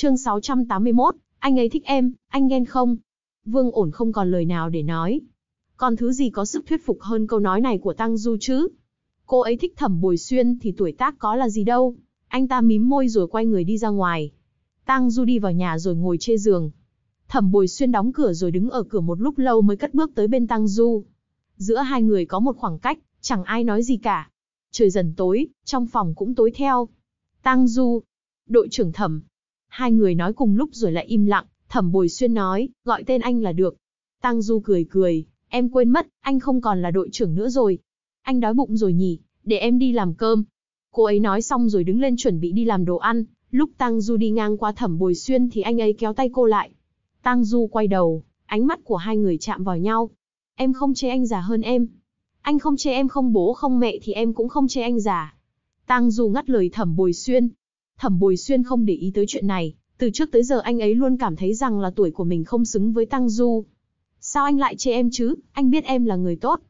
Chương 681, anh ấy thích em, anh ghen không? Vương ổn không còn lời nào để nói. Còn thứ gì có sức thuyết phục hơn câu nói này của Tăng Du chứ? Cô ấy thích thẩm bồi xuyên thì tuổi tác có là gì đâu. Anh ta mím môi rồi quay người đi ra ngoài. Tăng Du đi vào nhà rồi ngồi chê giường. Thẩm bồi xuyên đóng cửa rồi đứng ở cửa một lúc lâu mới cất bước tới bên Tăng Du. Giữa hai người có một khoảng cách, chẳng ai nói gì cả. Trời dần tối, trong phòng cũng tối theo. Tăng Du, đội trưởng thẩm, Hai người nói cùng lúc rồi lại im lặng, thẩm bồi xuyên nói, gọi tên anh là được. Tăng Du cười cười, em quên mất, anh không còn là đội trưởng nữa rồi. Anh đói bụng rồi nhỉ, để em đi làm cơm. Cô ấy nói xong rồi đứng lên chuẩn bị đi làm đồ ăn, lúc Tăng Du đi ngang qua thẩm bồi xuyên thì anh ấy kéo tay cô lại. Tăng Du quay đầu, ánh mắt của hai người chạm vào nhau. Em không chê anh già hơn em. Anh không chê em không bố không mẹ thì em cũng không chê anh già. Tăng Du ngắt lời thẩm bồi xuyên, Thẩm Bồi Xuyên không để ý tới chuyện này, từ trước tới giờ anh ấy luôn cảm thấy rằng là tuổi của mình không xứng với Tăng Du. Sao anh lại chê em chứ, anh biết em là người tốt.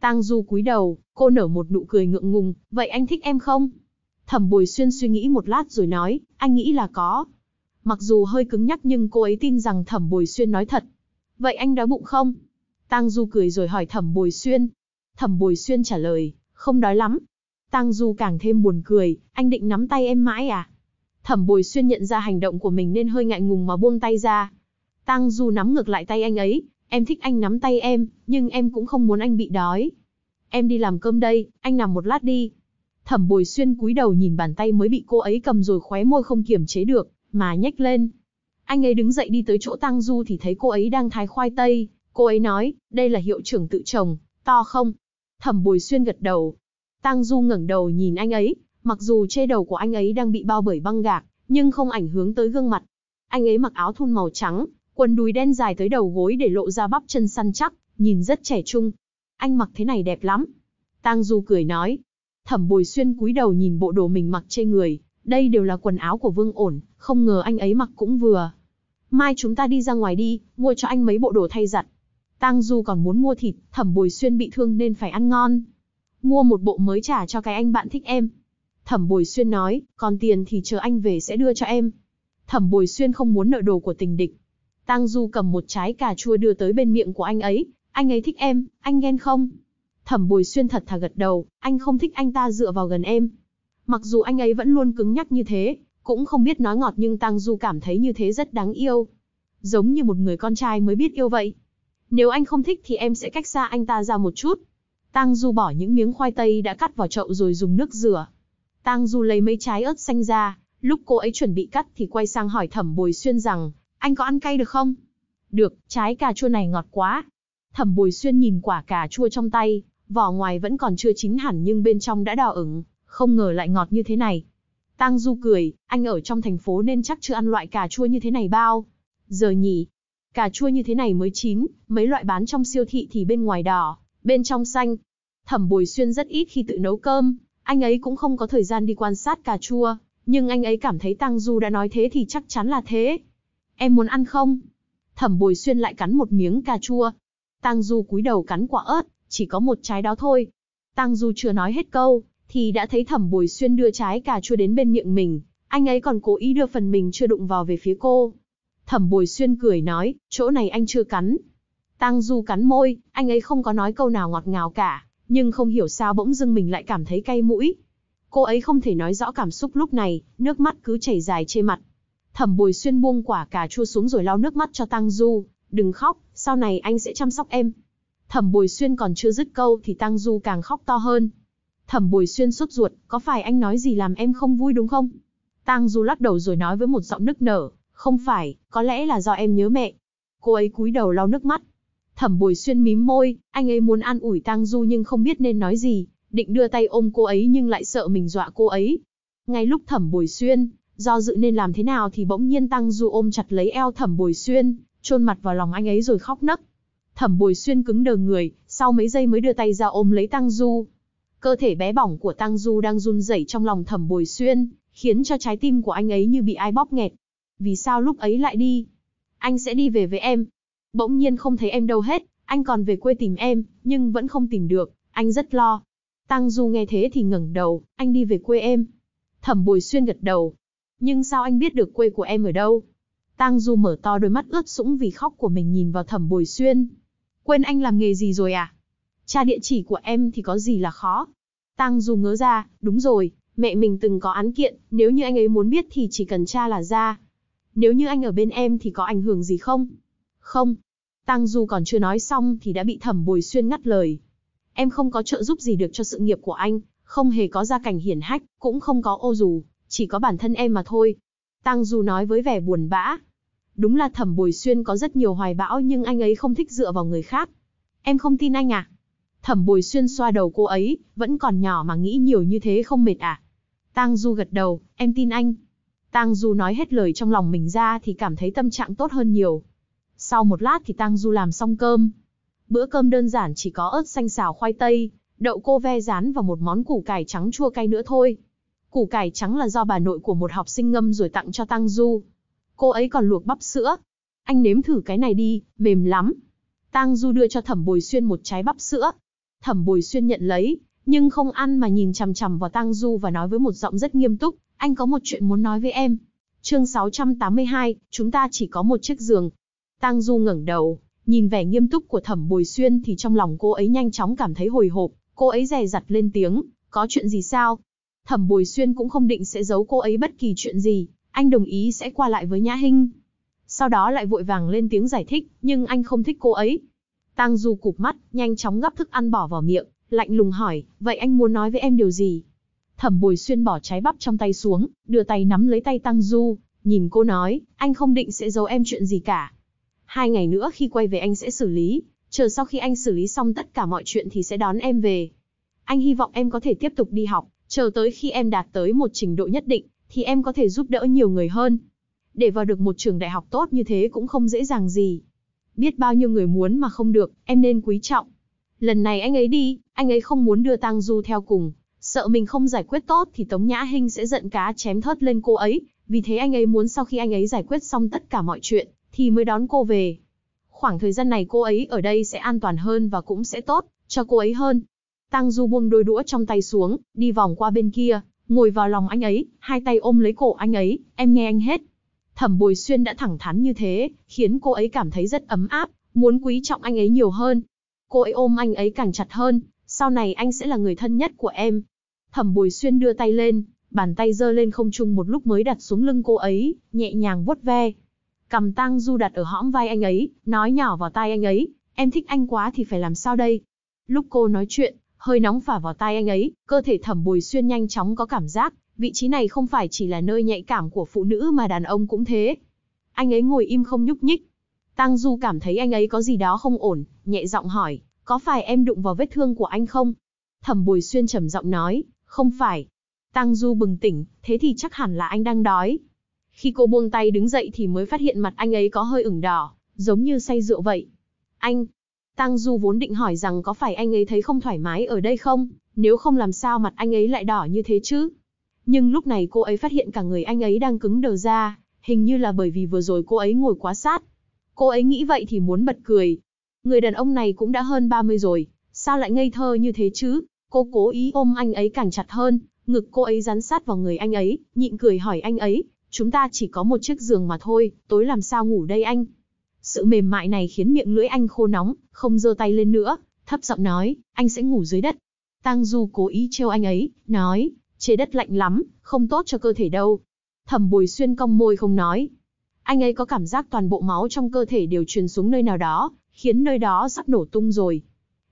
Tăng Du cúi đầu, cô nở một nụ cười ngượng ngùng, vậy anh thích em không? Thẩm Bồi Xuyên suy nghĩ một lát rồi nói, anh nghĩ là có. Mặc dù hơi cứng nhắc nhưng cô ấy tin rằng Thẩm Bồi Xuyên nói thật. Vậy anh đói bụng không? Tăng Du cười rồi hỏi Thẩm Bồi Xuyên. Thẩm Bồi Xuyên trả lời, không đói lắm. Tăng Du càng thêm buồn cười, anh định nắm tay em mãi à? Thẩm Bồi Xuyên nhận ra hành động của mình nên hơi ngại ngùng mà buông tay ra. Tăng Du nắm ngược lại tay anh ấy, em thích anh nắm tay em, nhưng em cũng không muốn anh bị đói. Em đi làm cơm đây, anh nằm một lát đi. Thẩm Bồi Xuyên cúi đầu nhìn bàn tay mới bị cô ấy cầm rồi khóe môi không kiềm chế được, mà nhếch lên. Anh ấy đứng dậy đi tới chỗ Tăng Du thì thấy cô ấy đang thái khoai tây. Cô ấy nói, đây là hiệu trưởng tự trồng, to không? Thẩm Bồi Xuyên gật đầu. Tăng Du ngẩng đầu nhìn anh ấy, Mặc dù che đầu của anh ấy đang bị bao bởi băng gạc, nhưng không ảnh hưởng tới gương mặt. Anh ấy mặc áo thun màu trắng, quần đùi đen dài tới đầu gối để lộ ra bắp chân săn chắc, nhìn rất trẻ trung. Anh mặc thế này đẹp lắm. Tang Du cười nói. Thẩm Bồi Xuyên cúi đầu nhìn bộ đồ mình mặc trên người, đây đều là quần áo của Vương Ổn, không ngờ anh ấy mặc cũng vừa. Mai chúng ta đi ra ngoài đi, mua cho anh mấy bộ đồ thay giặt. Tang Du còn muốn mua thịt, Thẩm Bồi Xuyên bị thương nên phải ăn ngon. Mua một bộ mới trả cho cái anh bạn thích em. Thẩm Bồi Xuyên nói, còn tiền thì chờ anh về sẽ đưa cho em. Thẩm Bồi Xuyên không muốn nợ đồ của tình địch. Tang Du cầm một trái cà chua đưa tới bên miệng của anh ấy, anh ấy thích em, anh ghen không? Thẩm Bồi Xuyên thật thà gật đầu, anh không thích anh ta dựa vào gần em. Mặc dù anh ấy vẫn luôn cứng nhắc như thế, cũng không biết nói ngọt nhưng Tang Du cảm thấy như thế rất đáng yêu. Giống như một người con trai mới biết yêu vậy. Nếu anh không thích thì em sẽ cách xa anh ta ra một chút. Tang Du bỏ những miếng khoai tây đã cắt vào chậu rồi dùng nước rửa, Tang Du lấy mấy trái ớt xanh ra, lúc cô ấy chuẩn bị cắt thì quay sang hỏi Thẩm Bồi Xuyên rằng, anh có ăn cay được không? Được, trái cà chua này ngọt quá. Thẩm Bồi Xuyên nhìn quả cà chua trong tay, vỏ ngoài vẫn còn chưa chín hẳn nhưng bên trong đã đỏ ửng, không ngờ lại ngọt như thế này. Tang Du cười, anh ở trong thành phố nên chắc chưa ăn loại cà chua như thế này bao. Giờ nhỉ, cà chua như thế này mới chín, mấy loại bán trong siêu thị thì bên ngoài đỏ, bên trong xanh. Thẩm Bồi Xuyên rất ít khi tự nấu cơm, anh ấy cũng không có thời gian đi quan sát cà chua, nhưng anh ấy cảm thấy Tăng Du đã nói thế thì chắc chắn là thế. Em muốn ăn không? Thẩm Bồi Xuyên lại cắn một miếng cà chua. Tăng Du cúi đầu cắn quả ớt, chỉ có một trái đó thôi. Tăng Du chưa nói hết câu, thì đã thấy Thẩm Bồi Xuyên đưa trái cà chua đến bên miệng mình, anh ấy còn cố ý đưa phần mình chưa đụng vào về phía cô. Thẩm Bồi Xuyên cười nói, chỗ này anh chưa cắn. Tăng Du cắn môi, anh ấy không có nói câu nào ngọt ngào cả nhưng không hiểu sao bỗng dưng mình lại cảm thấy cay mũi. Cô ấy không thể nói rõ cảm xúc lúc này, nước mắt cứ chảy dài trên mặt. Thẩm Bồi Xuyên buông quả cà chua xuống rồi lau nước mắt cho Tăng Du, đừng khóc, sau này anh sẽ chăm sóc em. Thẩm Bồi Xuyên còn chưa dứt câu thì Tăng Du càng khóc to hơn. Thẩm Bồi Xuyên sốt ruột, có phải anh nói gì làm em không vui đúng không? Tăng Du lắc đầu rồi nói với một giọng nức nở, không phải, có lẽ là do em nhớ mẹ. Cô ấy cúi đầu lau nước mắt, Thẩm Bồi Xuyên mím môi, anh ấy muốn an ủi Tang Du nhưng không biết nên nói gì, định đưa tay ôm cô ấy nhưng lại sợ mình dọa cô ấy. Ngay lúc Thẩm Bồi Xuyên do dự nên làm thế nào thì bỗng nhiên Tang Du ôm chặt lấy eo Thẩm Bồi Xuyên, chôn mặt vào lòng anh ấy rồi khóc nấc. Thẩm Bồi Xuyên cứng đờ người, sau mấy giây mới đưa tay ra ôm lấy Tang Du. Cơ thể bé bỏng của Tang Du đang run rẩy trong lòng Thẩm Bồi Xuyên, khiến cho trái tim của anh ấy như bị ai bóp nghẹt. Vì sao lúc ấy lại đi? Anh sẽ đi về với em, Bỗng nhiên không thấy em đâu hết, anh còn về quê tìm em, nhưng vẫn không tìm được, anh rất lo. Tăng Du nghe thế thì ngẩng đầu, anh đi về quê em. Thẩm Bùi Xuyên gật đầu. Nhưng sao anh biết được quê của em ở đâu? Tăng Du mở to đôi mắt ướt sũng vì khóc của mình nhìn vào Thẩm Bùi Xuyên. Quên anh làm nghề gì rồi à? Cha địa chỉ của em thì có gì là khó? Tăng Du ngớ ra, đúng rồi, mẹ mình từng có án kiện, nếu như anh ấy muốn biết thì chỉ cần cha là ra. Nếu như anh ở bên em thì có ảnh hưởng gì không? Không, Tang Du còn chưa nói xong thì đã bị Thẩm Bồi Xuyên ngắt lời. Em không có trợ giúp gì được cho sự nghiệp của anh, không hề có gia cảnh hiển hách, cũng không có ô dù, chỉ có bản thân em mà thôi. Tang Du nói với vẻ buồn bã. Đúng là Thẩm Bồi Xuyên có rất nhiều hoài bão nhưng anh ấy không thích dựa vào người khác. Em không tin anh à? Thẩm Bồi Xuyên xoa đầu cô ấy, vẫn còn nhỏ mà nghĩ nhiều như thế không mệt à? Tang Du gật đầu, em tin anh. Tang Du nói hết lời trong lòng mình ra thì cảm thấy tâm trạng tốt hơn nhiều. Sau một lát thì Tang Du làm xong cơm. Bữa cơm đơn giản chỉ có ớt xanh xào khoai tây, đậu cô ve rán và một món củ cải trắng chua cay nữa thôi. Củ cải trắng là do bà nội của một học sinh ngâm rồi tặng cho Tang Du. Cô ấy còn luộc bắp sữa. Anh nếm thử cái này đi, mềm lắm. Tang Du đưa cho Thẩm Bồi Xuyên một trái bắp sữa. Thẩm Bồi Xuyên nhận lấy, nhưng không ăn mà nhìn chằm chằm vào Tang Du và nói với một giọng rất nghiêm túc, anh có một chuyện muốn nói với em. Chương 682, chúng ta chỉ có một chiếc giường, Tang Du ngẩng đầu, nhìn vẻ nghiêm túc của Thẩm Bồi Xuyên thì trong lòng cô ấy nhanh chóng cảm thấy hồi hộp, cô ấy dè dặt lên tiếng, có chuyện gì sao? Thẩm Bồi Xuyên cũng không định sẽ giấu cô ấy bất kỳ chuyện gì, anh đồng ý sẽ qua lại với Nhã Hinh. Sau đó lại vội vàng lên tiếng giải thích, nhưng anh không thích cô ấy. Tang Du cụp mắt, nhanh chóng gắp thức ăn bỏ vào miệng, lạnh lùng hỏi, vậy anh muốn nói với em điều gì? Thẩm Bồi Xuyên bỏ trái bắp trong tay xuống, đưa tay nắm lấy tay Tang Du, nhìn cô nói, anh không định sẽ giấu em chuyện gì cả. Hai ngày nữa khi quay về anh sẽ xử lý, chờ sau khi anh xử lý xong tất cả mọi chuyện thì sẽ đón em về. Anh hy vọng em có thể tiếp tục đi học, chờ tới khi em đạt tới một trình độ nhất định, thì em có thể giúp đỡ nhiều người hơn. Để vào được một trường đại học tốt như thế cũng không dễ dàng gì. Biết bao nhiêu người muốn mà không được, em nên quý trọng. Lần này anh ấy đi, anh ấy không muốn đưa Tang Du theo cùng, sợ mình không giải quyết tốt thì Tống Nhã Hinh sẽ giận cá chém thớt lên cô ấy, vì thế anh ấy muốn sau khi anh ấy giải quyết xong tất cả mọi chuyện thì mới đón cô về. Khoảng thời gian này cô ấy ở đây sẽ an toàn hơn và cũng sẽ tốt, cho cô ấy hơn. Tang Du buông đôi đũa trong tay xuống, đi vòng qua bên kia, ngồi vào lòng anh ấy, hai tay ôm lấy cổ anh ấy, em nghe anh hết. Thẩm Bồi Xuyên đã thẳng thắn như thế, khiến cô ấy cảm thấy rất ấm áp, muốn quý trọng anh ấy nhiều hơn. Cô ấy ôm anh ấy càng chặt hơn, sau này anh sẽ là người thân nhất của em. Thẩm Bồi Xuyên đưa tay lên, bàn tay giơ lên không trung một lúc mới đặt xuống lưng cô ấy, nhẹ nhàng vuốt ve. Cầm tang du đặt ở hõm vai anh ấy, nói nhỏ vào tai anh ấy, em thích anh quá thì phải làm sao đây? Lúc cô nói chuyện, hơi nóng phả vào tai anh ấy, cơ thể thẩm bùi xuyên nhanh chóng có cảm giác, vị trí này không phải chỉ là nơi nhạy cảm của phụ nữ mà đàn ông cũng thế. Anh ấy ngồi im không nhúc nhích. Tang Du cảm thấy anh ấy có gì đó không ổn, nhẹ giọng hỏi, có phải em đụng vào vết thương của anh không? Thẩm Bùi Xuyên trầm giọng nói, không phải. Tang Du bừng tỉnh, thế thì chắc hẳn là anh đang đói. Khi cô buông tay đứng dậy thì mới phát hiện mặt anh ấy có hơi ửng đỏ, giống như say rượu vậy. Anh, Tang Du vốn định hỏi rằng có phải anh ấy thấy không thoải mái ở đây không, nếu không làm sao mặt anh ấy lại đỏ như thế chứ. Nhưng lúc này cô ấy phát hiện cả người anh ấy đang cứng đờ ra, hình như là bởi vì vừa rồi cô ấy ngồi quá sát. Cô ấy nghĩ vậy thì muốn bật cười. Người đàn ông này cũng đã hơn 30 rồi, sao lại ngây thơ như thế chứ? Cô cố ý ôm anh ấy càng chặt hơn, ngực cô ấy dán sát vào người anh ấy, nhịn cười hỏi anh ấy, Chúng ta chỉ có một chiếc giường mà thôi, tối làm sao ngủ đây anh? Sự mềm mại này khiến miệng lưỡi anh khô nóng, không giơ tay lên nữa, thấp giọng nói, anh sẽ ngủ dưới đất. Tang Du cố ý trêu anh ấy, nói, chế đất lạnh lắm, không tốt cho cơ thể đâu. Thẩm Bồi Xuyên cong môi không nói. Anh ấy có cảm giác toàn bộ máu trong cơ thể đều truyền xuống nơi nào đó, khiến nơi đó sắp nổ tung rồi.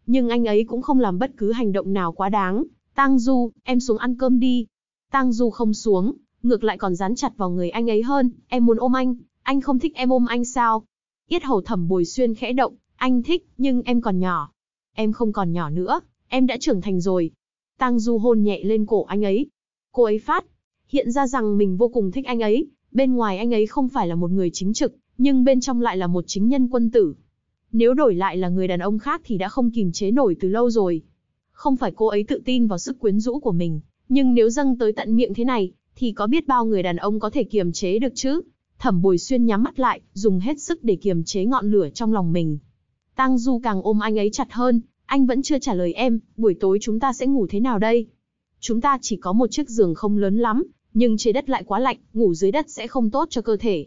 Nhưng anh ấy cũng không làm bất cứ hành động nào quá đáng. Tang Du, em xuống ăn cơm đi. Tang Du không xuống, ngược lại còn dán chặt vào người anh ấy hơn, em muốn ôm anh, anh không thích em ôm anh sao? Yết hầu thẩm bồi xuyên khẽ động, anh thích, nhưng em còn nhỏ. Em không còn nhỏ nữa, em đã trưởng thành rồi. Tăng Du hôn nhẹ lên cổ anh ấy. Cô ấy phát, hiện ra rằng mình vô cùng thích anh ấy, bên ngoài anh ấy không phải là một người chính trực, nhưng bên trong lại là một chính nhân quân tử. Nếu đổi lại là người đàn ông khác thì đã không kìm chế nổi từ lâu rồi. Không phải cô ấy tự tin vào sức quyến rũ của mình, nhưng nếu dâng tới tận miệng thế này, thì có biết bao người đàn ông có thể kiềm chế được chứ? Thẩm Bồi Xuyên nhắm mắt lại, dùng hết sức để kiềm chế ngọn lửa trong lòng mình. Tăng Du càng ôm anh ấy chặt hơn, anh vẫn chưa trả lời em, buổi tối chúng ta sẽ ngủ thế nào đây? Chúng ta chỉ có một chiếc giường không lớn lắm, nhưng chế đất lại quá lạnh, ngủ dưới đất sẽ không tốt cho cơ thể.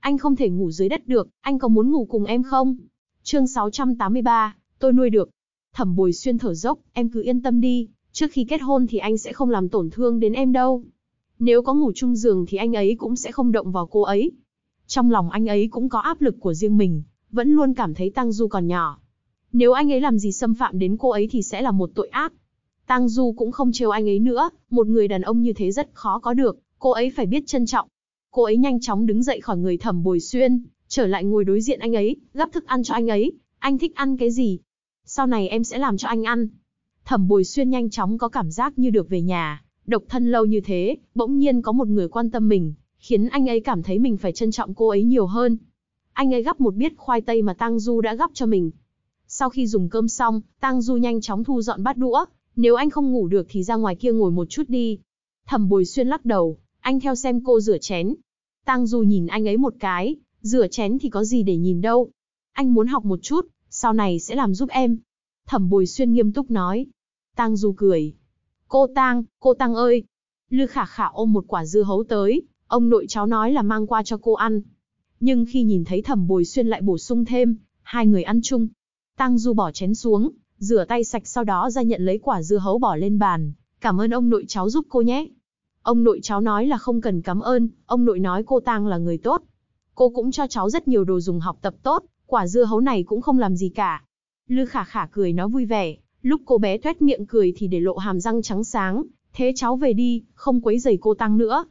Anh không thể ngủ dưới đất được, anh có muốn ngủ cùng em không? Chương 683, tôi nuôi được. Thẩm Bồi Xuyên thở dốc, em cứ yên tâm đi, trước khi kết hôn thì anh sẽ không làm tổn thương đến em đâu. Nếu có ngủ chung giường thì anh ấy cũng sẽ không động vào cô ấy. Trong lòng anh ấy cũng có áp lực của riêng mình, vẫn luôn cảm thấy Tăng Du còn nhỏ. Nếu anh ấy làm gì xâm phạm đến cô ấy thì sẽ là một tội ác. Tăng Du cũng không trêu anh ấy nữa, một người đàn ông như thế rất khó có được, cô ấy phải biết trân trọng. Cô ấy nhanh chóng đứng dậy khỏi người thẩm bồi xuyên, trở lại ngồi đối diện anh ấy, gắp thức ăn cho anh ấy, anh thích ăn cái gì? Sau này em sẽ làm cho anh ăn. Thẩm bồi xuyên nhanh chóng có cảm giác như được về nhà, Độc thân lâu như thế, bỗng nhiên có một người quan tâm mình, khiến anh ấy cảm thấy mình phải trân trọng cô ấy nhiều hơn. Anh ấy gắp một biết khoai tây mà Tang Du đã gắp cho mình. Sau khi dùng cơm xong, Tang Du nhanh chóng thu dọn bát đũa, nếu anh không ngủ được thì ra ngoài kia ngồi một chút đi. Thẩm Bồi Xuyên lắc đầu, anh theo xem cô rửa chén. Tang Du nhìn anh ấy một cái, rửa chén thì có gì để nhìn đâu. Anh muốn học một chút, sau này sẽ làm giúp em. Thẩm Bồi Xuyên nghiêm túc nói. Tang Du cười, Cô Tăng, cô Tăng ơi. Lư khả khả ôm một quả dưa hấu tới, ông nội cháu nói là mang qua cho cô ăn. Nhưng khi nhìn thấy thẩm bồi xuyên lại bổ sung thêm, hai người ăn chung. Tăng Du bỏ chén xuống, rửa tay sạch sau đó ra nhận lấy quả dưa hấu bỏ lên bàn. Cảm ơn ông nội cháu giúp cô nhé. Ông nội cháu nói là không cần cảm ơn, ông nội nói cô Tăng là người tốt. Cô cũng cho cháu rất nhiều đồ dùng học tập tốt, quả dưa hấu này cũng không làm gì cả. Lư khả khả cười nói vui vẻ. Lúc cô bé tuét miệng cười thì để lộ hàm răng trắng sáng, thế cháu về đi, không quấy rầy cô Tăng nữa.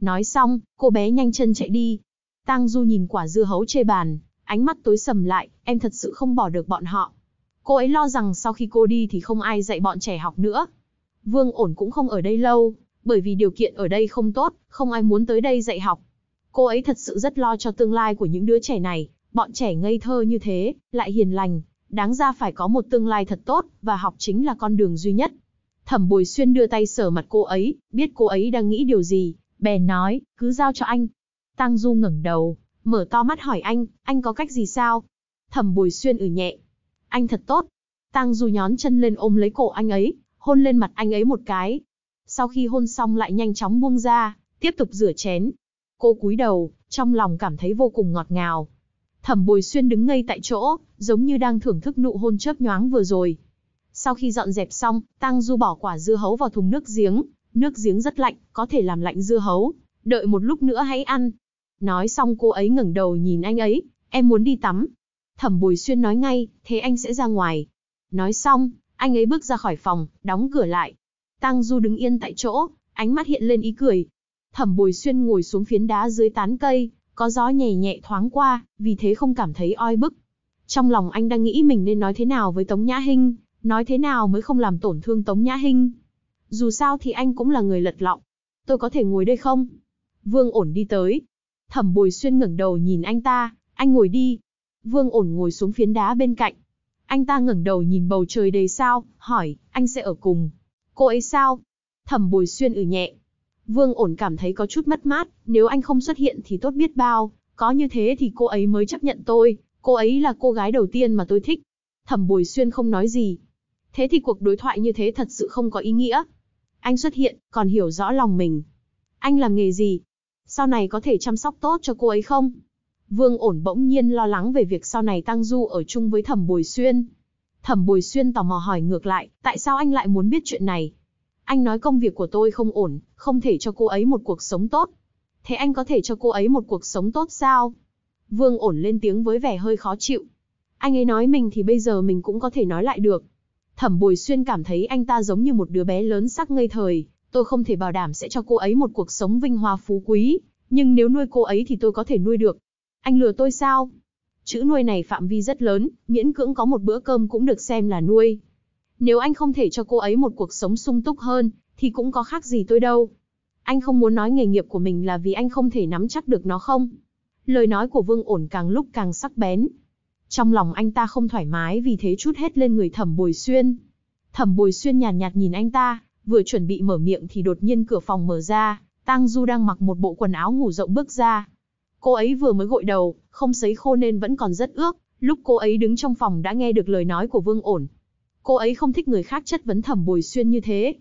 Nói xong, cô bé nhanh chân chạy đi. Tăng Du nhìn quả dưa hấu chê bàn, ánh mắt tối sầm lại, em thật sự không bỏ được bọn họ. Cô ấy lo rằng sau khi cô đi thì không ai dạy bọn trẻ học nữa. Vương ổn cũng không ở đây lâu, bởi vì điều kiện ở đây không tốt, không ai muốn tới đây dạy học. Cô ấy thật sự rất lo cho tương lai của những đứa trẻ này, bọn trẻ ngây thơ như thế, lại hiền lành, đáng ra phải có một tương lai thật tốt, và học chính là con đường duy nhất. Thẩm Bồi Xuyên đưa tay sờ mặt cô ấy, biết cô ấy đang nghĩ điều gì, bèn nói, cứ giao cho anh. Tăng Du ngẩng đầu, mở to mắt hỏi anh, anh có cách gì sao? Thẩm Bồi Xuyên ử ừ nhẹ, anh thật tốt. Tăng Du nhón chân lên ôm lấy cổ anh ấy, hôn lên mặt anh ấy một cái. Sau khi hôn xong lại nhanh chóng buông ra, tiếp tục rửa chén. Cô cúi đầu, trong lòng cảm thấy vô cùng ngọt ngào, Thẩm Bồi Xuyên đứng ngay tại chỗ, giống như đang thưởng thức nụ hôn chớp nhoáng vừa rồi. Sau khi dọn dẹp xong, Tăng Du bỏ quả dưa hấu vào thùng nước giếng, nước giếng rất lạnh, có thể làm lạnh dưa hấu, đợi một lúc nữa hãy ăn. Nói xong cô ấy ngẩng đầu nhìn anh ấy, em muốn đi tắm. Thẩm Bồi Xuyên nói ngay, thế anh sẽ ra ngoài. Nói xong, anh ấy bước ra khỏi phòng, đóng cửa lại. Tăng Du đứng yên tại chỗ, ánh mắt hiện lên ý cười. Thẩm Bồi Xuyên ngồi xuống phiến đá dưới tán cây, có gió nhẹ nhẹ thoáng qua, vì thế không cảm thấy oi bức. Trong lòng anh đang nghĩ mình nên nói thế nào với Tống Nhã Hinh, nói thế nào mới không làm tổn thương Tống Nhã Hinh. Dù sao thì anh cũng là người lật lọng. Tôi có thể ngồi đây không? Vương ổn đi tới. Thẩm Bồi Xuyên ngẩng đầu nhìn anh ta, anh ngồi đi. Vương ổn ngồi xuống phiến đá bên cạnh. Anh ta ngẩng đầu nhìn bầu trời đầy sao, hỏi, anh sẽ ở cùng. Cô ấy sao? Thẩm Bồi Xuyên ừ nhẹ, Vương ổn cảm thấy có chút mất mát, nếu anh không xuất hiện thì tốt biết bao, có như thế thì cô ấy mới chấp nhận tôi, cô ấy là cô gái đầu tiên mà tôi thích. Thẩm Bồi Xuyên không nói gì. Thế thì cuộc đối thoại như thế thật sự không có ý nghĩa. Anh xuất hiện, còn hiểu rõ lòng mình. Anh làm nghề gì? Sau này có thể chăm sóc tốt cho cô ấy không? Vương ổn bỗng nhiên lo lắng về việc sau này Tăng Du ở chung với Thẩm Bồi Xuyên. Thẩm Bồi Xuyên tò mò hỏi ngược lại, tại sao anh lại muốn biết chuyện này? Anh nói công việc của tôi không ổn, không thể cho cô ấy một cuộc sống tốt. Thế anh có thể cho cô ấy một cuộc sống tốt sao? Vương ổn lên tiếng với vẻ hơi khó chịu. Anh ấy nói mình thì bây giờ mình cũng có thể nói lại được. Thẩm Bồi Xuyên cảm thấy anh ta giống như một đứa bé lớn sắc ngây thời, tôi không thể bảo đảm sẽ cho cô ấy một cuộc sống vinh hoa phú quý, nhưng nếu nuôi cô ấy thì tôi có thể nuôi được. Anh lừa tôi sao? Chữ nuôi này phạm vi rất lớn, miễn cưỡng có một bữa cơm cũng được xem là nuôi, nếu anh không thể cho cô ấy một cuộc sống sung túc hơn, thì cũng có khác gì tôi đâu. Anh không muốn nói nghề nghiệp của mình là vì anh không thể nắm chắc được nó không? Lời nói của Vương ổn càng lúc càng sắc bén. Trong lòng anh ta không thoải mái vì thế chút hết lên người thẩm bồi xuyên. Thẩm bồi xuyên nhàn nhạt, nhạt nhìn anh ta, vừa chuẩn bị mở miệng thì đột nhiên cửa phòng mở ra, Tang Du đang mặc một bộ quần áo ngủ rộng bước ra. Cô ấy vừa mới gội đầu, không sấy khô nên vẫn còn rất ướt, lúc cô ấy đứng trong phòng đã nghe được lời nói của Vương Ổn, Cô ấy không thích người khác chất vấn thẩm bồi xuyên như thế.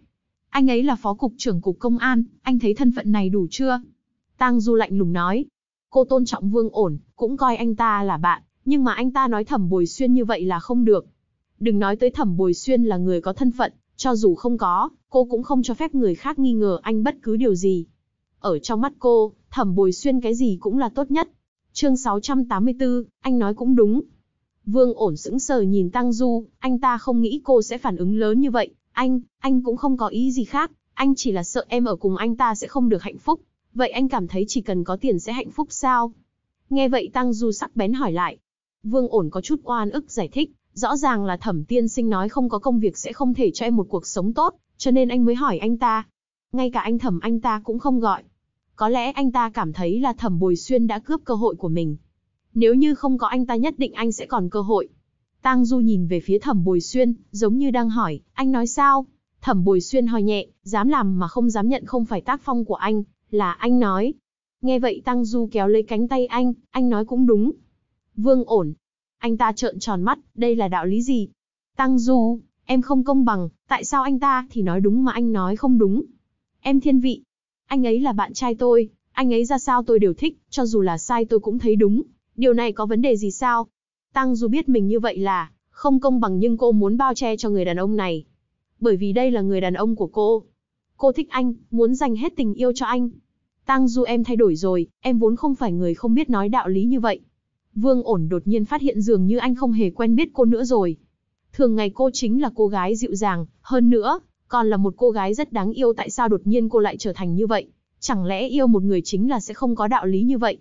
Anh ấy là phó cục trưởng cục công an, anh thấy thân phận này đủ chưa? Tang Du lạnh lùng nói. Cô tôn trọng Vương ổn, cũng coi anh ta là bạn, nhưng mà anh ta nói thẩm bồi xuyên như vậy là không được. Đừng nói tới thẩm bồi xuyên là người có thân phận, cho dù không có, cô cũng không cho phép người khác nghi ngờ anh bất cứ điều gì. Ở trong mắt cô, thẩm bồi xuyên cái gì cũng là tốt nhất. Chương 684, anh nói cũng đúng, Vương ổn sững sờ nhìn Tăng Du, anh ta không nghĩ cô sẽ phản ứng lớn như vậy. Anh, anh cũng không có ý gì khác, anh chỉ là sợ em ở cùng anh ta sẽ không được hạnh phúc. Vậy anh cảm thấy chỉ cần có tiền sẽ hạnh phúc sao? Nghe vậy Tăng Du sắc bén hỏi lại. Vương ổn có chút oan ức giải thích, rõ ràng là thẩm tiên sinh nói không có công việc sẽ không thể cho em một cuộc sống tốt, cho nên anh mới hỏi anh ta. Ngay cả anh thẩm anh ta cũng không gọi. Có lẽ anh ta cảm thấy là thẩm bồi Xuyên đã cướp cơ hội của mình, nếu như không có anh ta nhất định anh sẽ còn cơ hội. Tang Du nhìn về phía Thẩm Bồi Xuyên, giống như đang hỏi, anh nói sao? Thẩm Bồi Xuyên hỏi nhẹ, dám làm mà không dám nhận không phải tác phong của anh, là anh nói. Nghe vậy Tang Du kéo lấy cánh tay anh, anh nói cũng đúng. Vương ổn. Anh ta trợn tròn mắt, đây là đạo lý gì? Tang Du, em không công bằng, tại sao anh ta thì nói đúng mà anh nói không đúng? Em thiên vị. Anh ấy là bạn trai tôi, anh ấy ra sao tôi đều thích, cho dù là sai tôi cũng thấy đúng. Điều này có vấn đề gì sao? Tăng Du biết mình như vậy là không công bằng nhưng cô muốn bao che cho người đàn ông này. Bởi vì đây là người đàn ông của cô. Cô thích anh, muốn dành hết tình yêu cho anh. Tăng Du em thay đổi rồi, em vốn không phải người không biết nói đạo lý như vậy. Vương ổn đột nhiên phát hiện dường như anh không hề quen biết cô nữa rồi. Thường ngày cô chính là cô gái dịu dàng, hơn nữa, còn là một cô gái rất đáng yêu tại sao đột nhiên cô lại trở thành như vậy. Chẳng lẽ yêu một người chính là sẽ không có đạo lý như vậy?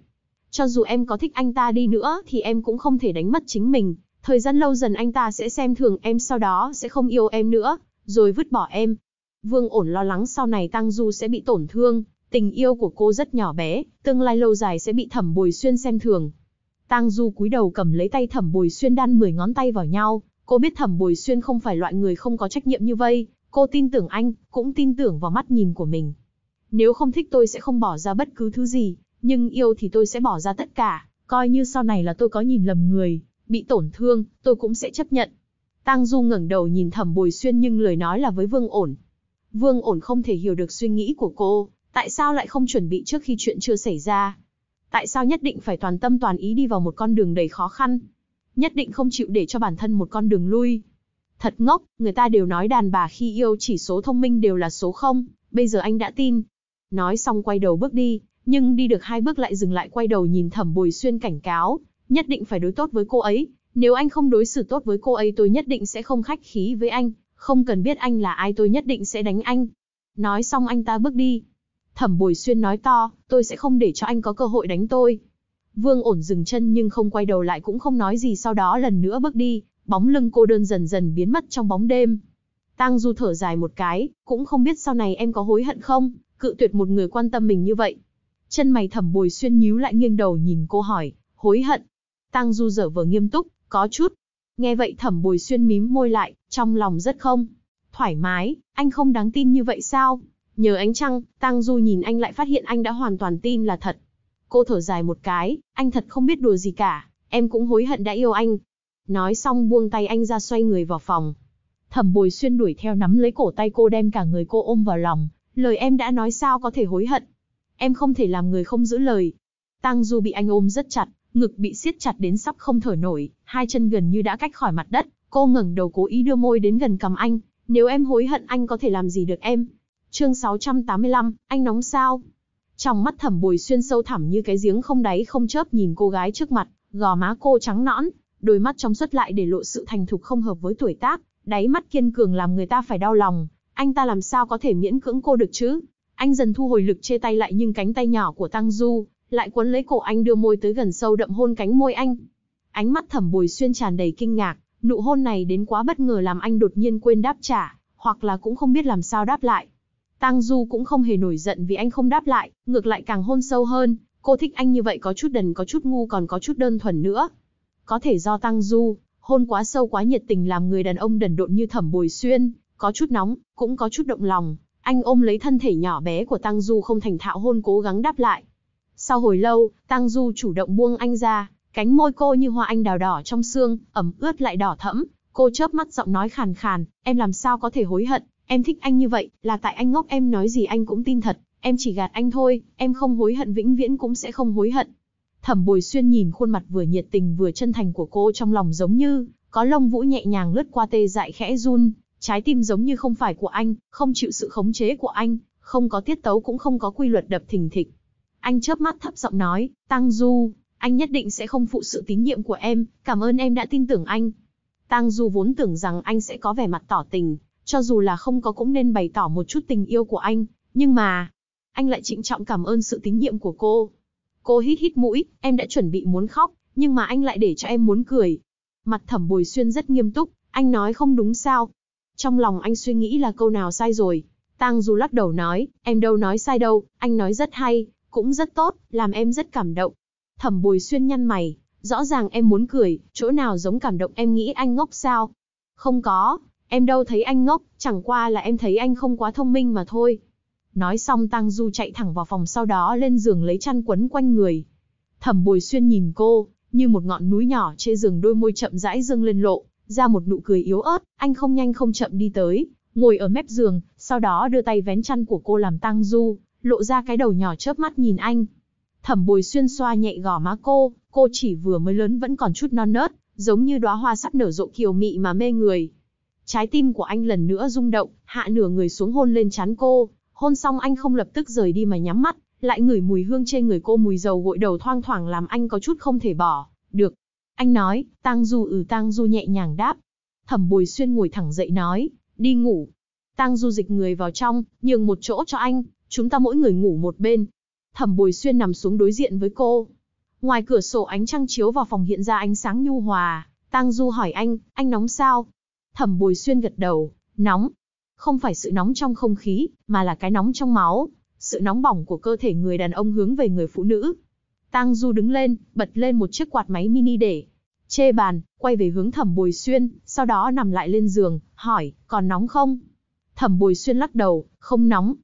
Cho dù em có thích anh ta đi nữa thì em cũng không thể đánh mất chính mình. Thời gian lâu dần anh ta sẽ xem thường em sau đó sẽ không yêu em nữa, rồi vứt bỏ em. Vương ổn lo lắng sau này Tăng Du sẽ bị tổn thương, tình yêu của cô rất nhỏ bé, tương lai lâu dài sẽ bị thẩm bồi xuyên xem thường. Tang Du cúi đầu cầm lấy tay Thẩm Bồi Xuyên đan 10 ngón tay vào nhau, cô biết Thẩm Bồi Xuyên không phải loại người không có trách nhiệm như vây, cô tin tưởng anh, cũng tin tưởng vào mắt nhìn của mình. Nếu không thích tôi sẽ không bỏ ra bất cứ thứ gì, nhưng yêu thì tôi sẽ bỏ ra tất cả, coi như sau này là tôi có nhìn lầm người, bị tổn thương, tôi cũng sẽ chấp nhận. Tăng Du ngẩng đầu nhìn Thẩm Bồi Xuyên nhưng lời nói là với Vương Ổn. Vương Ổn không thể hiểu được suy nghĩ của cô, tại sao lại không chuẩn bị trước khi chuyện chưa xảy ra? Tại sao nhất định phải toàn tâm toàn ý đi vào một con đường đầy khó khăn? Nhất định không chịu để cho bản thân một con đường lui. Thật ngốc, người ta đều nói đàn bà khi yêu chỉ số thông minh đều là số không, bây giờ anh đã tin. Nói xong quay đầu bước đi, nhưng đi được hai bước lại dừng lại quay đầu nhìn thẩm bồi xuyên cảnh cáo, nhất định phải đối tốt với cô ấy, nếu anh không đối xử tốt với cô ấy tôi nhất định sẽ không khách khí với anh, không cần biết anh là ai tôi nhất định sẽ đánh anh. Nói xong anh ta bước đi. Thẩm bồi xuyên nói to, tôi sẽ không để cho anh có cơ hội đánh tôi. Vương ổn dừng chân nhưng không quay đầu lại cũng không nói gì sau đó lần nữa bước đi, bóng lưng cô đơn dần dần biến mất trong bóng đêm. tăng Du thở dài một cái, cũng không biết sau này em có hối hận không, cự tuyệt một người quan tâm mình như vậy. Chân mày thẩm bồi xuyên nhíu lại nghiêng đầu nhìn cô hỏi, hối hận. Tăng Du dở vờ nghiêm túc, có chút. Nghe vậy thẩm bồi xuyên mím môi lại, trong lòng rất không. Thoải mái, anh không đáng tin như vậy sao? Nhờ ánh trăng, Tăng Du nhìn anh lại phát hiện anh đã hoàn toàn tin là thật. Cô thở dài một cái, anh thật không biết đùa gì cả, em cũng hối hận đã yêu anh. Nói xong buông tay anh ra xoay người vào phòng. Thẩm bồi xuyên đuổi theo nắm lấy cổ tay cô đem cả người cô ôm vào lòng, lời em đã nói sao có thể hối hận, em không thể làm người không giữ lời. Tang Du bị anh ôm rất chặt, ngực bị siết chặt đến sắp không thở nổi, hai chân gần như đã cách khỏi mặt đất, cô ngẩng đầu cố ý đưa môi đến gần cầm anh, nếu em hối hận anh có thể làm gì được em. Chương 685, anh nóng sao? Trong mắt Thẩm Bồi xuyên sâu thẳm như cái giếng không đáy không chớp nhìn cô gái trước mặt, gò má cô trắng nõn, đôi mắt trong suốt lại để lộ sự thành thục không hợp với tuổi tác, đáy mắt kiên cường làm người ta phải đau lòng, anh ta làm sao có thể miễn cưỡng cô được chứ? Anh dần thu hồi lực chê tay lại nhưng cánh tay nhỏ của Tăng Du lại quấn lấy cổ anh đưa môi tới gần sâu đậm hôn cánh môi anh. Ánh mắt Thẩm Bồi Xuyên tràn đầy kinh ngạc, nụ hôn này đến quá bất ngờ làm anh đột nhiên quên đáp trả, hoặc là cũng không biết làm sao đáp lại. Tang Du cũng không hề nổi giận vì anh không đáp lại, ngược lại càng hôn sâu hơn, cô thích anh như vậy có chút đần có chút ngu còn có chút đơn thuần nữa. Có thể do Tang Du, hôn quá sâu quá nhiệt tình làm người đàn ông đần độn như thẩm bồi xuyên, có chút nóng, cũng có chút động lòng, anh ôm lấy thân thể nhỏ bé của Tăng Du không thành thạo hôn cố gắng đáp lại. Sau hồi lâu, Tăng Du chủ động buông anh ra, cánh môi cô như hoa anh đào đỏ trong xương, ẩm ướt lại đỏ thẫm. Cô chớp mắt giọng nói khàn khàn, em làm sao có thể hối hận, em thích anh như vậy, là tại anh ngốc em nói gì anh cũng tin thật, em chỉ gạt anh thôi, em không hối hận vĩnh viễn cũng sẽ không hối hận. Thẩm Bồi Xuyên nhìn khuôn mặt vừa nhiệt tình vừa chân thành của cô trong lòng giống như có lông vũ nhẹ nhàng lướt qua tê dại khẽ run, Trái tim giống như không phải của anh, không chịu sự khống chế của anh, không có tiết tấu cũng không có quy luật đập thình thịch. Anh chớp mắt thấp giọng nói, Tăng Du, anh nhất định sẽ không phụ sự tín nhiệm của em, cảm ơn em đã tin tưởng anh. Tăng Du vốn tưởng rằng anh sẽ có vẻ mặt tỏ tình, cho dù là không có cũng nên bày tỏ một chút tình yêu của anh, nhưng mà... Anh lại trịnh trọng cảm ơn sự tín nhiệm của cô. Cô hít hít mũi, em đã chuẩn bị muốn khóc, nhưng mà anh lại để cho em muốn cười. Mặt thẩm bồi xuyên rất nghiêm túc, anh nói không đúng sao, trong lòng anh suy nghĩ là câu nào sai rồi. Tang Du lắc đầu nói, em đâu nói sai đâu, anh nói rất hay, cũng rất tốt, làm em rất cảm động. Thẩm Bùi Xuyên nhăn mày, rõ ràng em muốn cười, chỗ nào giống cảm động em nghĩ anh ngốc sao? Không có, em đâu thấy anh ngốc, chẳng qua là em thấy anh không quá thông minh mà thôi. Nói xong Tang Du chạy thẳng vào phòng sau đó lên giường lấy chăn quấn quanh người. Thẩm Bùi Xuyên nhìn cô, như một ngọn núi nhỏ trên giường đôi môi chậm rãi dâng lên lộ, ra một nụ cười yếu ớt, anh không nhanh không chậm đi tới, ngồi ở mép giường, sau đó đưa tay vén chăn của cô làm tăng du, lộ ra cái đầu nhỏ chớp mắt nhìn anh. Thẩm bồi xuyên xoa nhẹ gò má cô, cô chỉ vừa mới lớn vẫn còn chút non nớt, giống như đóa hoa sắp nở rộ kiều mị mà mê người. Trái tim của anh lần nữa rung động, hạ nửa người xuống hôn lên chán cô, hôn xong anh không lập tức rời đi mà nhắm mắt, lại ngửi mùi hương trên người cô mùi dầu gội đầu thoang thoảng làm anh có chút không thể bỏ, được, anh nói, Tang Du ừ Tang Du nhẹ nhàng đáp. Thẩm Bùi Xuyên ngồi thẳng dậy nói, đi ngủ. Tang Du dịch người vào trong, nhường một chỗ cho anh, chúng ta mỗi người ngủ một bên. Thẩm Bùi Xuyên nằm xuống đối diện với cô. Ngoài cửa sổ ánh trăng chiếu vào phòng hiện ra ánh sáng nhu hòa, Tang Du hỏi anh, anh nóng sao? Thẩm Bùi Xuyên gật đầu, nóng. Không phải sự nóng trong không khí, mà là cái nóng trong máu, sự nóng bỏng của cơ thể người đàn ông hướng về người phụ nữ, Tang Du đứng lên, bật lên một chiếc quạt máy mini để chê bàn, quay về hướng Thẩm Bồi Xuyên, sau đó nằm lại lên giường, hỏi, còn nóng không? Thẩm Bồi Xuyên lắc đầu, không nóng.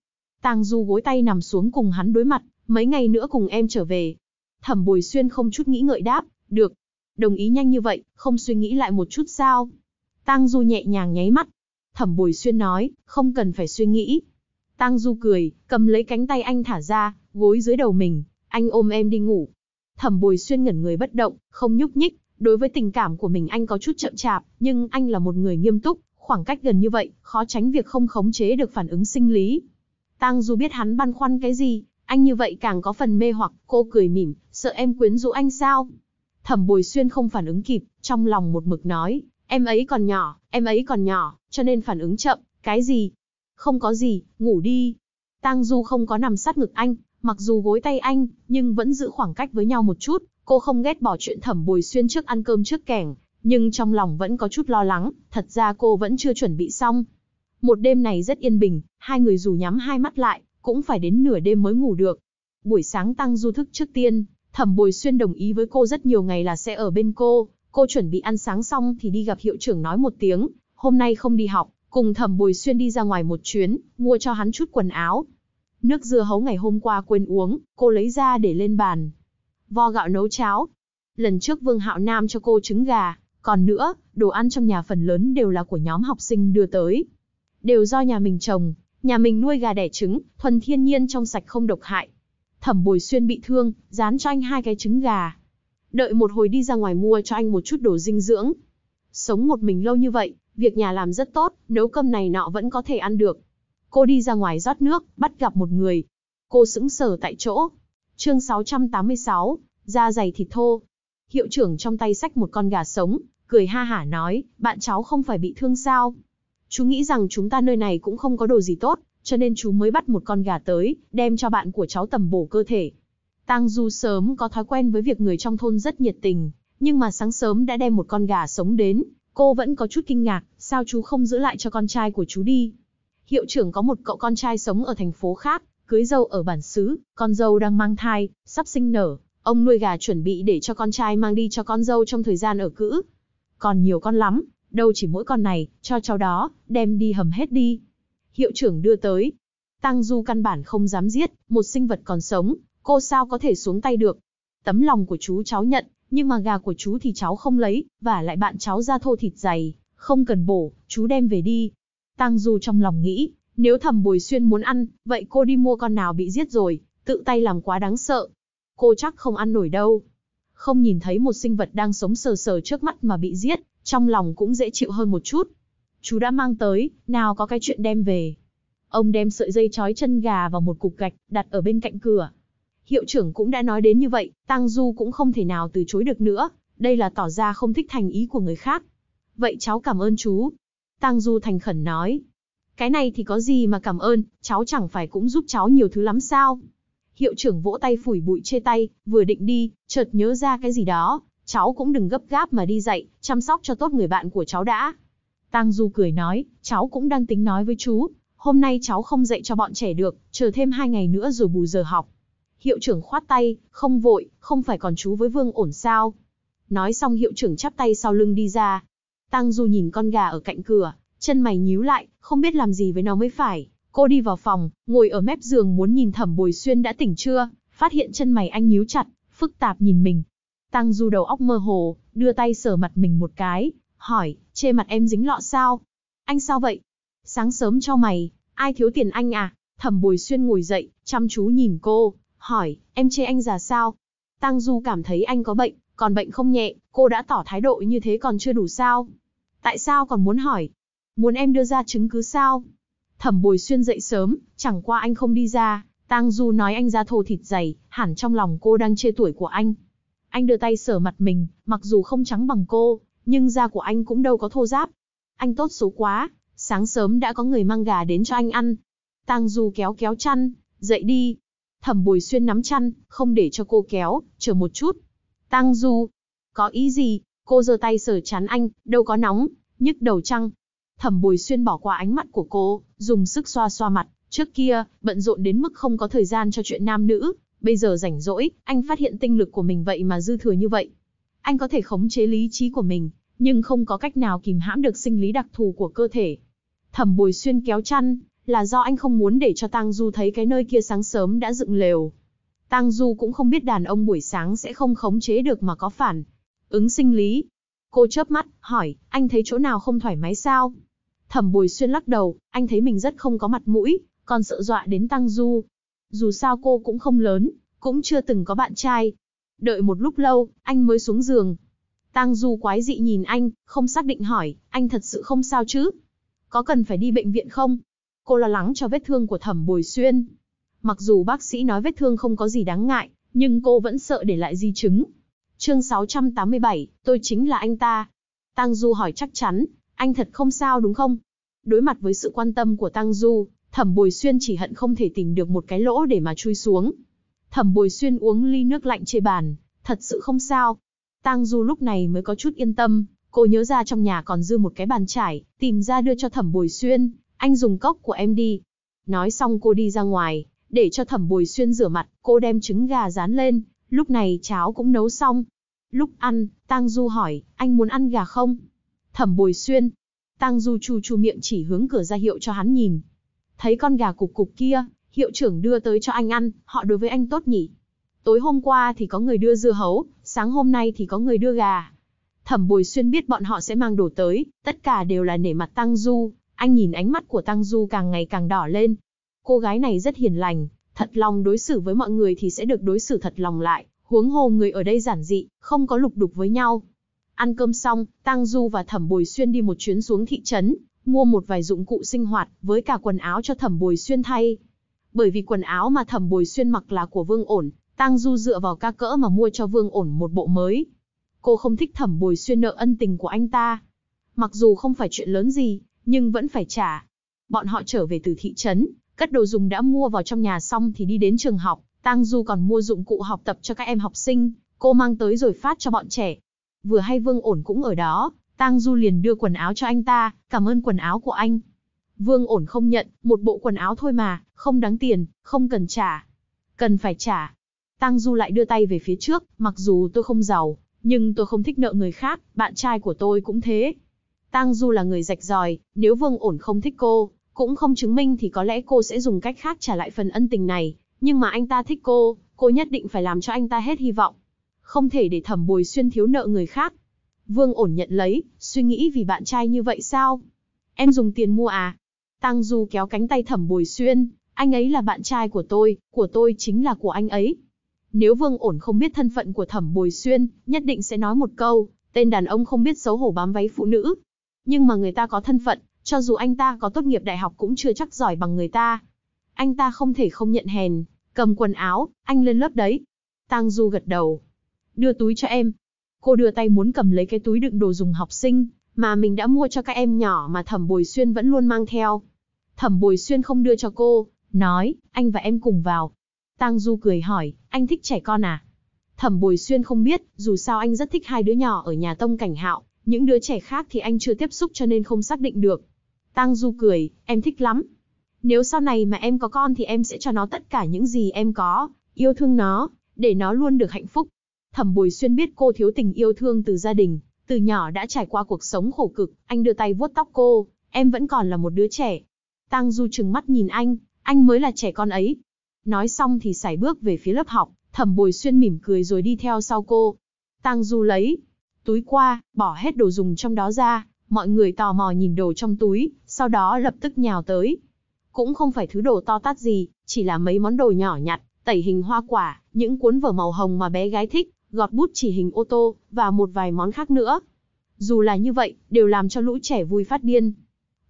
Tang Du gối tay nằm xuống cùng hắn đối mặt, mấy ngày nữa cùng em trở về. Thẩm Bồi Xuyên không chút nghĩ ngợi đáp, được. Đồng ý nhanh như vậy, không suy nghĩ lại một chút sao? Tang Du nhẹ nhàng nháy mắt. Thẩm Bồi Xuyên nói, không cần phải suy nghĩ. Tang Du cười, cầm lấy cánh tay anh thả ra, gối dưới đầu mình, anh ôm em đi ngủ. Thẩm Bồi Xuyên ngẩn người bất động, không nhúc nhích. Đối với tình cảm của mình anh có chút chậm chạp, nhưng anh là một người nghiêm túc, khoảng cách gần như vậy, khó tránh việc không khống chế được phản ứng sinh lý. Tang Du biết hắn băn khoăn cái gì, anh như vậy càng có phần mê hoặc, cô cười mỉm, sợ em quyến rũ anh sao? Thẩm Bồi Xuyên không phản ứng kịp, trong lòng một mực nói, em ấy còn nhỏ, em ấy còn nhỏ, cho nên phản ứng chậm, cái gì? Không có gì, ngủ đi. Tang Du không có nằm sát ngực anh, Mặc dù gối tay anh, nhưng vẫn giữ khoảng cách với nhau một chút, cô không ghét bỏ chuyện thẩm bồi xuyên trước ăn cơm trước kẻng, nhưng trong lòng vẫn có chút lo lắng, thật ra cô vẫn chưa chuẩn bị xong. Một đêm này rất yên bình, hai người dù nhắm hai mắt lại, cũng phải đến nửa đêm mới ngủ được. Buổi sáng tăng du thức trước tiên, thẩm bồi xuyên đồng ý với cô rất nhiều ngày là sẽ ở bên cô, cô chuẩn bị ăn sáng xong thì đi gặp hiệu trưởng nói một tiếng, hôm nay không đi học, cùng thẩm bồi xuyên đi ra ngoài một chuyến, mua cho hắn chút quần áo, Nước dưa hấu ngày hôm qua quên uống, cô lấy ra để lên bàn. Vo gạo nấu cháo. Lần trước Vương Hạo Nam cho cô trứng gà, còn nữa, đồ ăn trong nhà phần lớn đều là của nhóm học sinh đưa tới. Đều do nhà mình trồng, nhà mình nuôi gà đẻ trứng, thuần thiên nhiên trong sạch không độc hại. Thẩm Bồi Xuyên bị thương, dán cho anh hai cái trứng gà. Đợi một hồi đi ra ngoài mua cho anh một chút đồ dinh dưỡng. Sống một mình lâu như vậy, việc nhà làm rất tốt, nấu cơm này nọ vẫn có thể ăn được, Cô đi ra ngoài rót nước, bắt gặp một người. Cô sững sờ tại chỗ. Chương 686, da dày thịt thô. Hiệu trưởng trong tay sách một con gà sống, cười ha hả nói, bạn cháu không phải bị thương sao? Chú nghĩ rằng chúng ta nơi này cũng không có đồ gì tốt, cho nên chú mới bắt một con gà tới, đem cho bạn của cháu tầm bổ cơ thể. Tang Du sớm có thói quen với việc người trong thôn rất nhiệt tình, nhưng mà sáng sớm đã đem một con gà sống đến, cô vẫn có chút kinh ngạc, sao chú không giữ lại cho con trai của chú đi? Hiệu trưởng có một cậu con trai sống ở thành phố khác, cưới dâu ở bản xứ, con dâu đang mang thai, sắp sinh nở, ông nuôi gà chuẩn bị để cho con trai mang đi cho con dâu trong thời gian ở cữ. Còn nhiều con lắm, đâu chỉ mỗi con này, cho cháu đó, đem đi hầm hết đi. Hiệu trưởng đưa tới. Tăng Du căn bản không dám giết, một sinh vật còn sống, cô sao có thể xuống tay được. Tấm lòng của chú cháu nhận, nhưng mà gà của chú thì cháu không lấy, và lại bạn cháu ra thô thịt dày, không cần bổ, chú đem về đi, Tang Du trong lòng nghĩ, nếu thầm Bùi Xuyên muốn ăn, vậy cô đi mua con nào bị giết rồi, tự tay làm quá đáng sợ. Cô chắc không ăn nổi đâu. Không nhìn thấy một sinh vật đang sống sờ sờ trước mắt mà bị giết, trong lòng cũng dễ chịu hơn một chút. Chú đã mang tới, nào có cái chuyện đem về. Ông đem sợi dây chói chân gà vào một cục gạch, đặt ở bên cạnh cửa. Hiệu trưởng cũng đã nói đến như vậy, Tăng Du cũng không thể nào từ chối được nữa, đây là tỏ ra không thích thành ý của người khác. Vậy cháu cảm ơn chú, Tang Du thành khẩn nói. Cái này thì có gì mà cảm ơn, cháu chẳng phải cũng giúp cháu nhiều thứ lắm sao? Hiệu trưởng vỗ tay phủi bụi chê tay, vừa định đi, chợt nhớ ra cái gì đó. Cháu cũng đừng gấp gáp mà đi dậy, chăm sóc cho tốt người bạn của cháu đã. Tang Du cười nói, cháu cũng đang tính nói với chú. Hôm nay cháu không dạy cho bọn trẻ được, chờ thêm hai ngày nữa rồi bù giờ học. Hiệu trưởng khoát tay, không vội, không phải còn chú với Vương ổn sao. Nói xong hiệu trưởng chắp tay sau lưng đi ra, Tăng Du nhìn con gà ở cạnh cửa, chân mày nhíu lại, không biết làm gì với nó mới phải. Cô đi vào phòng, ngồi ở mép giường muốn nhìn Thẩm Bồi Xuyên đã tỉnh chưa, phát hiện chân mày anh nhíu chặt, phức tạp nhìn mình. Tăng Du đầu óc mơ hồ, đưa tay sờ mặt mình một cái, hỏi, chê mặt em dính lọ sao? Anh sao vậy? Sáng sớm cho mày, ai thiếu tiền anh à? Thẩm Bồi Xuyên ngồi dậy, chăm chú nhìn cô, hỏi, em chê anh già sao? Tăng Du cảm thấy anh có bệnh, còn bệnh không nhẹ, cô đã tỏ thái độ như thế còn chưa đủ sao? Tại sao còn muốn hỏi? Muốn em đưa ra chứng cứ sao? Thẩm Bồi Xuyên dậy sớm, chẳng qua anh không đi ra, Tang Du nói anh da thô thịt dày, hẳn trong lòng cô đang chê tuổi của anh. Anh đưa tay sờ mặt mình, mặc dù không trắng bằng cô, nhưng da của anh cũng đâu có thô ráp. Anh tốt số quá, sáng sớm đã có người mang gà đến cho anh ăn. Tang Du kéo kéo chăn, dậy đi. Thẩm Bồi Xuyên nắm chăn, không để cho cô kéo, chờ một chút, Tăng Du, có ý gì? Cô giơ tay sờ chán anh, đâu có nóng, nhức đầu chăng? Thẩm Bùi Xuyên bỏ qua ánh mắt của cô, dùng sức xoa xoa mặt, trước kia, bận rộn đến mức không có thời gian cho chuyện nam nữ, bây giờ rảnh rỗi, anh phát hiện tinh lực của mình vậy mà dư thừa như vậy. Anh có thể khống chế lý trí của mình, nhưng không có cách nào kìm hãm được sinh lý đặc thù của cơ thể. Thẩm Bùi Xuyên kéo chăn, là do anh không muốn để cho Tăng Du thấy cái nơi kia sáng sớm đã dựng lều, Tang Du cũng không biết đàn ông buổi sáng sẽ không khống chế được mà có phản. Ứng sinh lý. Cô chớp mắt, hỏi, anh thấy chỗ nào không thoải mái sao? Thẩm Bùi Xuyên lắc đầu, anh thấy mình rất không có mặt mũi, còn sợ dọa đến Tăng Du. Dù sao cô cũng không lớn, cũng chưa từng có bạn trai. Đợi một lúc lâu, anh mới xuống giường. Tăng Du quái dị nhìn anh, không xác định hỏi, anh thật sự không sao chứ? Có cần phải đi bệnh viện không? Cô lo lắng cho vết thương của Thẩm Bùi Xuyên. Mặc dù bác sĩ nói vết thương không có gì đáng ngại, nhưng cô vẫn sợ để lại di chứng. Chương 687, tôi chính là anh ta. Tang Du hỏi chắc chắn, anh thật không sao đúng không? Đối mặt với sự quan tâm của Tang Du, Thẩm Bồi Xuyên chỉ hận không thể tìm được một cái lỗ để mà chui xuống. Thẩm Bồi Xuyên uống ly nước lạnh trên bàn, thật sự không sao. Tang Du lúc này mới có chút yên tâm, cô nhớ ra trong nhà còn dư một cái bàn trải, tìm ra đưa cho Thẩm Bồi Xuyên, anh dùng cốc của em đi. Nói xong cô đi ra ngoài, để cho thẩm bồi xuyên rửa mặt, cô đem trứng gà rán lên, lúc này cháo cũng nấu xong. Lúc ăn, tăng Du hỏi, anh muốn ăn gà không? Thẩm bồi xuyên. tăng Du chu chu miệng chỉ hướng cửa ra hiệu cho hắn nhìn. Thấy con gà cục cục kia, hiệu trưởng đưa tới cho anh ăn, họ đối với anh tốt nhỉ? Tối hôm qua thì có người đưa dưa hấu, sáng hôm nay thì có người đưa gà. Thẩm Bồi Xuyên biết bọn họ sẽ mang đồ tới, tất cả đều là nể mặt Tăng Du. Anh nhìn ánh mắt của Tăng Du càng ngày càng đỏ lên, Cô gái này rất hiền lành, thật lòng đối xử với mọi người thì sẽ được đối xử thật lòng lại, huống hồ người ở đây giản dị, không có lục đục với nhau. Ăn cơm xong, Tăng Du và Thẩm Bồi Xuyên đi một chuyến xuống thị trấn, mua một vài dụng cụ sinh hoạt với cả quần áo cho Thẩm Bồi Xuyên thay. Bởi vì quần áo mà Thẩm Bồi Xuyên mặc là của Vương Ổn, Tăng Du dựa vào ca cỡ mà mua cho Vương Ổn một bộ mới. Cô không thích Thẩm Bồi Xuyên nợ ân tình của anh ta. Mặc dù không phải chuyện lớn gì, nhưng vẫn phải trả. Bọn họ trở về từ thị trấn, Cất đồ dùng đã mua vào trong nhà xong thì đi đến trường học, Tang Du còn mua dụng cụ học tập cho các em học sinh, cô mang tới rồi phát cho bọn trẻ. Vừa hay Vương Ổn cũng ở đó, Tang Du liền đưa quần áo cho anh ta, cảm ơn quần áo của anh. Vương Ổn không nhận, một bộ quần áo thôi mà, không đáng tiền, không cần trả. Cần phải trả. Tang Du lại đưa tay về phía trước, mặc dù tôi không giàu, nhưng tôi không thích nợ người khác, bạn trai của tôi cũng thế. Tang Du là người rạch ròi, nếu Vương Ổn không thích cô, cũng không chứng minh thì có lẽ cô sẽ dùng cách khác trả lại phần ân tình này, nhưng mà anh ta thích cô, cô nhất định phải làm cho anh ta hết hy vọng. Không thể để thẩm bồi xuyên thiếu nợ người khác. Vương ổn nhận lấy, suy nghĩ vì bạn trai như vậy sao? Em dùng tiền mua à? Tăng Du kéo cánh tay thẩm bồi xuyên, anh ấy là bạn trai của tôi, của tôi chính là của anh ấy. Nếu Vương ổn không biết thân phận của thẩm bồi xuyên, nhất định sẽ nói một câu, tên đàn ông không biết xấu hổ bám váy phụ nữ. Nhưng mà người ta có thân phận, cho dù anh ta có tốt nghiệp đại học cũng chưa chắc giỏi bằng người ta. Anh ta không thể không nhận hèn, cầm quần áo, anh lên lớp đấy. Tang Du gật đầu. Đưa túi cho em. Cô đưa tay muốn cầm lấy cái túi đựng đồ dùng học sinh, mà mình đã mua cho các em nhỏ mà Thẩm Bồi Xuyên vẫn luôn mang theo. Thẩm Bồi Xuyên không đưa cho cô, nói, anh và em cùng vào. Tang Du cười hỏi, anh thích trẻ con à? Thẩm Bồi Xuyên không biết, dù sao anh rất thích hai đứa nhỏ ở nhà Tông Cảnh Hạo, những đứa trẻ khác thì anh chưa tiếp xúc cho nên không xác định được. Tang Du cười, em thích lắm. Nếu sau này mà em có con thì em sẽ cho nó tất cả những gì em có, yêu thương nó, để nó luôn được hạnh phúc. Thẩm Bùi Xuyên biết cô thiếu tình yêu thương từ gia đình, từ nhỏ đã trải qua cuộc sống khổ cực, anh đưa tay vuốt tóc cô, em vẫn còn là một đứa trẻ. Tang Du trừng mắt nhìn anh, anh mới là trẻ con ấy. Nói xong thì sải bước về phía lớp học, Thẩm Bùi Xuyên mỉm cười rồi đi theo sau cô. Tang Du lấy túi qua, bỏ hết đồ dùng trong đó ra, mọi người tò mò nhìn đồ trong túi, sau đó lập tức nhào tới. Cũng không phải thứ đồ to tát gì, chỉ là mấy món đồ nhỏ nhặt, tẩy hình hoa quả, những cuốn vở màu hồng mà bé gái thích, gọt bút chỉ hình ô tô, và một vài món khác nữa. Dù là như vậy, đều làm cho lũ trẻ vui phát điên.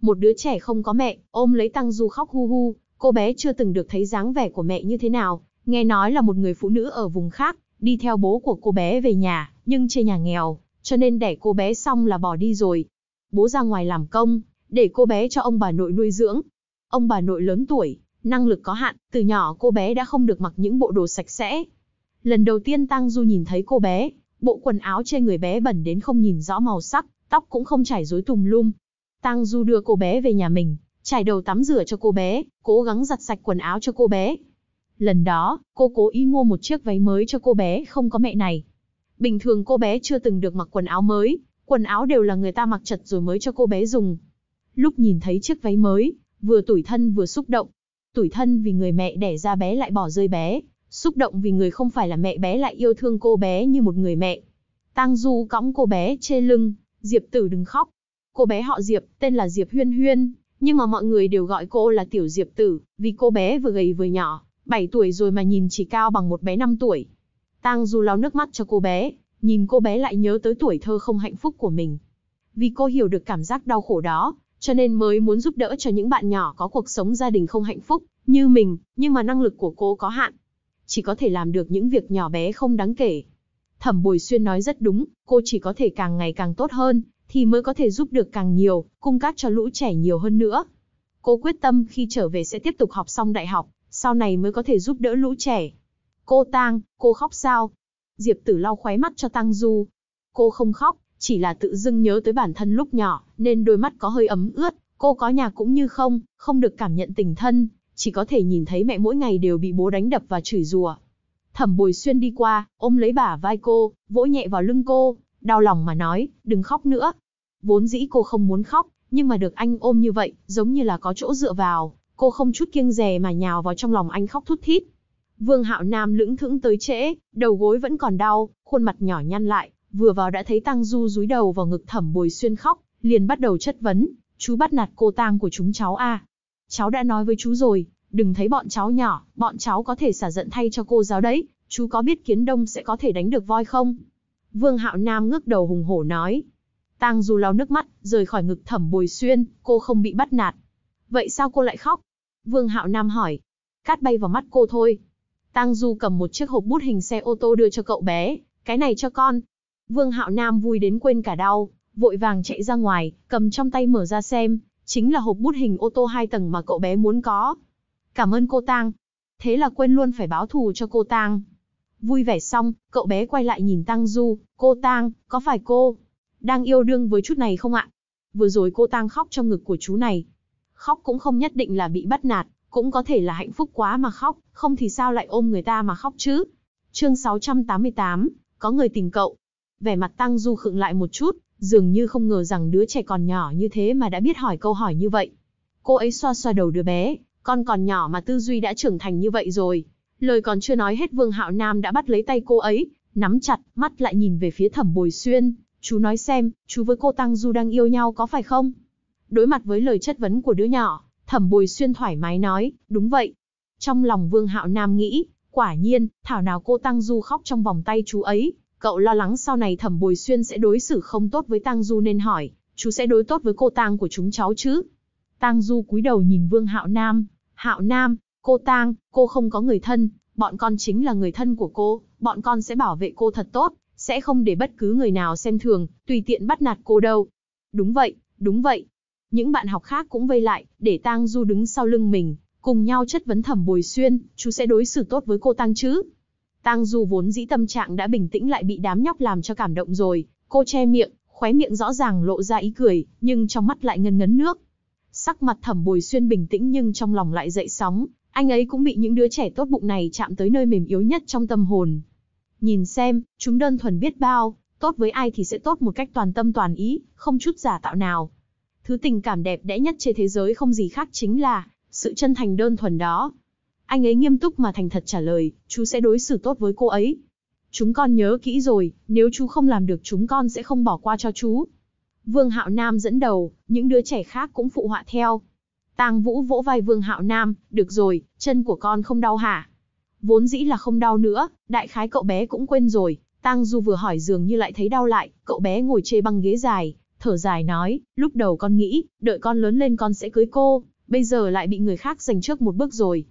Một đứa trẻ không có mẹ, ôm lấy Tăng Du khóc hu hu, cô bé chưa từng được thấy dáng vẻ của mẹ như thế nào, nghe nói là một người phụ nữ ở vùng khác, đi theo bố của cô bé về nhà, nhưng chê nhà nghèo, cho nên đẻ cô bé xong là bỏ đi rồi. Bố ra ngoài làm công, để cô bé cho ông bà nội nuôi dưỡng. Ông bà nội lớn tuổi, năng lực có hạn, từ nhỏ cô bé đã không được mặc những bộ đồ sạch sẽ. Lần đầu tiên Tang Du nhìn thấy cô bé, bộ quần áo trên người bé bẩn đến không nhìn rõ màu sắc, tóc cũng không trải rối tùm lum. Tang Du đưa cô bé về nhà mình, chải đầu tắm rửa cho cô bé, cố gắng giặt sạch quần áo cho cô bé. Lần đó, cô cố ý mua một chiếc váy mới cho cô bé không có mẹ này. Bình thường cô bé chưa từng được mặc quần áo mới, quần áo đều là người ta mặc chật rồi mới cho cô bé dùng. Lúc nhìn thấy chiếc váy mới, vừa tủi thân vừa xúc động. Tủi thân vì người mẹ đẻ ra bé lại bỏ rơi bé, xúc động vì người không phải là mẹ bé lại yêu thương cô bé như một người mẹ. Tang Du cõng cô bé trên lưng, Diệp Tử đừng khóc. Cô bé họ Diệp, tên là Diệp Huyên Huyên, nhưng mà mọi người đều gọi cô là Tiểu Diệp Tử, vì cô bé vừa gầy vừa nhỏ, 7 tuổi rồi mà nhìn chỉ cao bằng một bé 5 tuổi. Tang Du lau nước mắt cho cô bé, nhìn cô bé lại nhớ tới tuổi thơ không hạnh phúc của mình. Vì cô hiểu được cảm giác đau khổ đó, cho nên mới muốn giúp đỡ cho những bạn nhỏ có cuộc sống gia đình không hạnh phúc, như mình, nhưng mà năng lực của cô có hạn. Chỉ có thể làm được những việc nhỏ bé không đáng kể. Thẩm Bồi Xuyên nói rất đúng, cô chỉ có thể càng ngày càng tốt hơn, thì mới có thể giúp được càng nhiều, cung cấp cho lũ trẻ nhiều hơn nữa. Cô quyết tâm khi trở về sẽ tiếp tục học xong đại học, sau này mới có thể giúp đỡ lũ trẻ. Cô Tang, cô khóc sao? Diệp Tử lau khóe mắt cho Tang Du. Cô không khóc, chỉ là tự dưng nhớ tới bản thân lúc nhỏ, nên đôi mắt có hơi ấm ướt, cô có nhà cũng như không, không được cảm nhận tình thân, chỉ có thể nhìn thấy mẹ mỗi ngày đều bị bố đánh đập và chửi rủa. Thẩm Bồi Xuyên đi qua, ôm lấy bả vai cô, vỗ nhẹ vào lưng cô, đau lòng mà nói, đừng khóc nữa. Vốn dĩ cô không muốn khóc, nhưng mà được anh ôm như vậy, giống như là có chỗ dựa vào, cô không chút kiêng dè mà nhào vào trong lòng anh khóc thút thít. Vương Hạo Nam lững thững tới trễ, đầu gối vẫn còn đau, khuôn mặt nhỏ nhăn lại, vừa vào đã thấy Tăng Du dúi đầu vào ngực thẩm bồi xuyên khóc, liền bắt đầu chất vấn, chú bắt nạt cô tăng của chúng cháu à. Cháu đã nói với chú rồi, đừng thấy bọn cháu nhỏ, bọn cháu có thể xả giận thay cho cô giáo đấy, chú có biết kiến đông sẽ có thể đánh được voi không? Vương Hạo Nam ngước đầu hùng hổ nói. tăng Du lau nước mắt, rời khỏi ngực thẩm bồi xuyên, cô không bị bắt nạt. Vậy sao cô lại khóc? Vương Hạo Nam hỏi. Cát bay vào mắt cô thôi. tăng Du cầm một chiếc hộp bút hình xe ô tô đưa cho cậu bé, cái này cho con, Vương Hạo Nam vui đến quên cả đau, vội vàng chạy ra ngoài, cầm trong tay mở ra xem, chính là hộp bút hình ô tô hai tầng mà cậu bé muốn có. Cảm ơn cô Tang. Thế là quên luôn phải báo thù cho cô Tang. Vui vẻ xong, cậu bé quay lại nhìn Tang Du, cô Tang, có phải cô đang yêu đương với chút này không ạ? Vừa rồi cô Tang khóc trong ngực của chú này. Khóc cũng không nhất định là bị bắt nạt, cũng có thể là hạnh phúc quá mà khóc, không thì sao lại ôm người ta mà khóc chứ? Chương 688, có người tìm cậu, vẻ mặt Tăng Du khựng lại một chút, dường như không ngờ rằng đứa trẻ còn nhỏ như thế mà đã biết hỏi câu hỏi như vậy. Cô ấy xoa xoa đầu đứa bé, con còn nhỏ mà tư duy đã trưởng thành như vậy rồi. Lời còn chưa nói hết Vương Hạo Nam đã bắt lấy tay cô ấy, nắm chặt, mắt lại nhìn về phía thẩm bồi xuyên. Chú nói xem, chú với cô Tăng Du đang yêu nhau có phải không? Đối mặt với lời chất vấn của đứa nhỏ, thẩm bồi xuyên thoải mái nói, đúng vậy. Trong lòng Vương Hạo Nam nghĩ, quả nhiên, thảo nào cô Tăng Du khóc trong vòng tay chú ấy, Cậu lo lắng sau này thẩm bồi xuyên sẽ đối xử không tốt với Tang Du nên hỏi, chú sẽ đối tốt với cô Tang của chúng cháu chứ? Tang Du cúi đầu nhìn Vương Hạo Nam, Hạo Nam, cô Tang, cô không có người thân, bọn con chính là người thân của cô, bọn con sẽ bảo vệ cô thật tốt, sẽ không để bất cứ người nào xem thường, tùy tiện bắt nạt cô đâu. Đúng vậy, đúng vậy. Những bạn học khác cũng vây lại, để Tang Du đứng sau lưng mình, cùng nhau chất vấn Thẩm Bồi Xuyên, chú sẽ đối xử tốt với cô Tang chứ? Tang Du vốn dĩ tâm trạng đã bình tĩnh lại bị đám nhóc làm cho cảm động rồi, cô che miệng, khóe miệng rõ ràng lộ ra ý cười, nhưng trong mắt lại ngân ngấn nước. Sắc mặt Thẩm Bồi Xuyên bình tĩnh nhưng trong lòng lại dậy sóng, anh ấy cũng bị những đứa trẻ tốt bụng này chạm tới nơi mềm yếu nhất trong tâm hồn. Nhìn xem, chúng đơn thuần biết bao, tốt với ai thì sẽ tốt một cách toàn tâm toàn ý, không chút giả tạo nào. Thứ tình cảm đẹp đẽ nhất trên thế giới không gì khác chính là sự chân thành đơn thuần đó. Anh ấy nghiêm túc mà thành thật trả lời, chú sẽ đối xử tốt với cô ấy. Chúng con nhớ kỹ rồi, nếu chú không làm được chúng con sẽ không bỏ qua cho chú. Vương Hạo Nam dẫn đầu, những đứa trẻ khác cũng phụ họa theo. Tang Vũ vỗ vai Vương Hạo Nam, được rồi, chân của con không đau hả? Vốn dĩ là không đau nữa, đại khái cậu bé cũng quên rồi. Tang Du vừa hỏi dường như lại thấy đau lại, cậu bé ngồi chê băng ghế dài, thở dài nói, lúc đầu con nghĩ, đợi con lớn lên con sẽ cưới cô, bây giờ lại bị người khác giành trước một bước rồi,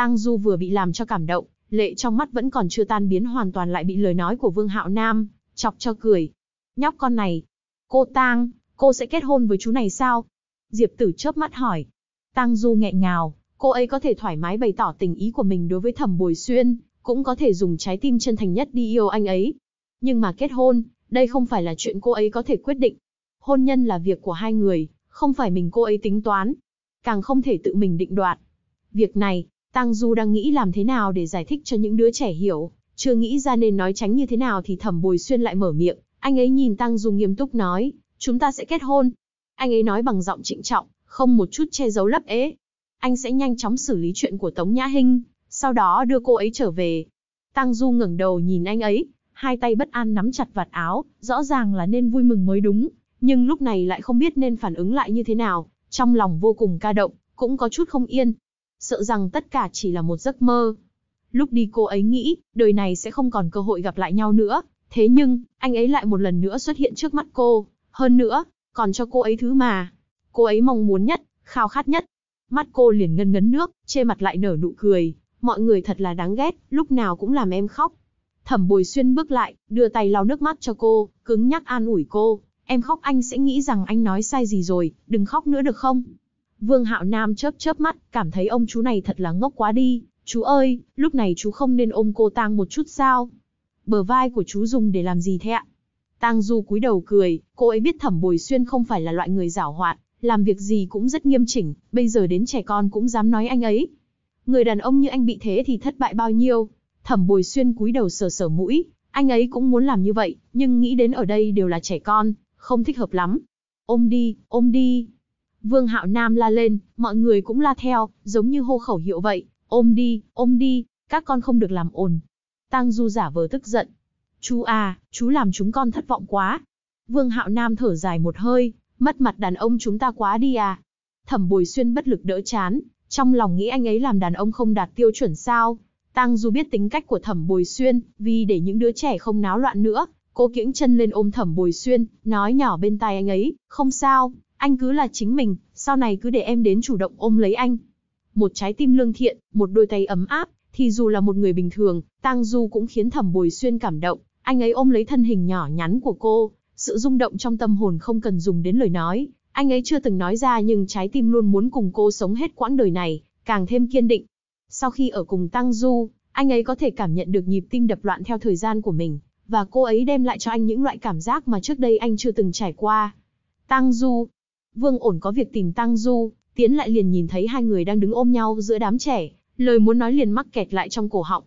Tang Du vừa bị làm cho cảm động, lệ trong mắt vẫn còn chưa tan biến hoàn toàn lại bị lời nói của Vương Hạo Nam chọc cho cười. Nhóc con này, cô Tang, cô sẽ kết hôn với chú này sao? Diệp Tử chớp mắt hỏi. Tang Du nghẹn ngào, cô ấy có thể thoải mái bày tỏ tình ý của mình đối với Thẩm Bồi Xuyên, cũng có thể dùng trái tim chân thành nhất đi yêu anh ấy. Nhưng mà kết hôn, đây không phải là chuyện cô ấy có thể quyết định. Hôn nhân là việc của hai người, không phải mình cô ấy tính toán, càng không thể tự mình định đoạt. Việc này, Tăng Du đang nghĩ làm thế nào để giải thích cho những đứa trẻ hiểu, chưa nghĩ ra nên nói tránh như thế nào thì Thẩm Bồi Xuyên lại mở miệng, anh ấy nhìn Tăng Du nghiêm túc nói, chúng ta sẽ kết hôn. Anh ấy nói bằng giọng trịnh trọng, không một chút che giấu lấp ế. Anh sẽ nhanh chóng xử lý chuyện của Tống Nhã Hinh, sau đó đưa cô ấy trở về. Tăng Du ngẩng đầu nhìn anh ấy, hai tay bất an nắm chặt vạt áo, rõ ràng là nên vui mừng mới đúng, nhưng lúc này lại không biết nên phản ứng lại như thế nào, trong lòng vô cùng ca động, cũng có chút không yên sợ rằng tất cả chỉ là một giấc mơ. Lúc đi cô ấy nghĩ, đời này sẽ không còn cơ hội gặp lại nhau nữa, thế nhưng, anh ấy lại một lần nữa xuất hiện trước mắt cô, hơn nữa, còn cho cô ấy thứ mà. Cô ấy mong muốn nhất, khao khát nhất. Mắt cô liền ngân ngấn nước, trên mặt lại nở nụ cười, mọi người thật là đáng ghét, lúc nào cũng làm em khóc. Thẩm Bồi Xuyên bước lại, đưa tay lau nước mắt cho cô, cứng nhắc an ủi cô, em khóc anh sẽ nghĩ rằng anh nói sai gì rồi, đừng khóc nữa được không? Vương Hạo Nam chớp chớp mắt, cảm thấy ông chú này thật là ngốc quá đi. Chú ơi, lúc này chú không nên ôm cô Tang một chút sao? Bờ vai của chú dùng để làm gì thế ạ? Tang Du cúi đầu cười, cô ấy biết Thẩm Bồi Xuyên không phải là loại người giảo hoạt, làm việc gì cũng rất nghiêm chỉnh, bây giờ đến trẻ con cũng dám nói anh ấy. Người đàn ông như anh bị thế thì thất bại bao nhiêu? Thẩm Bồi Xuyên cúi đầu sờ sờ mũi, anh ấy cũng muốn làm như vậy, nhưng nghĩ đến ở đây đều là trẻ con, không thích hợp lắm. Ôm đi, ôm đi, Vương Hạo Nam la lên, mọi người cũng la theo, giống như hô khẩu hiệu vậy, ôm đi, ôm đi, các con không được làm ồn. Tang Du giả vờ tức giận. Chú à, chú làm chúng con thất vọng quá. Vương Hạo Nam thở dài một hơi, mất mặt đàn ông chúng ta quá đi à. Thẩm Bồi Xuyên bất lực đỡ chán, trong lòng nghĩ anh ấy làm đàn ông không đạt tiêu chuẩn sao. Tang Du biết tính cách của Thẩm Bồi Xuyên, vì để những đứa trẻ không náo loạn nữa, cô kiễng chân lên ôm Thẩm Bồi Xuyên, nói nhỏ bên tai anh ấy, không sao, anh cứ là chính mình, sau này cứ để em đến chủ động ôm lấy anh. Một trái tim lương thiện, một đôi tay ấm áp, thì dù là một người bình thường, Tang Du cũng khiến Thẩm Bồi Xuyên cảm động, anh ấy ôm lấy thân hình nhỏ nhắn của cô, sự rung động trong tâm hồn không cần dùng đến lời nói, anh ấy chưa từng nói ra nhưng trái tim luôn muốn cùng cô sống hết quãng đời này, càng thêm kiên định. Sau khi ở cùng Tang Du, anh ấy có thể cảm nhận được nhịp tim đập loạn theo thời gian của mình, và cô ấy đem lại cho anh những loại cảm giác mà trước đây anh chưa từng trải qua. Tang Du, Vương ổn có việc tìm Tăng Du, tiến lại liền nhìn thấy hai người đang đứng ôm nhau giữa đám trẻ, lời muốn nói liền mắc kẹt lại trong cổ họng.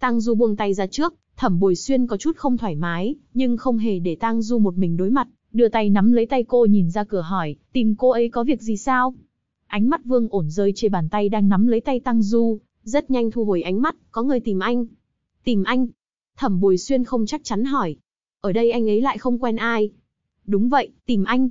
Tăng Du buông tay ra trước, thẩm bồi xuyên có chút không thoải mái, nhưng không hề để Tăng Du một mình đối mặt, đưa tay nắm lấy tay cô nhìn ra cửa hỏi, tìm cô ấy có việc gì sao? Ánh mắt Vương ổn rơi trên bàn tay đang nắm lấy tay Tăng Du, rất nhanh thu hồi ánh mắt, có người tìm anh. Tìm anh? Thẩm Bồi Xuyên không chắc chắn hỏi. Ở đây anh ấy lại không quen ai. Đúng vậy, tìm anh.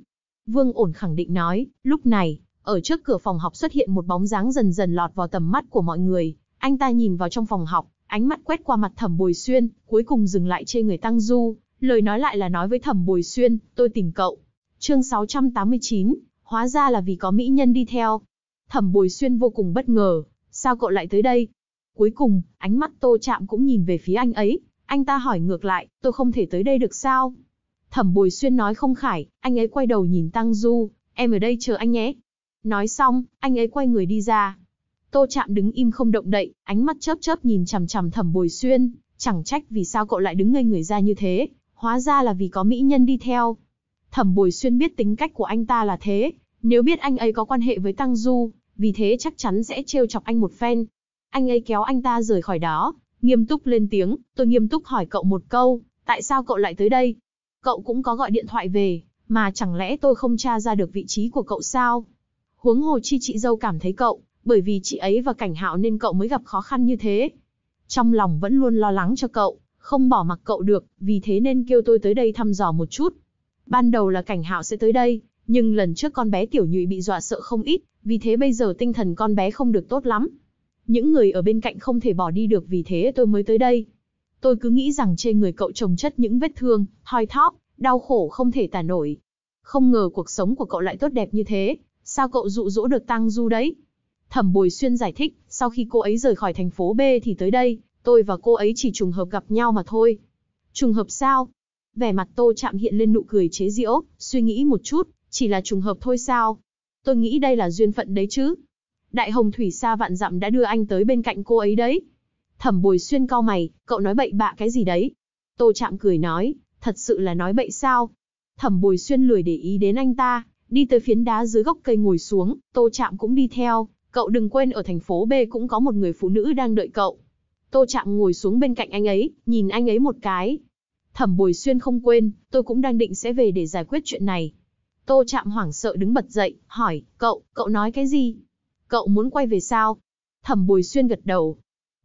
Vương ổn khẳng định nói, lúc này, ở trước cửa phòng học xuất hiện một bóng dáng dần dần lọt vào tầm mắt của mọi người, anh ta nhìn vào trong phòng học, ánh mắt quét qua mặt Thẩm Bồi Xuyên, cuối cùng dừng lại trên người Tăng Du, lời nói lại là nói với Thẩm Bồi Xuyên, tôi tìm cậu. Chương 689, hóa ra là vì có mỹ nhân đi theo. Thẩm Bồi Xuyên vô cùng bất ngờ, sao cậu lại tới đây? Cuối cùng, ánh mắt Tô chạm cũng nhìn về phía anh ấy, anh ta hỏi ngược lại, tôi không thể tới đây được sao? Thẩm Bùi Xuyên nói không khải, anh ấy quay đầu nhìn Tăng Du, em ở đây chờ anh nhé. Nói xong, anh ấy quay người đi ra. Tô Trạm đứng im không động đậy, ánh mắt chớp chớp nhìn chằm chằm Thẩm Bùi Xuyên, chẳng trách vì sao cậu lại đứng ngây người ra như thế, hóa ra là vì có mỹ nhân đi theo. Thẩm Bùi Xuyên biết tính cách của anh ta là thế, nếu biết anh ấy có quan hệ với Tăng Du, vì thế chắc chắn sẽ trêu chọc anh một phen. Anh ấy kéo anh ta rời khỏi đó, nghiêm túc lên tiếng, tôi nghiêm túc hỏi cậu một câu, tại sao cậu lại tới đây? cậu cũng có gọi điện thoại về, mà chẳng lẽ tôi không tra ra được vị trí của cậu sao? Huống hồ chi chị dâu cảm thấy cậu, bởi vì chị ấy và cảnh hạo nên cậu mới gặp khó khăn như thế. Trong lòng vẫn luôn lo lắng cho cậu, không bỏ mặc cậu được, vì thế nên kêu tôi tới đây thăm dò một chút. Ban đầu là cảnh hạo sẽ tới đây, nhưng lần trước con bé tiểu nhụy bị dọa sợ không ít, vì thế bây giờ tinh thần con bé không được tốt lắm. Những người ở bên cạnh không thể bỏ đi được vì thế tôi mới tới đây, tôi cứ nghĩ rằng trên người cậu trồng chất những vết thương, hoi thóp, đau khổ không thể tả nổi. Không ngờ cuộc sống của cậu lại tốt đẹp như thế, sao cậu dụ dỗ được Tăng Du đấy? Thẩm Bồi Xuyên giải thích, sau khi cô ấy rời khỏi thành phố B thì tới đây, tôi và cô ấy chỉ trùng hợp gặp nhau mà thôi. Trùng hợp sao? Vẻ mặt Tô Chạm hiện lên nụ cười chế giễu, suy nghĩ một chút, chỉ là trùng hợp thôi sao? Tôi nghĩ đây là duyên phận đấy chứ. Đại Hồng Thủy xa vạn dặm đã đưa anh tới bên cạnh cô ấy đấy. Thẩm Bồi Xuyên cau mày, cậu nói bậy bạ cái gì đấy? Tô Trạm cười nói, thật sự là nói bậy sao? Thẩm Bồi Xuyên lười để ý đến anh ta, đi tới phiến đá dưới gốc cây ngồi xuống, Tô Trạm cũng đi theo, cậu đừng quên ở thành phố B cũng có một người phụ nữ đang đợi cậu. Tô Trạm ngồi xuống bên cạnh anh ấy, nhìn anh ấy một cái. Thẩm Bồi Xuyên không quên, tôi cũng đang định sẽ về để giải quyết chuyện này. Tô Trạm hoảng sợ đứng bật dậy, hỏi, cậu, cậu nói cái gì? Cậu muốn quay về sao? Thẩm Bồi Xuyên gật đầu,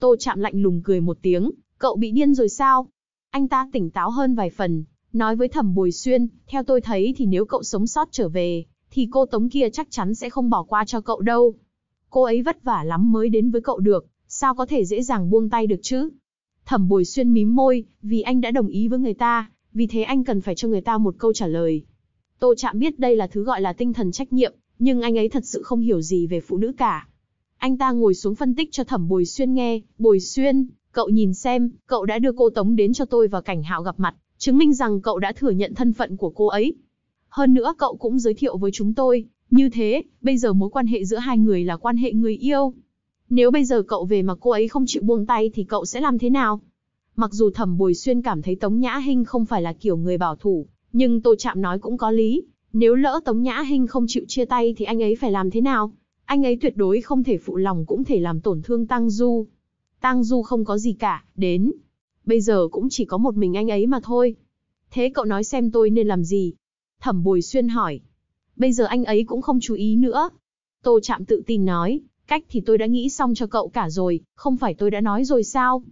Tô chạm lạnh lùng cười một tiếng, cậu bị điên rồi sao? Anh ta tỉnh táo hơn vài phần, nói với thẩm bồi xuyên, theo tôi thấy thì nếu cậu sống sót trở về, thì cô tống kia chắc chắn sẽ không bỏ qua cho cậu đâu. Cô ấy vất vả lắm mới đến với cậu được, sao có thể dễ dàng buông tay được chứ? Thẩm bồi xuyên mím môi, vì anh đã đồng ý với người ta, vì thế anh cần phải cho người ta một câu trả lời. Tô chạm biết đây là thứ gọi là tinh thần trách nhiệm, nhưng anh ấy thật sự không hiểu gì về phụ nữ cả. Anh ta ngồi xuống phân tích cho Thẩm Bồi Xuyên nghe, Bồi Xuyên, cậu nhìn xem, cậu đã đưa cô Tống đến cho tôi và Cảnh Hạo gặp mặt, chứng minh rằng cậu đã thừa nhận thân phận của cô ấy. Hơn nữa cậu cũng giới thiệu với chúng tôi, như thế, bây giờ mối quan hệ giữa hai người là quan hệ người yêu. Nếu bây giờ cậu về mà cô ấy không chịu buông tay thì cậu sẽ làm thế nào? Mặc dù Thẩm Bồi Xuyên cảm thấy Tống Nhã Hinh không phải là kiểu người bảo thủ, nhưng Tô Trạm nói cũng có lý, nếu lỡ Tống Nhã Hinh không chịu chia tay thì anh ấy phải làm thế nào? Anh ấy tuyệt đối không thể phụ lòng cũng thể làm tổn thương Tăng Du. Tăng Du không có gì cả, đến. Bây giờ cũng chỉ có một mình anh ấy mà thôi. Thế cậu nói xem tôi nên làm gì? Thẩm Bồi Xuyên hỏi. Bây giờ anh ấy cũng không chú ý nữa. Tô Trạm tự tin nói, cách thì tôi đã nghĩ xong cho cậu cả rồi, không phải tôi đã nói rồi sao?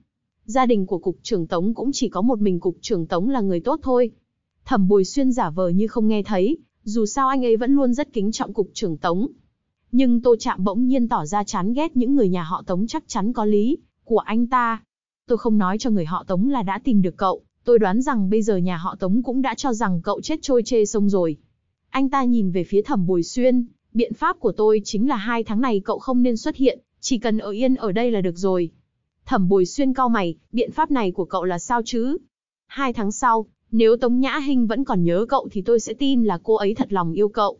Gia đình của cục trưởng Tống cũng chỉ có một mình cục trưởng Tống là người tốt thôi. Thẩm Bồi Xuyên giả vờ như không nghe thấy, dù sao anh ấy vẫn luôn rất kính trọng cục trưởng Tống. Nhưng Tô Chạm bỗng nhiên tỏ ra chán ghét những người nhà họ Tống chắc chắn có lý, của anh ta. Tôi không nói cho người họ Tống là đã tìm được cậu, tôi đoán rằng bây giờ nhà họ Tống cũng đã cho rằng cậu chết trôi chê sông rồi. Anh ta nhìn về phía thẩm Bồi Xuyên, biện pháp của tôi chính là hai tháng này cậu không nên xuất hiện, chỉ cần ở yên ở đây là được rồi. Thẩm Bồi Xuyên cau mày, biện pháp này của cậu là sao chứ? Hai tháng sau, nếu Tống Nhã Hinh vẫn còn nhớ cậu thì tôi sẽ tin là cô ấy thật lòng yêu cậu.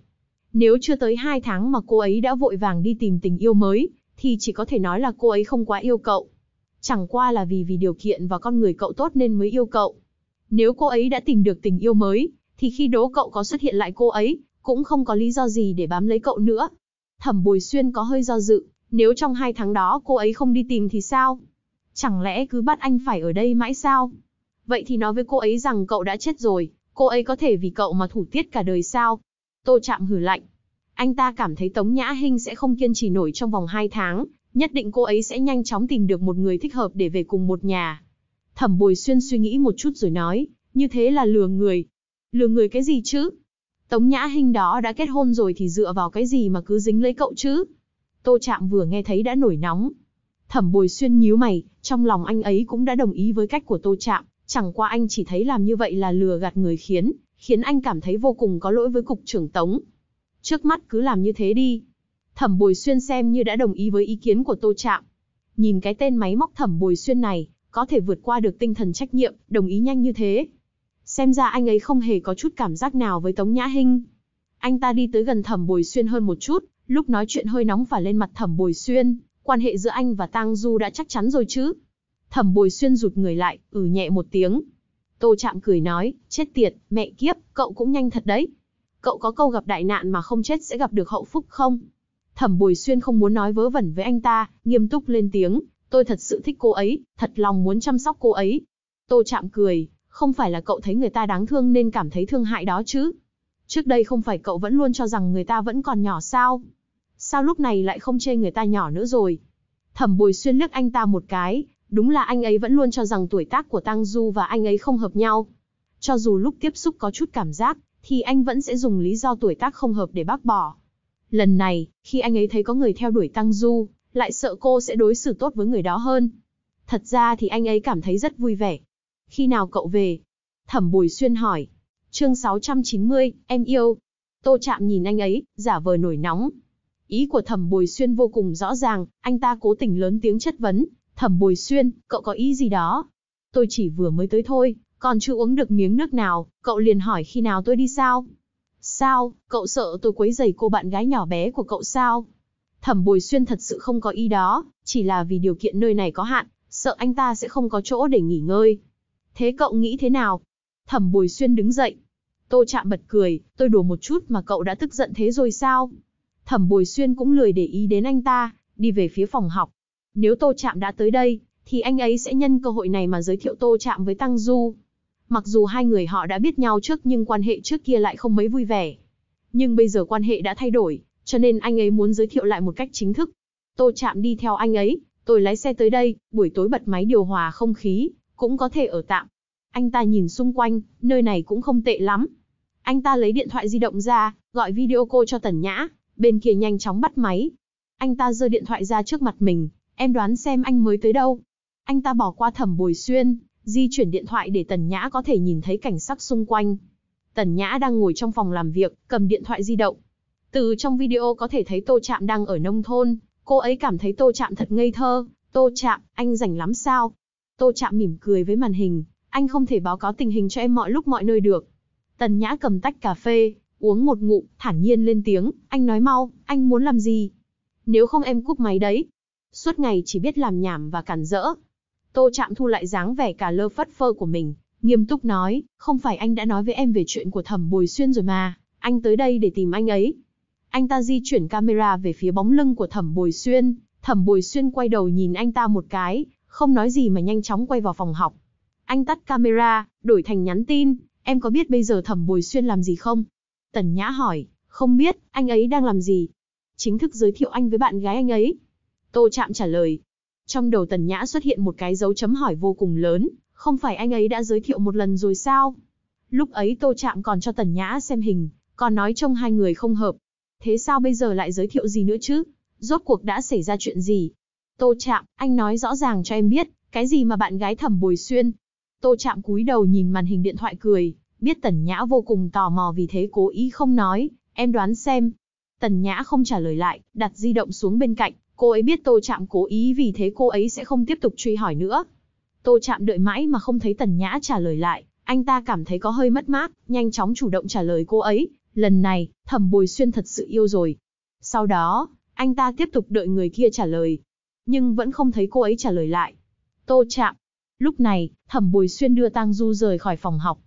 Nếu chưa tới 2 tháng mà cô ấy đã vội vàng đi tìm tình yêu mới, thì chỉ có thể nói là cô ấy không quá yêu cậu. Chẳng qua là vì vì điều kiện và con người cậu tốt nên mới yêu cậu. Nếu cô ấy đã tìm được tình yêu mới, thì khi đố cậu có xuất hiện lại cô ấy, cũng không có lý do gì để bám lấy cậu nữa. Thẩm Bồi Xuyên có hơi do dự, nếu trong hai tháng đó cô ấy không đi tìm thì sao? Chẳng lẽ cứ bắt anh phải ở đây mãi sao? Vậy thì nói với cô ấy rằng cậu đã chết rồi, cô ấy có thể vì cậu mà thủ tiết cả đời sao? Tô Trạm hử lạnh. Anh ta cảm thấy Tống Nhã Hinh sẽ không kiên trì nổi trong vòng 2 tháng, nhất định cô ấy sẽ nhanh chóng tìm được một người thích hợp để về cùng một nhà. Thẩm Bồi Xuyên suy nghĩ một chút rồi nói, như thế là lừa người. Lừa người cái gì chứ? Tống Nhã Hinh đó đã kết hôn rồi thì dựa vào cái gì mà cứ dính lấy cậu chứ? Tô Trạm vừa nghe thấy đã nổi nóng. Thẩm Bồi Xuyên nhíu mày, trong lòng anh ấy cũng đã đồng ý với cách của Tô Trạm, chẳng qua anh chỉ thấy làm như vậy là lừa gạt người khiến khiến anh cảm thấy vô cùng có lỗi với cục trưởng Tống. Trước mắt cứ làm như thế đi. Thẩm Bồi Xuyên xem như đã đồng ý với ý kiến của Tô Trạm. Nhìn cái tên máy móc Thẩm Bồi Xuyên này, có thể vượt qua được tinh thần trách nhiệm, đồng ý nhanh như thế. Xem ra anh ấy không hề có chút cảm giác nào với Tống Nhã Hinh. Anh ta đi tới gần Thẩm Bồi Xuyên hơn một chút, lúc nói chuyện hơi nóng và lên mặt Thẩm Bồi Xuyên, quan hệ giữa anh và Tang Du đã chắc chắn rồi chứ. Thẩm Bồi Xuyên rụt người lại, ừ nhẹ một tiếng. Tô Trạm cười nói, chết tiệt, mẹ kiếp, cậu cũng nhanh thật đấy. Cậu có câu gặp đại nạn mà không chết sẽ gặp được hậu phúc không? Thẩm Bùi Xuyên không muốn nói vớ vẩn với anh ta, nghiêm túc lên tiếng, tôi thật sự thích cô ấy, thật lòng muốn chăm sóc cô ấy. Tô Trạm cười, không phải là cậu thấy người ta đáng thương nên cảm thấy thương hại đó chứ. Trước đây không phải cậu vẫn luôn cho rằng người ta vẫn còn nhỏ sao? Sao lúc này lại không chê người ta nhỏ nữa rồi? Thẩm Bùi Xuyên liếc anh ta một cái, Đúng là anh ấy vẫn luôn cho rằng tuổi tác của Tang Du và anh ấy không hợp nhau. Cho dù lúc tiếp xúc có chút cảm giác, thì anh vẫn sẽ dùng lý do tuổi tác không hợp để bác bỏ. Lần này, khi anh ấy thấy có người theo đuổi Tăng Du, lại sợ cô sẽ đối xử tốt với người đó hơn. Thật ra thì anh ấy cảm thấy rất vui vẻ. Khi nào cậu về? Thẩm Bùi Xuyên hỏi. Chương 690, em yêu. Tô Chạm nhìn anh ấy, giả vờ nổi nóng. Ý của Thẩm Bùi Xuyên vô cùng rõ ràng, anh ta cố tình lớn tiếng chất vấn, Thẩm Bồi Xuyên, cậu có ý gì đó? Tôi chỉ vừa mới tới thôi, còn chưa uống được miếng nước nào, cậu liền hỏi khi nào tôi đi sao? Sao, cậu sợ tôi quấy rầy cô bạn gái nhỏ bé của cậu sao? Thẩm Bồi Xuyên thật sự không có ý đó, chỉ là vì điều kiện nơi này có hạn, sợ anh ta sẽ không có chỗ để nghỉ ngơi. Thế cậu nghĩ thế nào? Thẩm Bồi Xuyên đứng dậy. Tô chạm bật cười, tôi đùa một chút mà cậu đã tức giận thế rồi sao? Thẩm Bồi Xuyên cũng lười để ý đến anh ta, đi về phía phòng học, nếu Tô Trạm đã tới đây, thì anh ấy sẽ nhân cơ hội này mà giới thiệu Tô Trạm với Tăng Du. Mặc dù hai người họ đã biết nhau trước nhưng quan hệ trước kia lại không mấy vui vẻ. Nhưng bây giờ quan hệ đã thay đổi, cho nên anh ấy muốn giới thiệu lại một cách chính thức. Tô Trạm đi theo anh ấy, tôi lái xe tới đây, buổi tối bật máy điều hòa không khí, cũng có thể ở tạm. Anh ta nhìn xung quanh, nơi này cũng không tệ lắm. Anh ta lấy điện thoại di động ra, gọi video cô cho Tần Nhã, bên kia nhanh chóng bắt máy. Anh ta giơ điện thoại ra trước mặt mình, Em đoán xem anh mới tới đâu. Anh ta bỏ qua thẩm bồi xuyên, di chuyển điện thoại để Tần Nhã có thể nhìn thấy cảnh sắc xung quanh. Tần Nhã đang ngồi trong phòng làm việc, cầm điện thoại di động. Từ trong video có thể thấy Tô Trạm đang ở nông thôn, cô ấy cảm thấy Tô Trạm thật ngây thơ. Tô Trạm, anh rảnh lắm sao? Tô Trạm mỉm cười với màn hình, anh không thể báo cáo tình hình cho em mọi lúc mọi nơi được. Tần Nhã cầm tách cà phê, uống một ngụm, thản nhiên lên tiếng, anh nói mau, anh muốn làm gì? Nếu không em cúp máy đấy, suốt ngày chỉ biết làm nhảm và cản rỡ. Tô Trạm thu lại dáng vẻ cả lơ phất phơ của mình, nghiêm túc nói, không phải anh đã nói với em về chuyện của thẩm Bùi Xuyên rồi mà, anh tới đây để tìm anh ấy. Anh ta di chuyển camera về phía bóng lưng của thẩm Bùi Xuyên, thẩm Bùi Xuyên quay đầu nhìn anh ta một cái, không nói gì mà nhanh chóng quay vào phòng học. Anh tắt camera, đổi thành nhắn tin, em có biết bây giờ thẩm Bùi Xuyên làm gì không? Tần Nhã hỏi, không biết, anh ấy đang làm gì? Chính thức giới thiệu anh với bạn gái anh ấy. Tô Trạm trả lời. Trong đầu Tần Nhã xuất hiện một cái dấu chấm hỏi vô cùng lớn, không phải anh ấy đã giới thiệu một lần rồi sao? Lúc ấy Tô Trạm còn cho Tần Nhã xem hình, còn nói trông hai người không hợp. Thế sao bây giờ lại giới thiệu gì nữa chứ? Rốt cuộc đã xảy ra chuyện gì? Tô Trạm, anh nói rõ ràng cho em biết, cái gì mà bạn gái thẩm bồi xuyên? Tô Trạm cúi đầu nhìn màn hình điện thoại cười, biết Tần Nhã vô cùng tò mò vì thế cố ý không nói, em đoán xem. Tần Nhã không trả lời lại, đặt di động xuống bên cạnh, Cô ấy biết Tô Trạm cố ý vì thế cô ấy sẽ không tiếp tục truy hỏi nữa. Tô Trạm đợi mãi mà không thấy Tần Nhã trả lời lại, anh ta cảm thấy có hơi mất mát, nhanh chóng chủ động trả lời cô ấy, lần này, Thẩm Bồi Xuyên thật sự yêu rồi. Sau đó, anh ta tiếp tục đợi người kia trả lời, nhưng vẫn không thấy cô ấy trả lời lại. Tô Trạm. Lúc này, Thẩm Bồi Xuyên đưa Tang Du rời khỏi phòng học.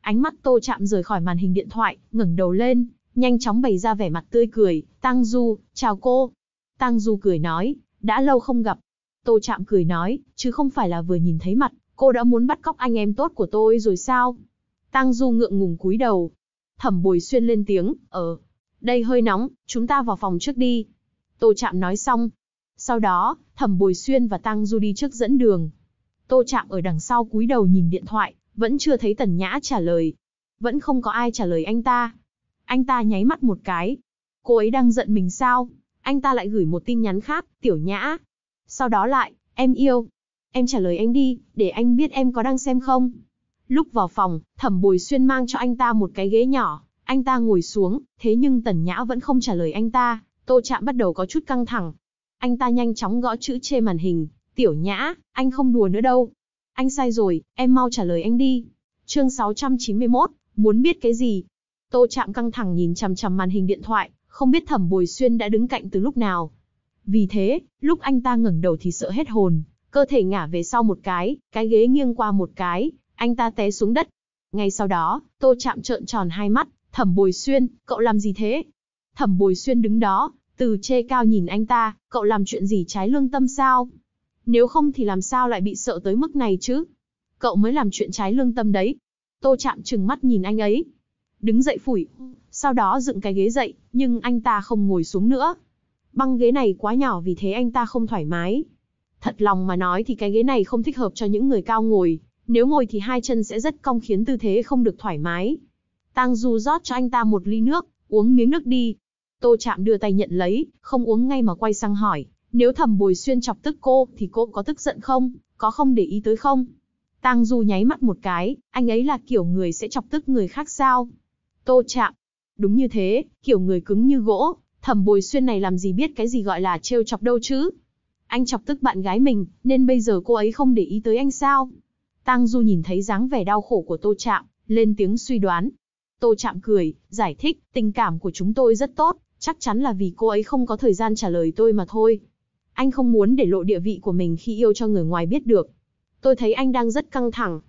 Ánh mắt Tô Trạm rời khỏi màn hình điện thoại, ngẩng đầu lên, nhanh chóng bày ra vẻ mặt tươi cười, "Tang Du, chào cô." Tang Du cười nói, đã lâu không gặp. Tô Trạm cười nói, chứ không phải là vừa nhìn thấy mặt, cô đã muốn bắt cóc anh em tốt của tôi rồi sao? Tang Du ngượng ngùng cúi đầu. Thẩm Bồi Xuyên lên tiếng, "Ờ, đây hơi nóng, chúng ta vào phòng trước đi." Tô Trạm nói xong. Sau đó, Thẩm Bồi Xuyên và Tang Du đi trước dẫn đường. Tô Trạm ở đằng sau cúi đầu nhìn điện thoại, vẫn chưa thấy Tần Nhã trả lời. Vẫn không có ai trả lời anh ta. Anh ta nháy mắt một cái. Cô ấy đang giận mình sao? Anh ta lại gửi một tin nhắn khác, tiểu nhã. Sau đó lại, em yêu. Em trả lời anh đi, để anh biết em có đang xem không. Lúc vào phòng, thẩm bồi xuyên mang cho anh ta một cái ghế nhỏ, anh ta ngồi xuống, thế nhưng tần nhã vẫn không trả lời anh ta, tô chạm bắt đầu có chút căng thẳng. Anh ta nhanh chóng gõ chữ trên màn hình, tiểu nhã, anh không đùa nữa đâu. Anh sai rồi, em mau trả lời anh đi. Chương 691, muốn biết cái gì? Tô chạm căng thẳng nhìn chằm chằm màn hình điện thoại, không biết Thẩm Bồi Xuyên đã đứng cạnh từ lúc nào. Vì thế, lúc anh ta ngẩng đầu thì sợ hết hồn, cơ thể ngả về sau một cái, cái ghế nghiêng qua một cái, anh ta té xuống đất. Ngay sau đó, Tô Chạm trợn tròn hai mắt, Thẩm Bồi Xuyên, cậu làm gì thế? Thẩm Bồi Xuyên đứng đó, từ chê cao nhìn anh ta, cậu làm chuyện gì trái lương tâm sao? Nếu không thì làm sao lại bị sợ tới mức này chứ? Cậu mới làm chuyện trái lương tâm đấy. Tô Chạm trừng mắt nhìn anh ấy, đứng dậy phủi, sau đó dựng cái ghế dậy, nhưng anh ta không ngồi xuống nữa. Băng ghế này quá nhỏ vì thế anh ta không thoải mái. Thật lòng mà nói thì cái ghế này không thích hợp cho những người cao ngồi, nếu ngồi thì hai chân sẽ rất cong khiến tư thế không được thoải mái. Tang Du rót cho anh ta một ly nước, uống miếng nước đi. Tô Trạm đưa tay nhận lấy, không uống ngay mà quay sang hỏi, nếu thầm Bồi Xuyên chọc tức cô thì cô có tức giận không, có không để ý tới không? Tang Du nháy mắt một cái, anh ấy là kiểu người sẽ chọc tức người khác sao? Tô Trạm, Đúng như thế, kiểu người cứng như gỗ, thẩm bồi xuyên này làm gì biết cái gì gọi là trêu chọc đâu chứ. Anh chọc tức bạn gái mình, nên bây giờ cô ấy không để ý tới anh sao. Tang Du nhìn thấy dáng vẻ đau khổ của Tô Trạm, lên tiếng suy đoán. Tô Trạm cười, giải thích, tình cảm của chúng tôi rất tốt, chắc chắn là vì cô ấy không có thời gian trả lời tôi mà thôi. Anh không muốn để lộ địa vị của mình khi yêu cho người ngoài biết được. Tôi thấy anh đang rất căng thẳng.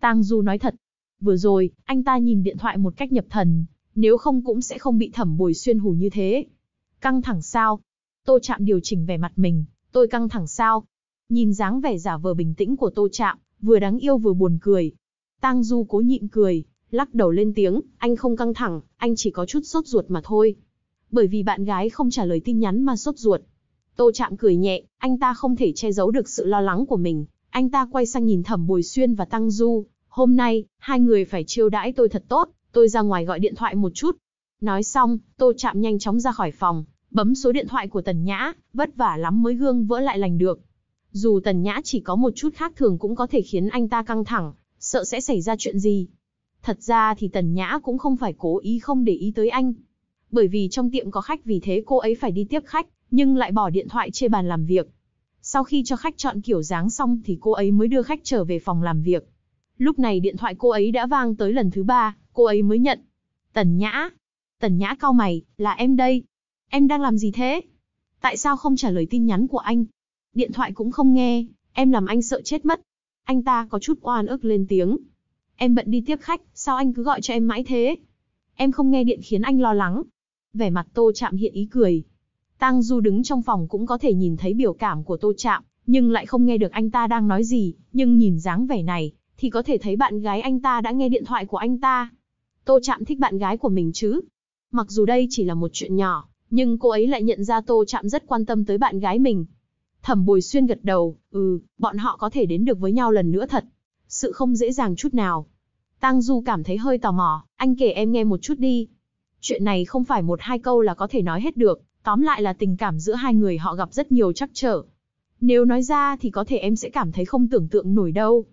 Tang Du nói thật, vừa rồi, anh ta nhìn điện thoại một cách nhập thần, nếu không cũng sẽ không bị thẩm bồi xuyên hù như thế. Căng thẳng sao? Tô Trạm điều chỉnh vẻ mặt mình, tôi căng thẳng sao? Nhìn dáng vẻ giả vờ bình tĩnh của Tô Trạm, vừa đáng yêu vừa buồn cười. Tang Du cố nhịn cười, lắc đầu lên tiếng, anh không căng thẳng, anh chỉ có chút sốt ruột mà thôi. Bởi vì bạn gái không trả lời tin nhắn mà sốt ruột. Tô Trạm cười nhẹ, anh ta không thể che giấu được sự lo lắng của mình, anh ta quay sang nhìn Thẩm Bồi Xuyên và Tăng Du, Hôm nay, hai người phải chiêu đãi tôi thật tốt, tôi ra ngoài gọi điện thoại một chút. Nói xong, Tô Chạm nhanh chóng ra khỏi phòng, bấm số điện thoại của Tần Nhã, vất vả lắm mới gương vỡ lại lành được. Dù Tần Nhã chỉ có một chút khác thường cũng có thể khiến anh ta căng thẳng, sợ sẽ xảy ra chuyện gì. Thật ra thì Tần Nhã cũng không phải cố ý không để ý tới anh. Bởi vì trong tiệm có khách vì thế cô ấy phải đi tiếp khách, nhưng lại bỏ điện thoại trên bàn làm việc. Sau khi cho khách chọn kiểu dáng xong thì cô ấy mới đưa khách trở về phòng làm việc. Lúc này điện thoại cô ấy đã vang tới lần thứ ba, cô ấy mới nhận. Tần Nhã. Tần Nhã cau mày, là em đây. Em đang làm gì thế? Tại sao không trả lời tin nhắn của anh? Điện thoại cũng không nghe, em làm anh sợ chết mất. Anh ta có chút oan ức lên tiếng. Em bận đi tiếp khách, sao anh cứ gọi cho em mãi thế? Em không nghe điện khiến anh lo lắng. Vẻ mặt Tô Chạm hiện ý cười. Tang Du đứng trong phòng cũng có thể nhìn thấy biểu cảm của Tô Chạm, nhưng lại không nghe được anh ta đang nói gì, nhưng nhìn dáng vẻ này, thì có thể thấy bạn gái anh ta đã nghe điện thoại của anh ta. Tô Trạm thích bạn gái của mình chứ? Mặc dù đây chỉ là một chuyện nhỏ, nhưng cô ấy lại nhận ra Tô Trạm rất quan tâm tới bạn gái mình. Thẩm Bồi Xuyên gật đầu, ừ, bọn họ có thể đến được với nhau lần nữa thật. Sự không dễ dàng chút nào. Tang Du cảm thấy hơi tò mò, anh kể em nghe một chút đi. Chuyện này không phải một hai câu là có thể nói hết được, tóm lại là tình cảm giữa hai người họ gặp rất nhiều trắc trở. Nếu nói ra thì có thể em sẽ cảm thấy không tưởng tượng nổi đâu.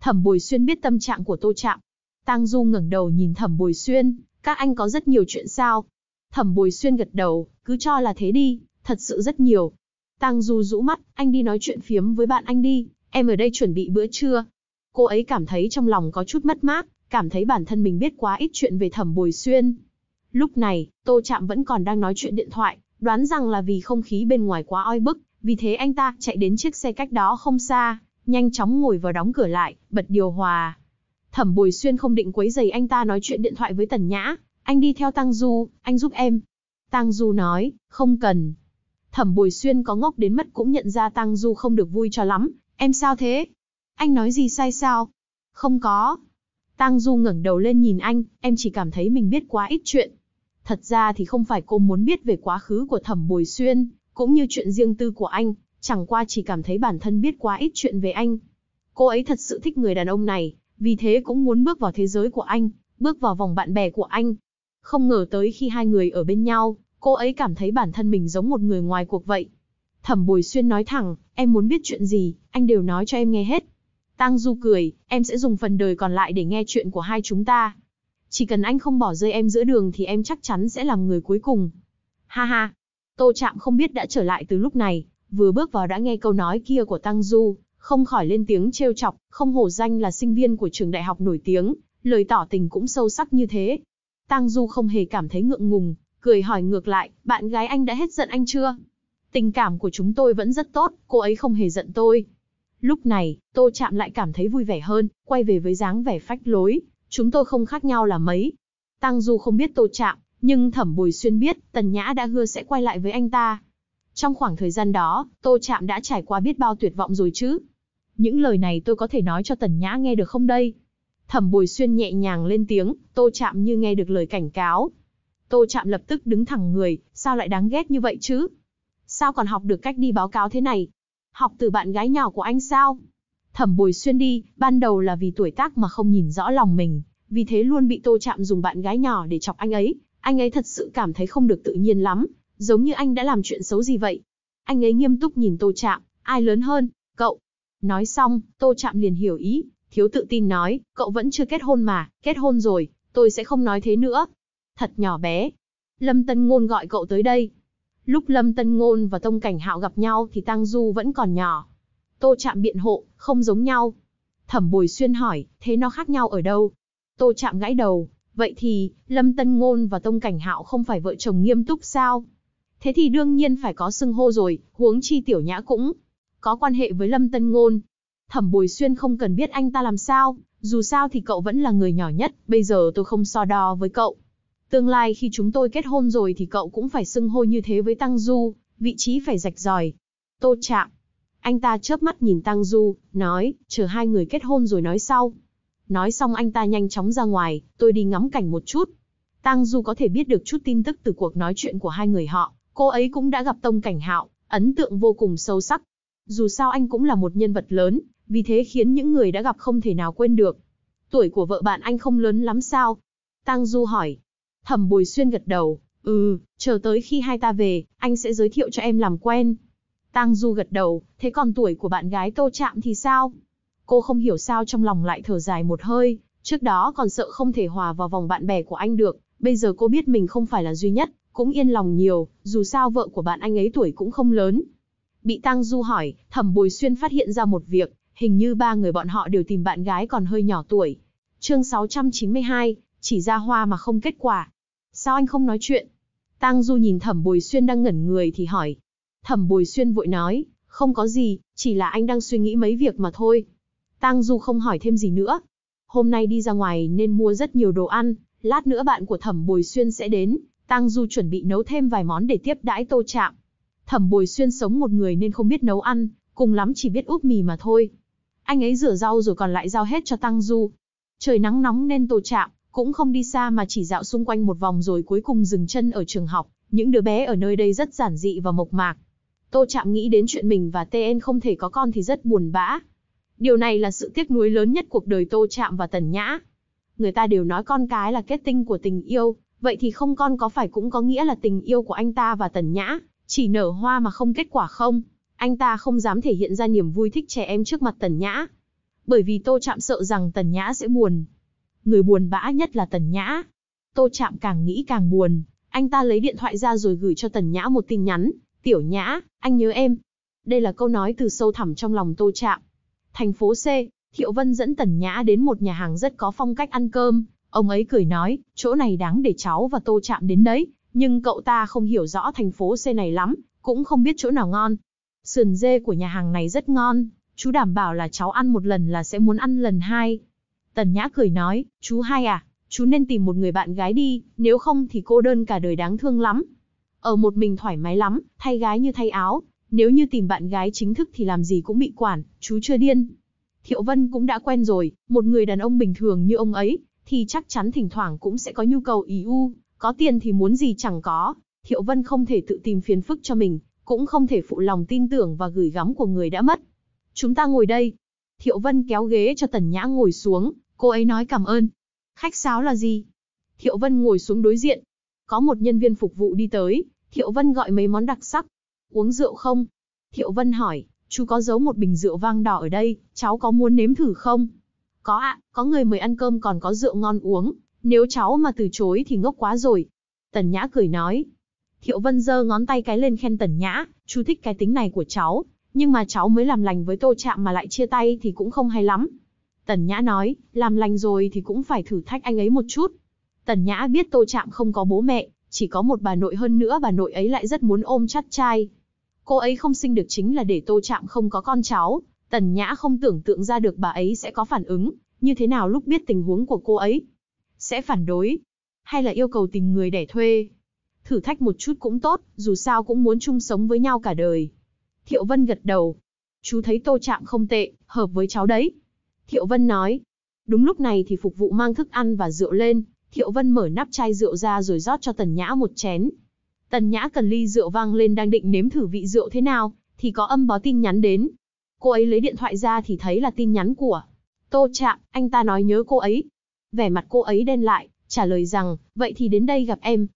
Thẩm Bồi Xuyên biết tâm trạng của Tô Trạm. Tang Du ngẩng đầu nhìn Thẩm Bồi Xuyên, các anh có rất nhiều chuyện sao? Thẩm Bồi Xuyên gật đầu, cứ cho là thế đi, thật sự rất nhiều. Tang Du rũ mắt, anh đi nói chuyện phiếm với bạn anh đi, em ở đây chuẩn bị bữa trưa. Cô ấy cảm thấy trong lòng có chút mất mát, cảm thấy bản thân mình biết quá ít chuyện về Thẩm Bồi Xuyên. Lúc này, Tô Trạm vẫn còn đang nói chuyện điện thoại, đoán rằng là vì không khí bên ngoài quá oi bức, vì thế anh ta chạy đến chiếc xe cách đó không xa, nhanh chóng ngồi vào đóng cửa lại, bật điều hòa. Thẩm Bùi Xuyên không định quấy giày anh ta nói chuyện điện thoại với Tần Nhã, anh đi theo Tăng Du, anh giúp em. Tăng Du nói, không cần. Thẩm Bùi Xuyên có ngốc đến mất cũng nhận ra Tăng Du không được vui cho lắm, em sao thế? Anh nói gì sai sao? Không có. Tăng Du ngẩng đầu lên nhìn anh, em chỉ cảm thấy mình biết quá ít chuyện. Thật ra thì không phải cô muốn biết về quá khứ của Thẩm Bùi Xuyên, cũng như chuyện riêng tư của anh, chẳng qua chỉ cảm thấy bản thân biết quá ít chuyện về anh. Cô ấy thật sự thích người đàn ông này, vì thế cũng muốn bước vào thế giới của anh, bước vào vòng bạn bè của anh. Không ngờ tới khi hai người ở bên nhau, cô ấy cảm thấy bản thân mình giống một người ngoài cuộc vậy. Thẩm Bồi Xuyên nói thẳng, em muốn biết chuyện gì, anh đều nói cho em nghe hết. tăng Du cười, em sẽ dùng phần đời còn lại để nghe chuyện của hai chúng ta. Chỉ cần anh không bỏ rơi em giữa đường thì em chắc chắn sẽ làm người cuối cùng. Ha ha, Tô Trạm không biết đã trở lại từ lúc này, vừa bước vào đã nghe câu nói kia của Tăng Du, không khỏi lên tiếng trêu chọc, không hổ danh là sinh viên của trường đại học nổi tiếng, lời tỏ tình cũng sâu sắc như thế. Tăng Du không hề cảm thấy ngượng ngùng, cười hỏi ngược lại, bạn gái anh đã hết giận anh chưa? Tình cảm của chúng tôi vẫn rất tốt, cô ấy không hề giận tôi. Lúc này, Tô Chạm lại cảm thấy vui vẻ hơn, quay về với dáng vẻ phách lối, chúng tôi không khác nhau là mấy. Tăng Du không biết Tô Chạm, nhưng Thẩm Bùi Xuyên biết Tần Nhã đã hứa sẽ quay lại với anh ta. Trong khoảng thời gian đó, Tô Chạm đã trải qua biết bao tuyệt vọng rồi chứ. Những lời này tôi có thể nói cho Tần Nhã nghe được không đây? Thẩm Bùi Xuyên nhẹ nhàng lên tiếng, Tô Chạm như nghe được lời cảnh cáo. Tô Chạm lập tức đứng thẳng người, sao lại đáng ghét như vậy chứ? Sao còn học được cách đi báo cáo thế này? Học từ bạn gái nhỏ của anh sao? Thẩm Bùi Xuyên đi, ban đầu là vì tuổi tác mà không nhìn rõ lòng mình, vì thế luôn bị Tô Chạm dùng bạn gái nhỏ để chọc anh ấy. Anh ấy thật sự cảm thấy không được tự nhiên lắm, Giống như anh đã làm chuyện xấu gì vậy? Anh ấy nghiêm túc nhìn Tô Trạm, ai lớn hơn, cậu? Nói xong, Tô Trạm liền hiểu ý, thiếu tự tin nói, cậu vẫn chưa kết hôn mà, kết hôn rồi, tôi sẽ không nói thế nữa. Thật nhỏ bé. Lâm Tân Ngôn gọi cậu tới đây. Lúc Lâm Tân Ngôn và Tông Cảnh Hạo gặp nhau thì Tăng Du vẫn còn nhỏ. Tô Trạm biện hộ, không giống nhau. Thẩm Bồi Xuyên hỏi, thế nó khác nhau ở đâu? Tô Trạm gãi đầu, vậy thì, Lâm Tân Ngôn và Tông Cảnh Hạo không phải vợ chồng nghiêm túc sao? thế thì đương nhiên phải có xưng hô rồi, huống chi tiểu nhã cũng có quan hệ với Lâm Tân Ngôn. Thẩm Bồi Xuyên không cần biết anh ta làm sao, dù sao thì cậu vẫn là người nhỏ nhất, bây giờ tôi không so đo với cậu. Tương lai khi chúng tôi kết hôn rồi thì cậu cũng phải xưng hô như thế với Tăng Du, vị trí phải rạch ròi. Tô Trạm. Anh ta chớp mắt nhìn Tăng Du, nói, chờ hai người kết hôn rồi nói sau. Nói xong anh ta nhanh chóng ra ngoài, tôi đi ngắm cảnh một chút. Tăng Du có thể biết được chút tin tức từ cuộc nói chuyện của hai người họ, Cô ấy cũng đã gặp Tông Cảnh Hạo, ấn tượng vô cùng sâu sắc. Dù sao anh cũng là một nhân vật lớn, vì thế khiến những người đã gặp không thể nào quên được. Tuổi của vợ bạn anh không lớn lắm sao? Tang Du hỏi. Thẩm Bùi Xuyên gật đầu, ừ, chờ tới khi hai ta về, anh sẽ giới thiệu cho em làm quen. Tang Du gật đầu, thế còn tuổi của bạn gái Tô Trạm thì sao? Cô không hiểu sao trong lòng lại thở dài một hơi, trước đó còn sợ không thể hòa vào vòng bạn bè của anh được, bây giờ cô biết mình không phải là duy nhất, cũng yên lòng nhiều, dù sao vợ của bạn anh ấy tuổi cũng không lớn. Bị Tăng Du hỏi, Thẩm Bồi Xuyên phát hiện ra một việc, hình như ba người bọn họ đều tìm bạn gái còn hơi nhỏ tuổi. Chương 692, chỉ ra hoa mà không kết quả. Sao anh không nói chuyện? Tăng Du nhìn Thẩm Bồi Xuyên đang ngẩn người thì hỏi. Thẩm Bồi Xuyên vội nói, không có gì, chỉ là anh đang suy nghĩ mấy việc mà thôi. Tăng Du không hỏi thêm gì nữa. Hôm nay đi ra ngoài nên mua rất nhiều đồ ăn, lát nữa bạn của Thẩm Bồi Xuyên sẽ đến, Tang Du chuẩn bị nấu thêm vài món để tiếp đãi Tô Trạm. Thẩm Bồi Xuyên sống một người nên không biết nấu ăn, cùng lắm chỉ biết úp mì mà thôi. Anh ấy rửa rau rồi còn lại giao hết cho Tăng Du. Trời nắng nóng nên Tô Trạm cũng không đi xa mà chỉ dạo xung quanh một vòng rồi cuối cùng dừng chân ở trường học. Những đứa bé ở nơi đây rất giản dị và mộc mạc. Tô Trạm nghĩ đến chuyện mình và TN không thể có con thì rất buồn bã. Điều này là sự tiếc nuối lớn nhất cuộc đời Tô Trạm và Tần Nhã. Người ta đều nói con cái là kết tinh của tình yêu, vậy thì không con có phải cũng có nghĩa là tình yêu của anh ta và Tần Nhã, chỉ nở hoa mà không kết quả không? Anh ta không dám thể hiện ra niềm vui thích trẻ em trước mặt Tần Nhã. Bởi vì Tô Chạm sợ rằng Tần Nhã sẽ buồn. Người buồn bã nhất là Tần Nhã. Tô Chạm càng nghĩ càng buồn, anh ta lấy điện thoại ra rồi gửi cho Tần Nhã một tin nhắn. Tiểu Nhã, anh nhớ em. Đây là câu nói từ sâu thẳm trong lòng Tô Chạm. Thành phố C, Thiệu Vân dẫn Tần Nhã đến một nhà hàng rất có phong cách ăn cơm, Ông ấy cười nói, chỗ này đáng để cháu và tô chạm đến đấy, nhưng cậu ta không hiểu rõ thành phố C này lắm, cũng không biết chỗ nào ngon. Sườn dê của nhà hàng này rất ngon, chú đảm bảo là cháu ăn một lần là sẽ muốn ăn lần hai. Tần Nhã cười nói, chú hai à, chú nên tìm một người bạn gái đi, nếu không thì cô đơn cả đời đáng thương lắm. Ở một mình thoải mái lắm, thay gái như thay áo, nếu như tìm bạn gái chính thức thì làm gì cũng bị quản, chú chưa điên. Thiệu Vân cũng đã quen rồi, một người đàn ông bình thường như ông ấy, thì chắc chắn thỉnh thoảng cũng sẽ có nhu cầu ý u, có tiền thì muốn gì chẳng có. Thiệu Vân không thể tự tìm phiền phức cho mình, cũng không thể phụ lòng tin tưởng và gửi gắm của người đã mất. Chúng ta ngồi đây. Thiệu Vân kéo ghế cho Tần Nhã ngồi xuống, cô ấy nói cảm ơn. Khách sáo là gì? Thiệu Vân ngồi xuống đối diện. Có một nhân viên phục vụ đi tới, Thiệu Vân gọi mấy món đặc sắc. Uống rượu không? Thiệu Vân hỏi, chú có giấu một bình rượu vang đỏ ở đây, cháu có muốn nếm thử không? có ạ, có người mời ăn cơm còn có rượu ngon uống, nếu cháu mà từ chối thì ngốc quá rồi. Tần Nhã cười nói. Thiệu Vân giơ ngón tay cái lên khen Tần Nhã, chú thích cái tính này của cháu, nhưng mà cháu mới làm lành với tô Trạm mà lại chia tay thì cũng không hay lắm. Tần Nhã nói, làm lành rồi thì cũng phải thử thách anh ấy một chút. Tần Nhã biết tô Trạm không có bố mẹ, chỉ có một bà nội hơn nữa bà nội ấy lại rất muốn ôm chắt trai. Cô ấy không sinh được chính là để tô Trạm không có con cháu, Tần Nhã không tưởng tượng ra được bà ấy sẽ có phản ứng, như thế nào lúc biết tình huống của cô ấy. Sẽ phản đối, hay là yêu cầu tìm người đẻ thuê. Thử thách một chút cũng tốt, dù sao cũng muốn chung sống với nhau cả đời. Thiệu Vân gật đầu. Chú thấy tô chạm không tệ, hợp với cháu đấy. Thiệu Vân nói. Đúng lúc này thì phục vụ mang thức ăn và rượu lên, Thiệu Vân mở nắp chai rượu ra rồi rót cho Tần Nhã một chén. Tần Nhã cần ly rượu vang lên đang định nếm thử vị rượu thế nào, thì có âm báo tin nhắn đến, Cô ấy lấy điện thoại ra thì thấy là tin nhắn của Tô Trạm, anh ta nói nhớ cô ấy. Vẻ mặt cô ấy đen lại, trả lời rằng, vậy thì đến đây gặp em.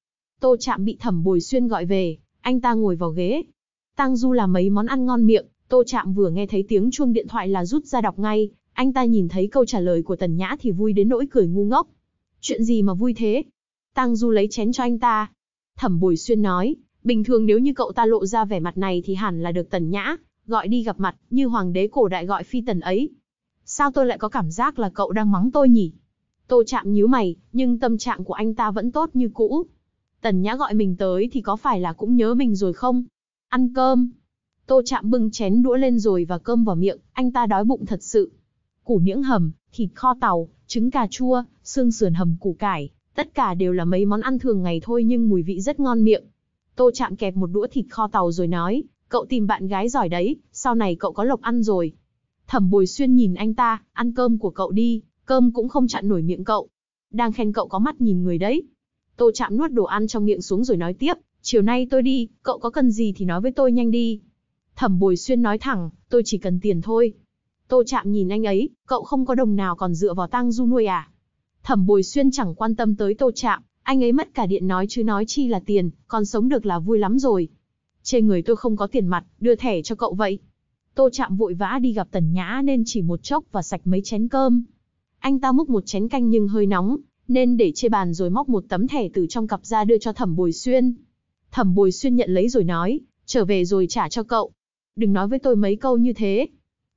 Tô Trạm bị Thẩm Bồi Xuyên gọi về, anh ta ngồi vào ghế. Tang Du là mấy món ăn ngon miệng, Tô Trạm vừa nghe thấy tiếng chuông điện thoại là rút ra đọc ngay, anh ta nhìn thấy câu trả lời của Tần Nhã thì vui đến nỗi cười ngu ngốc. Chuyện gì mà vui thế? Tang Du lấy chén cho anh ta. Thẩm Bồi Xuyên nói, bình thường nếu như cậu ta lộ ra vẻ mặt này thì hẳn là được Tần Nhã, gọi đi gặp mặt, như hoàng đế cổ đại gọi phi tần ấy. Sao tôi lại có cảm giác là cậu đang mắng tôi nhỉ? Tô chạm nhíu mày, nhưng tâm trạng của anh ta vẫn tốt như cũ. Tần Nhã gọi mình tới thì có phải là cũng nhớ mình rồi không? Ăn cơm. Tô chạm bưng chén đũa lên rồi và cơm vào miệng, anh ta đói bụng thật sự. Củ miếng hầm, thịt kho tàu, trứng cà chua, xương sườn hầm củ cải, tất cả đều là mấy món ăn thường ngày thôi nhưng mùi vị rất ngon miệng. Tô chạm kẹp một đũa thịt kho tàu rồi nói, Cậu tìm bạn gái giỏi đấy, sau này cậu có lộc ăn rồi. Thẩm Bồi Xuyên nhìn anh ta, ăn cơm của cậu đi, cơm cũng không chặn nổi miệng cậu. Đang khen cậu có mắt nhìn người đấy. Tô chạm nuốt đồ ăn trong miệng xuống rồi nói tiếp, chiều nay tôi đi, cậu có cần gì thì nói với tôi nhanh đi. Thẩm Bồi Xuyên nói thẳng, tôi chỉ cần tiền thôi. Tô chạm nhìn anh ấy, cậu không có đồng nào còn dựa vào tang du nuôi à. Thẩm Bồi Xuyên chẳng quan tâm tới Tô chạm, anh ấy mất cả điện nói chứ nói chi là tiền, còn sống được là vui lắm rồi trên người tôi không có tiền mặt, đưa thẻ cho cậu vậy. Tô chạm vội vã đi gặp Tần Nhã nên chỉ một chốc và sạch mấy chén cơm. Anh ta múc một chén canh nhưng hơi nóng, nên để trên bàn rồi móc một tấm thẻ từ trong cặp ra đưa cho Thẩm Bồi Xuyên. Thẩm Bồi Xuyên nhận lấy rồi nói, trở về rồi trả cho cậu. Đừng nói với tôi mấy câu như thế.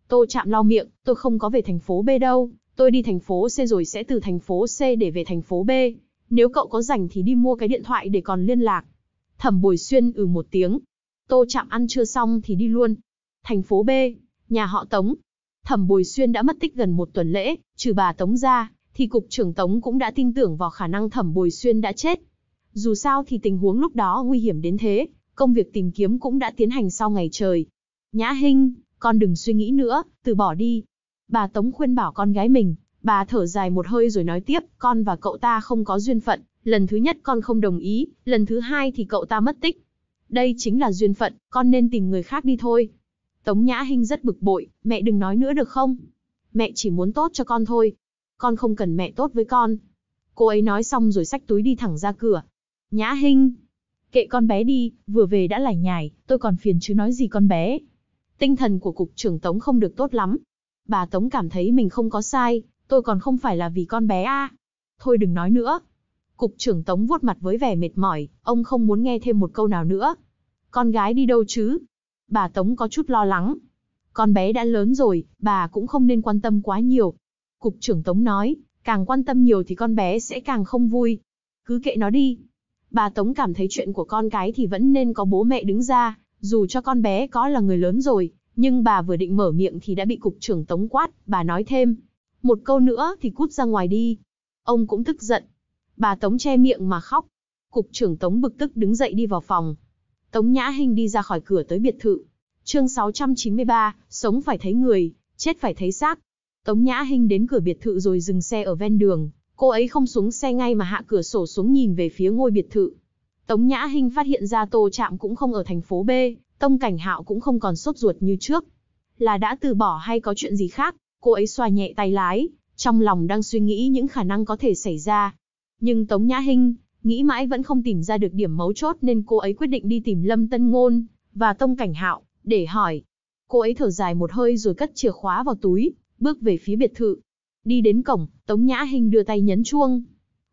Tô chạm lo miệng, tôi không có về thành phố B đâu, tôi đi thành phố C rồi sẽ từ thành phố C để về thành phố B. Nếu cậu có rảnh thì đi mua cái điện thoại để còn liên lạc. Thẩm Bồi Xuyên ừ một tiếng, Tô chạm ăn chưa xong thì đi luôn. Thành phố B, nhà họ Tống. Thẩm Bồi Xuyên đã mất tích gần một tuần lễ, trừ bà Tống ra, thì cục trưởng Tống cũng đã tin tưởng vào khả năng Thẩm Bồi Xuyên đã chết. Dù sao thì tình huống lúc đó nguy hiểm đến thế, công việc tìm kiếm cũng đã tiến hành sau ngày trời. Nhã Hinh, con đừng suy nghĩ nữa, từ bỏ đi. Bà Tống khuyên bảo con gái mình, bà thở dài một hơi rồi nói tiếp, con và cậu ta không có duyên phận, lần thứ nhất con không đồng ý, lần thứ hai thì cậu ta mất tích. Đây chính là duyên phận, con nên tìm người khác đi thôi. Tống Nhã Hinh rất bực bội, mẹ đừng nói nữa được không? Mẹ chỉ muốn tốt cho con thôi. Con không cần mẹ tốt với con. Cô ấy nói xong rồi xách túi đi thẳng ra cửa. Nhã Hinh, kệ con bé đi, vừa về đã lải nhải, tôi còn phiền chứ nói gì con bé. Tinh thần của cục trưởng Tống không được tốt lắm. Bà Tống cảm thấy mình không có sai, tôi còn không phải là vì con bé À. Thôi đừng nói nữa, Cục trưởng Tống vuốt mặt với vẻ mệt mỏi, ông không muốn nghe thêm một câu nào nữa. Con gái đi đâu chứ? Bà Tống có chút lo lắng. Con bé đã lớn rồi, bà cũng không nên quan tâm quá nhiều. Cục trưởng Tống nói, càng quan tâm nhiều thì con bé sẽ càng không vui. Cứ kệ nó đi. Bà Tống cảm thấy chuyện của con cái thì vẫn nên có bố mẹ đứng ra, dù cho con bé có là người lớn rồi, nhưng bà vừa định mở miệng thì đã bị cục trưởng Tống quát, bà nói thêm. Một câu nữa thì cút ra ngoài đi. Ông cũng tức giận, Bà Tống che miệng mà khóc. Cục trưởng Tống bực tức đứng dậy đi vào phòng. Tống Nhã Hinh đi ra khỏi cửa tới biệt thự. Chương 693, sống phải thấy người, chết phải thấy xác. Tống Nhã Hinh đến cửa biệt thự rồi dừng xe ở ven đường. Cô ấy không xuống xe ngay mà hạ cửa sổ xuống nhìn về phía ngôi biệt thự. Tống Nhã Hinh phát hiện ra Tô Trạm cũng không ở thành phố B, Tông Cảnh Hạo cũng không còn sốt ruột như trước. Là đã từ bỏ hay có chuyện gì khác, cô ấy xoa nhẹ tay lái, trong lòng đang suy nghĩ những khả năng có thể xảy ra nhưng Tống Nhã Hinh nghĩ mãi vẫn không tìm ra được điểm mấu chốt nên cô ấy quyết định đi tìm Lâm Tân Ngôn và Tông Cảnh Hạo để hỏi. Cô ấy thở dài một hơi rồi cất chìa khóa vào túi, bước về phía biệt thự. Đi đến cổng, Tống Nhã Hinh đưa tay nhấn chuông.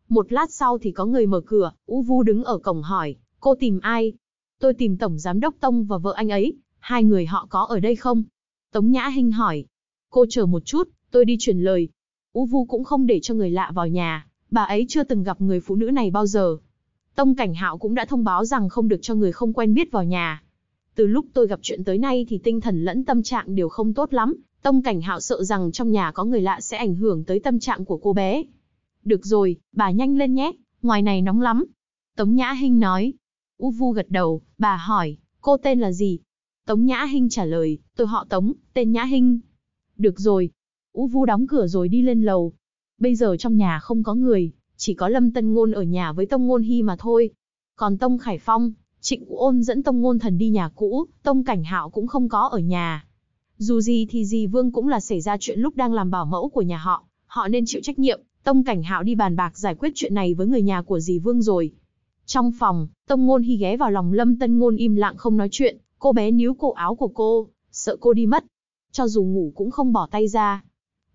Một lát sau thì có người mở cửa, U Vu đứng ở cổng hỏi, cô tìm ai? Tôi tìm Tổng Giám Đốc Tông và vợ anh ấy, hai người họ có ở đây không? Tống Nhã Hinh hỏi. Cô chờ một chút, tôi đi truyền lời. U Vu cũng không để cho người lạ vào nhà, bà ấy chưa từng gặp người phụ nữ này bao giờ. Tông Cảnh Hạo cũng đã thông báo rằng không được cho người không quen biết vào nhà. Từ lúc tôi gặp chuyện tới nay thì tinh thần lẫn tâm trạng đều không tốt lắm, Tông Cảnh Hạo sợ rằng trong nhà có người lạ sẽ ảnh hưởng tới tâm trạng của cô bé. Được rồi, bà nhanh lên nhé, ngoài này nóng lắm. Tống Nhã Hinh nói. U Vu gật đầu, bà hỏi, cô tên là gì? Tống Nhã Hinh trả lời, tôi họ Tống, tên Nhã Hinh. Được rồi. U Vu đóng cửa rồi đi lên lầu, Bây giờ trong nhà không có người, chỉ có Lâm Tân Ngôn ở nhà với Tông Ngôn Hy mà thôi. Còn Tông Khải Phong, Trịnh Ú Ôn dẫn Tông Ngôn Thần đi nhà cũ, Tông Cảnh Hạo cũng không có ở nhà. Dù gì thì dì Vương cũng là xảy ra chuyện lúc đang làm bảo mẫu của nhà họ, họ nên chịu trách nhiệm. Tông Cảnh Hạo đi bàn bạc giải quyết chuyện này với người nhà của dì Vương rồi. Trong phòng, Tông Ngôn Hy ghé vào lòng Lâm Tân Ngôn im lặng không nói chuyện, cô bé níu cổ áo của cô, sợ cô đi mất. Cho dù ngủ cũng không bỏ tay ra,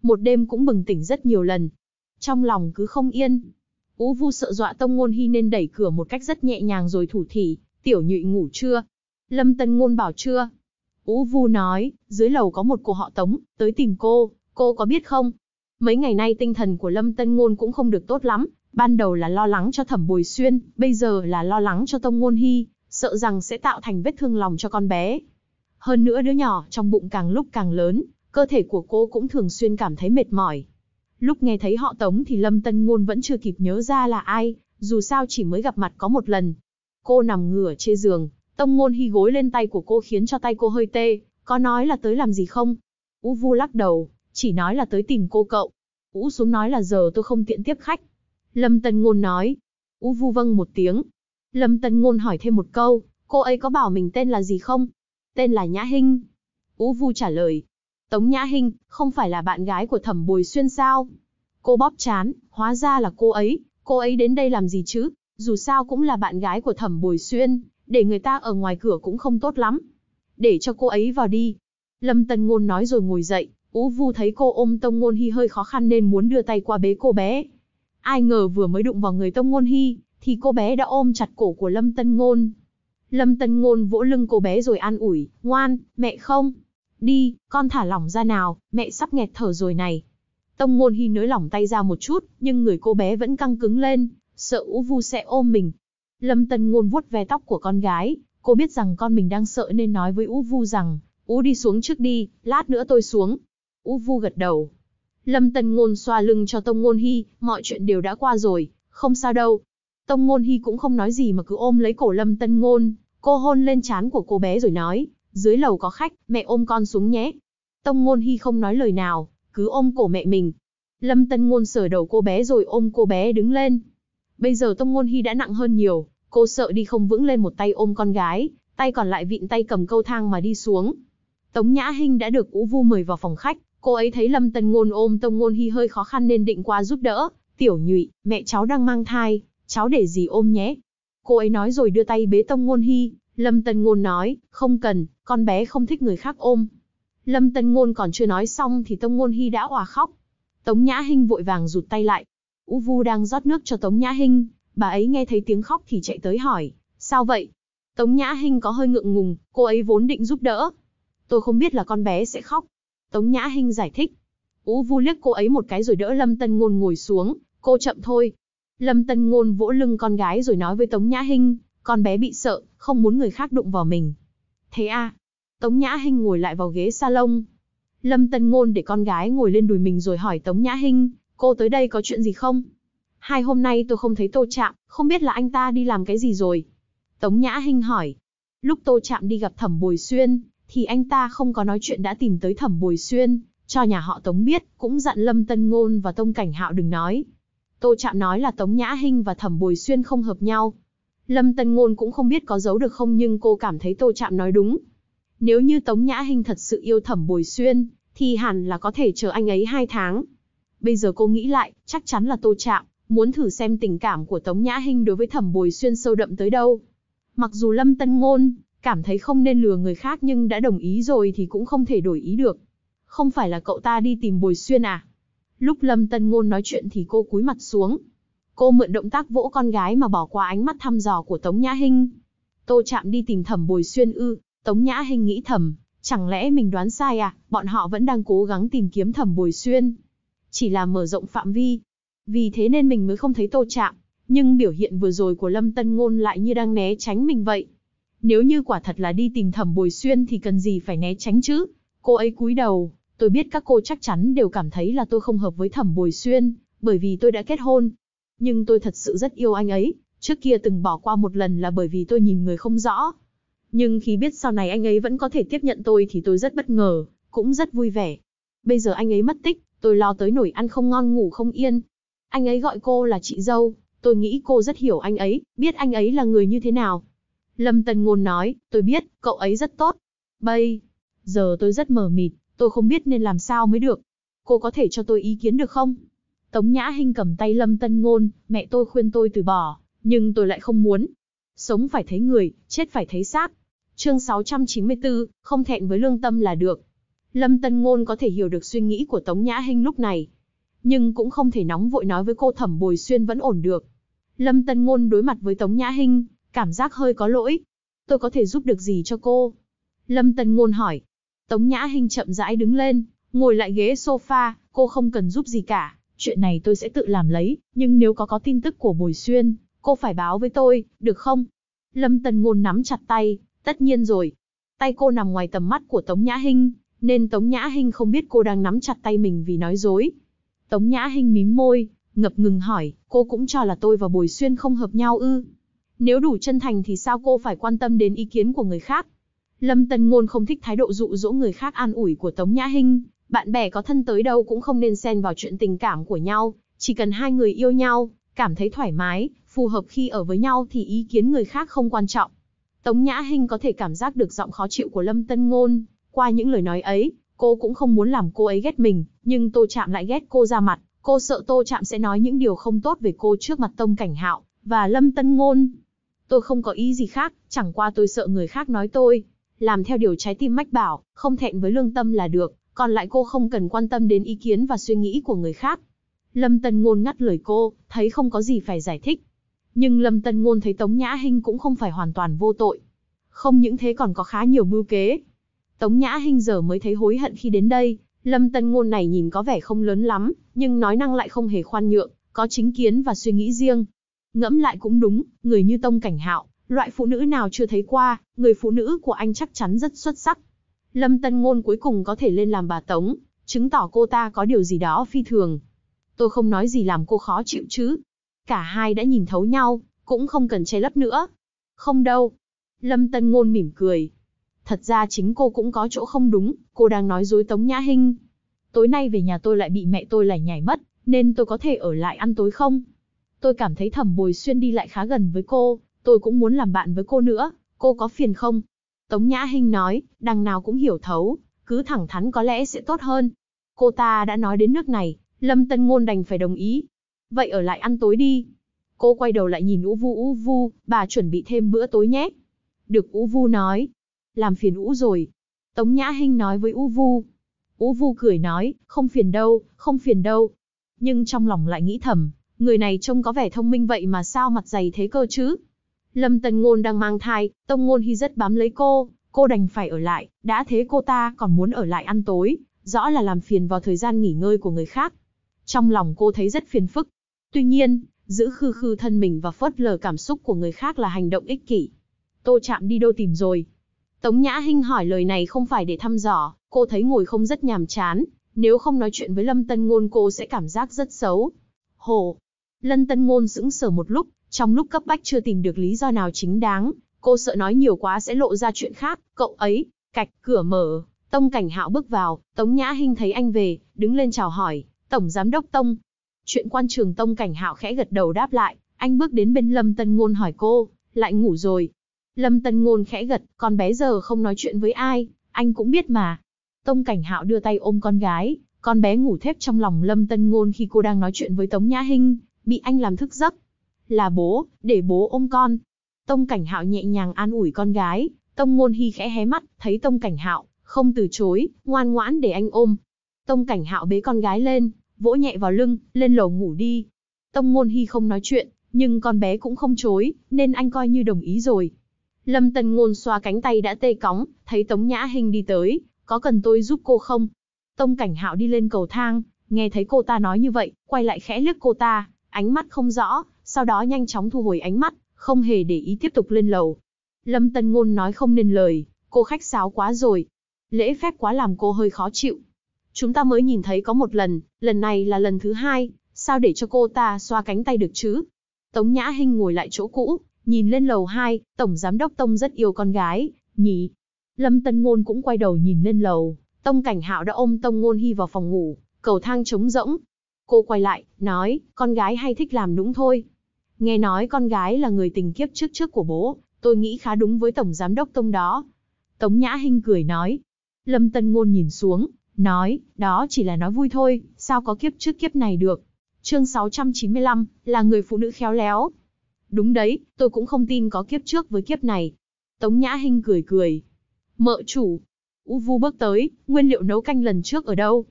một đêm cũng bừng tỉnh rất nhiều lần. Trong lòng cứ không yên. Ú Vu sợ dọa Tông Ngôn Hy nên đẩy cửa một cách rất nhẹ nhàng rồi thủ thỉ, tiểu nhụy ngủ chưa? Lâm Tân Ngôn bảo chưa? Ú Vu nói, dưới lầu có một cô họ tống, tới tìm cô, cô có biết không? Mấy ngày nay tinh thần của Lâm Tân Ngôn cũng không được tốt lắm, ban đầu là lo lắng cho thẩm bồi xuyên, bây giờ là lo lắng cho Tông Ngôn Hy, sợ rằng sẽ tạo thành vết thương lòng cho con bé. Hơn nữa đứa nhỏ trong bụng càng lúc càng lớn, cơ thể của cô cũng thường xuyên cảm thấy mệt mỏi. Lúc nghe thấy họ Tống thì Lâm Tân Ngôn vẫn chưa kịp nhớ ra là ai, dù sao chỉ mới gặp mặt có một lần. Cô nằm ngửa trên giường, Tông Ngôn hy gối lên tay của cô khiến cho tay cô hơi tê, có nói là tới làm gì không? Ú Vu lắc đầu, chỉ nói là tới tìm cô cậu. Ú xuống nói là giờ tôi không tiện tiếp khách. Lâm Tân Ngôn nói. Ú Vu vâng một tiếng. Lâm Tân Ngôn hỏi thêm một câu, cô ấy có bảo mình tên là gì không? Tên là Nhã Hinh. Ú Vu trả lời, Tống Nhã Hinh, không phải là bạn gái của Thẩm Bồi Xuyên sao? Cô bóp chán, hóa ra là cô ấy, cô ấy đến đây làm gì chứ? Dù sao cũng là bạn gái của Thẩm Bồi Xuyên, để người ta ở ngoài cửa cũng không tốt lắm. Để cho cô ấy vào đi. Lâm Tân Ngôn nói rồi ngồi dậy, Ú Vu thấy cô ôm Tông Ngôn Hy hơi khó khăn nên muốn đưa tay qua bế cô bé. Ai ngờ vừa mới đụng vào người Tông Ngôn Hy, thì cô bé đã ôm chặt cổ của Lâm Tân Ngôn. Lâm Tân Ngôn vỗ lưng cô bé rồi an ủi, ngoan, mẹ không, Đi, con thả lỏng ra nào, mẹ sắp nghẹt thở rồi này. Tông ngôn hy nới lỏng tay ra một chút, nhưng người cô bé vẫn căng cứng lên, sợ ú vu sẽ ôm mình. Lâm Tân Ngôn vuốt ve tóc của con gái, cô biết rằng con mình đang sợ nên nói với Ú Vu rằng, Ú đi xuống trước đi, lát nữa tôi xuống. Ú Vu gật đầu. Lâm Tân Ngôn xoa lưng cho Tông Ngôn Hy, mọi chuyện đều đã qua rồi, không sao đâu. Tông Ngôn Hy cũng không nói gì mà cứ ôm lấy cổ Lâm Tân Ngôn, cô hôn lên trán của cô bé rồi nói, dưới lầu có khách, mẹ ôm con xuống nhé. Tông Ngôn Hy không nói lời nào, cứ ôm cổ mẹ mình. Lâm Tân Ngôn sờ đầu cô bé rồi ôm cô bé đứng lên. Bây giờ Tông Ngôn Hy đã nặng hơn nhiều, cô sợ đi không vững lên một tay ôm con gái, tay còn lại vịn tay cầm câu thang mà đi xuống. Tống Nhã Hinh đã được Ú Vu mời vào phòng khách, cô ấy thấy Lâm Tân Ngôn ôm Tông Ngôn Hy hơi khó khăn nên định qua giúp đỡ. Tiểu nhụy, mẹ cháu đang mang thai, cháu để gì ôm nhé. Cô ấy nói rồi đưa tay bế Tông Ngôn Hy, Lâm Tân Ngôn nói, không cần, con bé không thích người khác ôm. Lâm Tân Ngôn còn chưa nói xong thì Tông Ngôn Hy đã òa khóc. Tống Nhã Hinh vội vàng rụt tay lại. U Vu đang rót nước cho Tống Nhã Hinh, bà ấy nghe thấy tiếng khóc thì chạy tới hỏi, sao vậy? Tống Nhã Hinh có hơi ngượng ngùng, cô ấy vốn định giúp đỡ. Tôi không biết là con bé sẽ khóc. Tống Nhã Hinh giải thích. U Vu liếc cô ấy một cái rồi đỡ Lâm Tân Ngôn ngồi xuống, cô chậm thôi. Lâm Tân Ngôn vỗ lưng con gái rồi nói với Tống Nhã Hinh, con bé bị sợ, không muốn người khác đụng vào mình. Thế à, Tống Nhã Hinh ngồi lại vào ghế salon. Lâm Tân Ngôn để con gái ngồi lên đùi mình rồi hỏi Tống Nhã Hinh, cô tới đây có chuyện gì không? Hai hôm nay tôi không thấy Tô Trạm, không biết là anh ta đi làm cái gì rồi. Tống Nhã Hinh hỏi. Lúc Tô Trạm đi gặp Thẩm Bồi Xuyên, thì anh ta không có nói chuyện đã tìm tới Thẩm Bồi Xuyên, cho nhà họ Tống biết, cũng dặn Lâm Tân Ngôn và Tông Cảnh Hạo đừng nói. Tô Trạm nói là Tống Nhã Hinh và Thẩm Bồi Xuyên không hợp nhau, Lâm Tân Ngôn cũng không biết có giấu được không nhưng cô cảm thấy Tô Trạm nói đúng. Nếu như Tống Nhã Hinh thật sự yêu Thẩm Bồi Xuyên, thì hẳn là có thể chờ anh ấy hai tháng. Bây giờ cô nghĩ lại, chắc chắn là Tô Trạm, muốn thử xem tình cảm của Tống Nhã Hinh đối với Thẩm Bồi Xuyên sâu đậm tới đâu. Mặc dù Lâm Tân Ngôn cảm thấy không nên lừa người khác nhưng đã đồng ý rồi thì cũng không thể đổi ý được. Không phải là cậu ta đi tìm Bồi Xuyên à? Lúc Lâm Tân Ngôn nói chuyện thì cô cúi mặt xuống, Cô mượn động tác vỗ con gái mà bỏ qua ánh mắt thăm dò của Tống Nhã Hinh. Tô Chạm đi tìm Thẩm Bồi Xuyên ư? Tống Nhã Hinh nghĩ thầm, chẳng lẽ mình đoán sai à? Bọn họ vẫn đang cố gắng tìm kiếm Thẩm Bồi Xuyên, chỉ là mở rộng phạm vi. Vì thế nên mình mới không thấy Tô Chạm, nhưng biểu hiện vừa rồi của Lâm Tân Ngôn lại như đang né tránh mình vậy. Nếu như quả thật là đi tìm Thẩm Bồi Xuyên thì cần gì phải né tránh chứ? Cô ấy cúi đầu, tôi biết các cô chắc chắn đều cảm thấy là tôi không hợp với Thẩm Bồi Xuyên, bởi vì tôi đã kết hôn, nhưng tôi thật sự rất yêu anh ấy, trước kia từng bỏ qua một lần là bởi vì tôi nhìn người không rõ. Nhưng khi biết sau này anh ấy vẫn có thể tiếp nhận tôi thì tôi rất bất ngờ, cũng rất vui vẻ. Bây giờ anh ấy mất tích, tôi lo tới nổi ăn không ngon ngủ không yên. Anh ấy gọi cô là chị dâu, tôi nghĩ cô rất hiểu anh ấy, biết anh ấy là người như thế nào. Lâm Tần Ngôn nói, tôi biết, cậu ấy rất tốt. Bây, giờ tôi rất mờ mịt, tôi không biết nên làm sao mới được. Cô có thể cho tôi ý kiến được không? Tống Nhã Hinh cầm tay Lâm Tân Ngôn, mẹ tôi khuyên tôi từ bỏ, nhưng tôi lại không muốn. Sống phải thấy người, chết phải thấy xác. Chương 694, không thẹn với lương tâm là được. Lâm Tân Ngôn có thể hiểu được suy nghĩ của Tống Nhã Hinh lúc này, nhưng cũng không thể nóng vội nói với cô Thẩm Bồi Xuyên vẫn ổn được. Lâm Tân Ngôn đối mặt với Tống Nhã Hinh, cảm giác hơi có lỗi. Tôi có thể giúp được gì cho cô? Lâm Tân Ngôn hỏi. Tống Nhã Hinh chậm rãi đứng lên, ngồi lại ghế sofa, cô không cần giúp gì cả, Chuyện này tôi sẽ tự làm lấy, nhưng nếu có có tin tức của Bồi Xuyên, cô phải báo với tôi, được không? Lâm Tân Ngôn nắm chặt tay, tất nhiên rồi. Tay cô nằm ngoài tầm mắt của Tống Nhã Hinh, nên Tống Nhã Hinh không biết cô đang nắm chặt tay mình vì nói dối. Tống Nhã Hinh mím môi, ngập ngừng hỏi, cô cũng cho là tôi và Bồi Xuyên không hợp nhau ư? Nếu đủ chân thành thì sao cô phải quan tâm đến ý kiến của người khác? Lâm Tân Ngôn không thích thái độ dụ dỗ người khác an ủi của Tống Nhã Hinh, bạn bè có thân tới đâu cũng không nên xen vào chuyện tình cảm của nhau, chỉ cần hai người yêu nhau, cảm thấy thoải mái, phù hợp khi ở với nhau thì ý kiến người khác không quan trọng. Tống Nhã Hinh có thể cảm giác được giọng khó chịu của Lâm Tân Ngôn, qua những lời nói ấy, cô cũng không muốn làm cô ấy ghét mình, nhưng Tô Trạm lại ghét cô ra mặt, cô sợ Tô Trạm sẽ nói những điều không tốt về cô trước mặt Tông Cảnh Hạo và Lâm Tân Ngôn. Tôi không có ý gì khác, chẳng qua tôi sợ người khác nói tôi, làm theo điều trái tim mách bảo, không thẹn với lương tâm là được, còn lại cô không cần quan tâm đến ý kiến và suy nghĩ của người khác. Lâm Tân Ngôn ngắt lời cô, thấy không có gì phải giải thích. Nhưng Lâm Tân Ngôn thấy Tống Nhã Hinh cũng không phải hoàn toàn vô tội. Không những thế còn có khá nhiều mưu kế. Tống Nhã Hinh giờ mới thấy hối hận khi đến đây, Lâm Tân Ngôn này nhìn có vẻ không lớn lắm, nhưng nói năng lại không hề khoan nhượng, có chính kiến và suy nghĩ riêng. Ngẫm lại cũng đúng, người như Tông Cảnh Hạo, loại phụ nữ nào chưa thấy qua, người phụ nữ của anh chắc chắn rất xuất sắc. Lâm Tân Ngôn cuối cùng có thể lên làm bà Tống, chứng tỏ cô ta có điều gì đó phi thường. Tôi không nói gì làm cô khó chịu chứ. Cả hai đã nhìn thấu nhau, cũng không cần che lấp nữa. Không đâu. Lâm Tân Ngôn mỉm cười. Thật ra chính cô cũng có chỗ không đúng, cô đang nói dối Tống Nhã Hinh. Tối nay về nhà tôi lại bị mẹ tôi lải nhảy mất, nên tôi có thể ở lại ăn tối không? Tôi cảm thấy thẩm bồi xuyên đi lại khá gần với cô, tôi cũng muốn làm bạn với cô nữa, cô có phiền không? Tống Nhã Hinh nói, đằng nào cũng hiểu thấu, cứ thẳng thắn có lẽ sẽ tốt hơn. Cô ta đã nói đến nước này, Lâm Tân Ngôn đành phải đồng ý. Vậy ở lại ăn tối đi. Cô quay đầu lại nhìn Ú Vu Ú Vu, bà chuẩn bị thêm bữa tối nhé. Được Ú Vu nói. Làm phiền Ú rồi. Tống Nhã Hinh nói với Ú Vu. Ú Vu cười nói, không phiền đâu, không phiền đâu. Nhưng trong lòng lại nghĩ thầm, người này trông có vẻ thông minh vậy mà sao mặt dày thế cơ chứ? Lâm Tần Ngôn đang mang thai, Tông Ngôn Hy rất bám lấy cô, cô đành phải ở lại, đã thế cô ta còn muốn ở lại ăn tối, rõ là làm phiền vào thời gian nghỉ ngơi của người khác. Trong lòng cô thấy rất phiền phức. Tuy nhiên, giữ khư khư thân mình và phớt lờ cảm xúc của người khác là hành động ích kỷ. Tô Chạm đi đâu tìm rồi? Tống Nhã Hinh hỏi lời này không phải để thăm dò, cô thấy ngồi không rất nhàm chán, nếu không nói chuyện với Lâm Tân Ngôn cô sẽ cảm giác rất xấu. Hồ! Lâm Tân Ngôn sững sờ một lúc, trong lúc cấp bách chưa tìm được lý do nào chính đáng, cô sợ nói nhiều quá sẽ lộ ra chuyện khác, cậu ấy, cạch, cửa mở, Tông Cảnh Hạo bước vào, Tống Nhã Hinh thấy anh về, đứng lên chào hỏi, "Tổng giám đốc Tông." Chuyện quan trường Tông Cảnh Hạo khẽ gật đầu đáp lại, anh bước đến bên Lâm Tân Ngôn hỏi cô, "Lại ngủ rồi?" Lâm Tân Ngôn khẽ gật, con bé giờ không nói chuyện với ai, anh cũng biết mà. Tông Cảnh Hạo đưa tay ôm con gái, con bé ngủ thép trong lòng Lâm Tân Ngôn khi cô đang nói chuyện với Tống Nhã Hinh, bị anh làm thức giấc, là bố, để bố ôm con. Tông Cảnh Hạo nhẹ nhàng an ủi con gái, Tông Ngôn Hy khẽ hé mắt, thấy Tông Cảnh Hạo, không từ chối, ngoan ngoãn để anh ôm. Tông Cảnh Hạo bế con gái lên, vỗ nhẹ vào lưng, lên lầu ngủ đi. Tông Ngôn Hy không nói chuyện, nhưng con bé cũng không chối, nên anh coi như đồng ý rồi. Lâm Tần Ngôn xoa cánh tay đã tê cóng, thấy Tống Nhã Hinh đi tới, có cần tôi giúp cô không? Tông Cảnh Hạo đi lên cầu thang, nghe thấy cô ta nói như vậy, quay lại khẽ lướt cô ta, ánh mắt không rõ, sau đó nhanh chóng thu hồi ánh mắt, không hề để ý tiếp tục lên lầu. Lâm Tân Ngôn nói không nên lời, cô khách sáo quá rồi. Lễ phép quá làm cô hơi khó chịu. Chúng ta mới nhìn thấy có một lần, lần này là lần thứ hai, sao để cho cô ta xoa cánh tay được chứ? Tống Nhã Hinh ngồi lại chỗ cũ, nhìn lên lầu 2, Tổng Giám Đốc Tông rất yêu con gái, nhỉ? Lâm Tân Ngôn cũng quay đầu nhìn lên lầu, Tông Cảnh Hạo đã ôm Tông Ngôn Hy vào phòng ngủ, cầu thang trống rỗng. Cô quay lại, nói, con gái hay thích làm đúng thôi, Nghe nói con gái là người tình kiếp trước trước của bố, tôi nghĩ khá đúng với tổng giám đốc tông đó. Tống Nhã Hinh cười nói. Lâm Tân Ngôn nhìn xuống, nói, đó chỉ là nói vui thôi, sao có kiếp trước kiếp này được. Chương 695, là người phụ nữ khéo léo. Đúng đấy, tôi cũng không tin có kiếp trước với kiếp này. Tống Nhã Hinh cười cười. Mợ chủ. U Vu bước tới, nguyên liệu nấu canh lần trước ở đâu?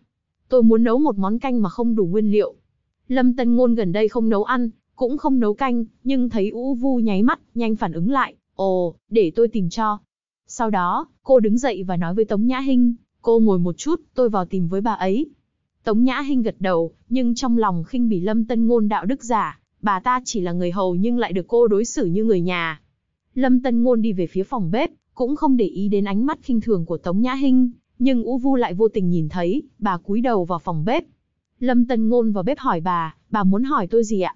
Tôi muốn nấu một món canh mà không đủ nguyên liệu. Lâm Tân Ngôn gần đây không nấu ăn, cũng không nấu canh, nhưng thấy U Vu nháy mắt, nhanh phản ứng lại, "Ồ, để tôi tìm cho." Sau đó, cô đứng dậy và nói với Tống Nhã Hinh, "Cô ngồi một chút, tôi vào tìm với bà ấy." Tống Nhã Hinh gật đầu, nhưng trong lòng khinh bỉ Lâm Tân Ngôn đạo đức giả, bà ta chỉ là người hầu nhưng lại được cô đối xử như người nhà. Lâm Tân Ngôn đi về phía phòng bếp, cũng không để ý đến ánh mắt khinh thường của Tống Nhã Hinh, nhưng U Vu lại vô tình nhìn thấy, bà cúi đầu vào phòng bếp. Lâm Tân Ngôn vào bếp hỏi bà, bà muốn hỏi tôi gì ạ?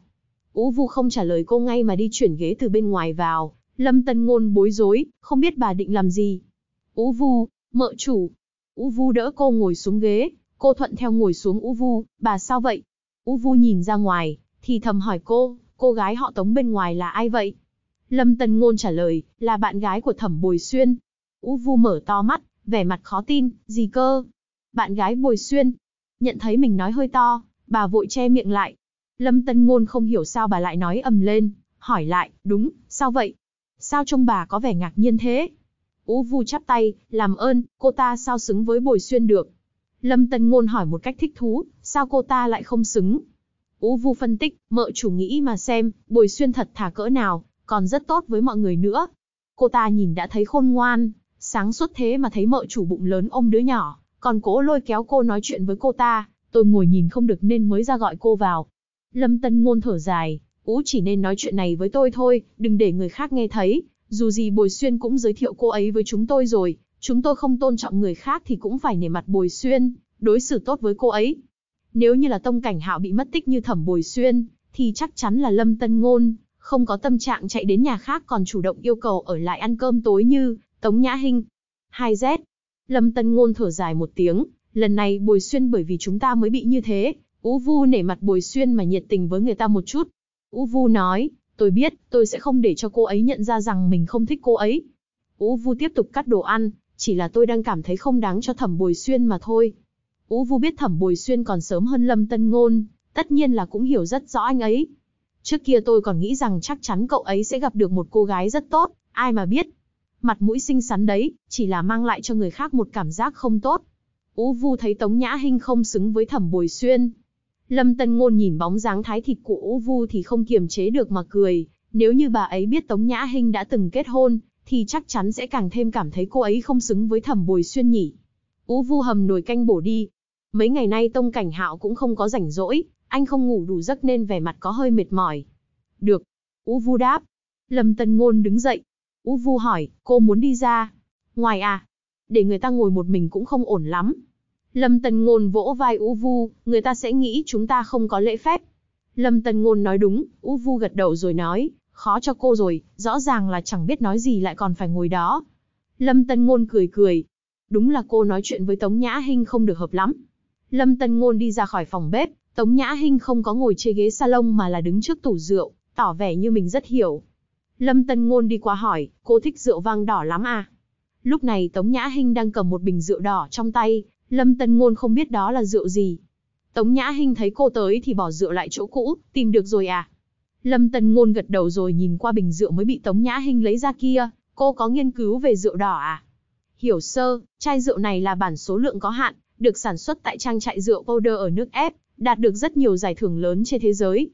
Ú Vu không trả lời cô ngay mà đi chuyển ghế từ bên ngoài vào. Lâm Tân Ngôn bối rối, không biết bà định làm gì. Ú Vu, mợ chủ. Ú Vu đỡ cô ngồi xuống ghế, cô thuận theo ngồi xuống Ú Vu, bà sao vậy? Ú Vu nhìn ra ngoài, thì thầm hỏi cô, cô gái họ tống bên ngoài là ai vậy? Lâm Tân Ngôn trả lời, là bạn gái của Thẩm Bồi Xuyên. Ú Vu mở to mắt, vẻ mặt khó tin, gì cơ? Bạn gái Bồi Xuyên. Nhận thấy mình nói hơi to, bà vội che miệng lại, Lâm Tân Ngôn không hiểu sao bà lại nói ầm lên, hỏi lại, đúng, sao vậy? Sao trông bà có vẻ ngạc nhiên thế? Ú Vu chắp tay, làm ơn, cô ta sao xứng với Bồi Xuyên được? Lâm Tân Ngôn hỏi một cách thích thú, sao cô ta lại không xứng? Ú Vu phân tích, mợ chủ nghĩ mà xem, Bồi Xuyên thật thả cỡ nào, còn rất tốt với mọi người nữa. Cô ta nhìn đã thấy khôn ngoan, sáng suốt thế mà thấy mợ chủ bụng lớn ôm đứa nhỏ, còn cố lôi kéo cô nói chuyện với cô ta, tôi ngồi nhìn không được nên mới ra gọi cô vào, Lâm Tân Ngôn thở dài, Ú chỉ nên nói chuyện này với tôi thôi, đừng để người khác nghe thấy. Dù gì Bồi Xuyên cũng giới thiệu cô ấy với chúng tôi rồi, chúng tôi không tôn trọng người khác thì cũng phải nể mặt Bồi Xuyên, đối xử tốt với cô ấy. Nếu như là Tông Cảnh Hạo bị mất tích như Thẩm Bồi Xuyên, thì chắc chắn là Lâm Tân Ngôn, không có tâm trạng chạy đến nhà khác còn chủ động yêu cầu ở lại ăn cơm tối như Tống Nhã Hinh. Hai z Lâm Tân Ngôn thở dài một tiếng, lần này Bồi Xuyên bởi vì chúng ta mới bị như thế, Ú Vu nể mặt Bùi Xuyên mà nhiệt tình với người ta một chút. Ú Vu nói, tôi biết, tôi sẽ không để cho cô ấy nhận ra rằng mình không thích cô ấy. Ú Vu tiếp tục cắt đồ ăn, chỉ là tôi đang cảm thấy không đáng cho Thẩm Bùi Xuyên mà thôi. Ú Vu biết Thẩm Bùi Xuyên còn sớm hơn Lâm Tân Ngôn, tất nhiên là cũng hiểu rất rõ anh ấy. Trước kia tôi còn nghĩ rằng chắc chắn cậu ấy sẽ gặp được một cô gái rất tốt, ai mà biết. Mặt mũi xinh xắn đấy, chỉ là mang lại cho người khác một cảm giác không tốt. Ú Vu thấy Tống Nhã Hinh không xứng với Thẩm Bùi Xuyên, Lâm Tân Ngôn nhìn bóng dáng thái thịt của Ú Vu thì không kiềm chế được mà cười, nếu như bà ấy biết Tống Nhã Hinh đã từng kết hôn, thì chắc chắn sẽ càng thêm cảm thấy cô ấy không xứng với Thẩm Bồi Xuyên nhỉ. Ú Vu hầm nồi canh bổ đi. Mấy ngày nay Tông Cảnh Hạo cũng không có rảnh rỗi, anh không ngủ đủ giấc nên vẻ mặt có hơi mệt mỏi. Được. Ú Vu đáp. Lâm Tân Ngôn đứng dậy. Ú Vu hỏi, cô muốn đi ra. Ngoài à? Để người ta ngồi một mình cũng không ổn lắm. Lâm Tần Ngôn vỗ vai U Vu, người ta sẽ nghĩ chúng ta không có lễ phép. Lâm Tần Ngôn nói đúng, U Vu gật đầu rồi nói, khó cho cô rồi, rõ ràng là chẳng biết nói gì lại còn phải ngồi đó. Lâm Tần Ngôn cười cười. Đúng là cô nói chuyện với Tống Nhã Hinh không được hợp lắm. Lâm Tần Ngôn đi ra khỏi phòng bếp, Tống Nhã Hinh không có ngồi trên ghế salon mà là đứng trước tủ rượu, tỏ vẻ như mình rất hiểu. Lâm Tần Ngôn đi qua hỏi, cô thích rượu vang đỏ lắm à? Lúc này Tống Nhã Hinh đang cầm một bình rượu đỏ trong tay, Lâm Tân Ngôn không biết đó là rượu gì. Tống Nhã Hinh thấy cô tới thì bỏ rượu lại chỗ cũ, tìm được rồi à? Lâm Tân Ngôn gật đầu rồi nhìn qua bình rượu mới bị Tống Nhã Hinh lấy ra kia, cô có nghiên cứu về rượu đỏ à? Hiểu sơ, chai rượu này là bản số lượng có hạn, được sản xuất tại trang trại rượu Powder ở nước Ép, đạt được rất nhiều giải thưởng lớn trên thế giới.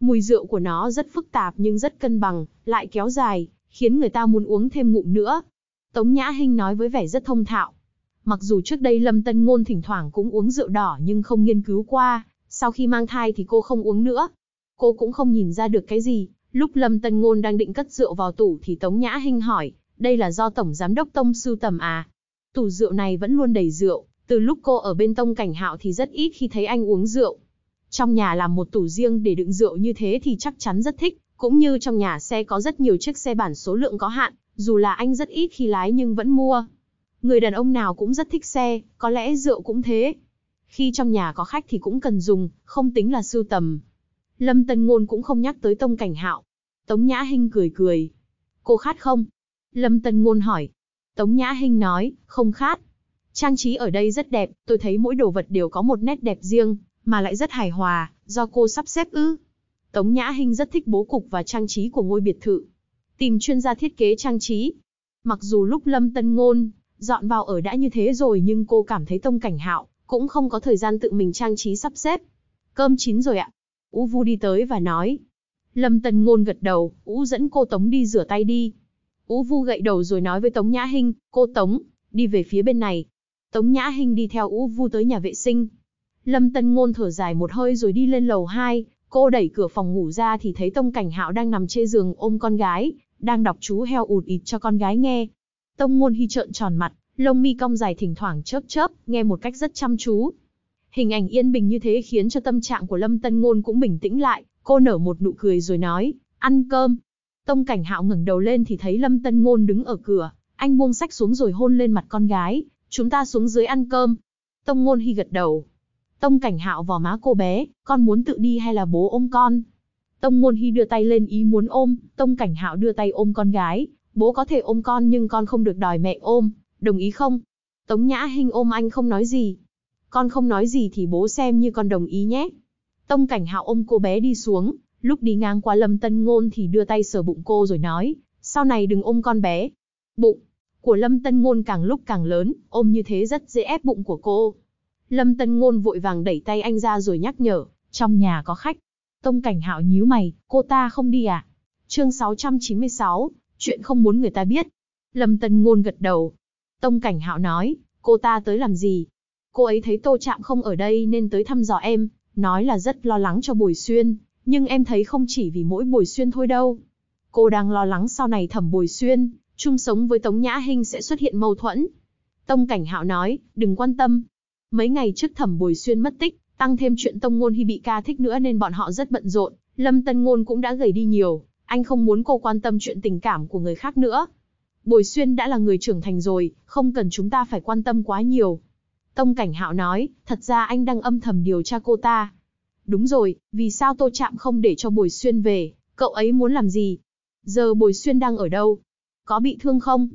Mùi rượu của nó rất phức tạp nhưng rất cân bằng, lại kéo dài, khiến người ta muốn uống thêm ngụm nữa. Tống Nhã Hinh nói với vẻ rất thông thạo. Mặc dù trước đây Lâm Tân Ngôn thỉnh thoảng cũng uống rượu đỏ nhưng không nghiên cứu qua, sau khi mang thai thì cô không uống nữa. Cô cũng không nhìn ra được cái gì, lúc Lâm Tân Ngôn đang định cất rượu vào tủ thì Tống Nhã Hinh hỏi, đây là do Tổng Giám đốc Tông sưu tầm à? Tủ rượu này vẫn luôn đầy rượu, từ lúc cô ở bên Tông Cảnh Hạo thì rất ít khi thấy anh uống rượu. Trong nhà làm một tủ riêng để đựng rượu như thế thì chắc chắn rất thích, cũng như trong nhà xe có rất nhiều chiếc xe bản số lượng có hạn, dù là anh rất ít khi lái nhưng vẫn mua. Người đàn ông nào cũng rất thích xe, có lẽ rượu cũng thế. Khi trong nhà có khách thì cũng cần dùng, không tính là sưu tầm. Lâm Tân Ngôn cũng không nhắc tới Tông Cảnh Hạo. Tống Nhã Hinh cười cười. Cô khát không? Lâm Tân Ngôn hỏi. Tống Nhã Hinh nói, không khát. Trang trí ở đây rất đẹp, tôi thấy mỗi đồ vật đều có một nét đẹp riêng, mà lại rất hài hòa, do cô sắp xếp ư. Tống Nhã Hinh rất thích bố cục và trang trí của ngôi biệt thự. Tìm chuyên gia thiết kế trang trí. Mặc dù lúc Lâm Tân Ngôn Dọn vào ở đã như thế rồi nhưng cô cảm thấy tông cảnh hạo, cũng không có thời gian tự mình trang trí sắp xếp. Cơm chín rồi ạ. Ú Vu đi tới và nói. Lâm tần Ngôn gật đầu, Ú dẫn cô Tống đi rửa tay đi. Ú Vu gậy đầu rồi nói với Tống Nhã Hinh, cô Tống, đi về phía bên này. Tống Nhã Hinh đi theo Ú Vu tới nhà vệ sinh. Lâm tần Ngôn thở dài một hơi rồi đi lên lầu 2, cô đẩy cửa phòng ngủ ra thì thấy Tông Cảnh Hạo đang nằm trên giường ôm con gái, đang đọc chú heo ụt ịt cho con gái nghe. Tông môn hy trợn tròn mặt, lông mi cong dài thỉnh thoảng chớp chớp, nghe một cách rất chăm chú. Hình ảnh yên bình như thế khiến cho tâm trạng của Lâm Tân Ngôn cũng bình tĩnh lại, cô nở một nụ cười rồi nói, ăn cơm. Tông Cảnh Hạo ngẩng đầu lên thì thấy Lâm Tân Ngôn đứng ở cửa, anh buông sách xuống rồi hôn lên mặt con gái, chúng ta xuống dưới ăn cơm. Tông Ngôn Hy gật đầu. Tông Cảnh Hạo vò má cô bé, con muốn tự đi hay là bố ôm con? Tông Ngôn Hy đưa tay lên ý muốn ôm, Tông Cảnh Hạo đưa tay ôm con gái, bố có thể ôm con nhưng con không được đòi mẹ ôm, đồng ý không? Tống Nhã Hinh ôm anh không nói gì. Con không nói gì thì bố xem như con đồng ý nhé. Tông Cảnh Hạo ôm cô bé đi xuống, lúc đi ngang qua Lâm Tân Ngôn thì đưa tay sờ bụng cô rồi nói, sau này đừng ôm con bé. Bụng của Lâm Tân Ngôn càng lúc càng lớn, ôm như thế rất dễ ép bụng của cô. Lâm Tân Ngôn vội vàng đẩy tay anh ra rồi nhắc nhở, trong nhà có khách. Tông Cảnh Hạo nhíu mày, cô ta không đi à? Chương 696, chuyện không muốn người ta biết. Lâm Tân Ngôn gật đầu. Tông Cảnh Hạo nói, cô ta tới làm gì? Cô ấy thấy Tô Trạm không ở đây nên tới thăm dò em, nói là rất lo lắng cho Bồi Xuyên, nhưng em thấy không chỉ vì mỗi Bồi Xuyên thôi đâu. Cô đang lo lắng sau này thẩm Bồi Xuyên, chung sống với Tống Nhã Hinh sẽ xuất hiện mâu thuẫn. Tông Cảnh Hạo nói, đừng quan tâm. Mấy ngày trước thẩm Bồi Xuyên mất tích, tăng thêm chuyện Tông Ngôn Hy bị ca thích nữa nên bọn họ rất bận rộn, Lâm Tân Ngôn cũng đã gầy đi nhiều, anh không muốn cô quan tâm chuyện tình cảm của người khác nữa. Bồi Xuyên đã là người trưởng thành rồi, không cần chúng ta phải quan tâm quá nhiều. Tông Cảnh Hạo nói, thật ra anh đang âm thầm điều tra cô ta. Đúng rồi, vì sao Tô Trạm không để cho Bồi Xuyên về, cậu ấy muốn làm gì? Giờ Bồi Xuyên đang ở đâu? Có bị thương không?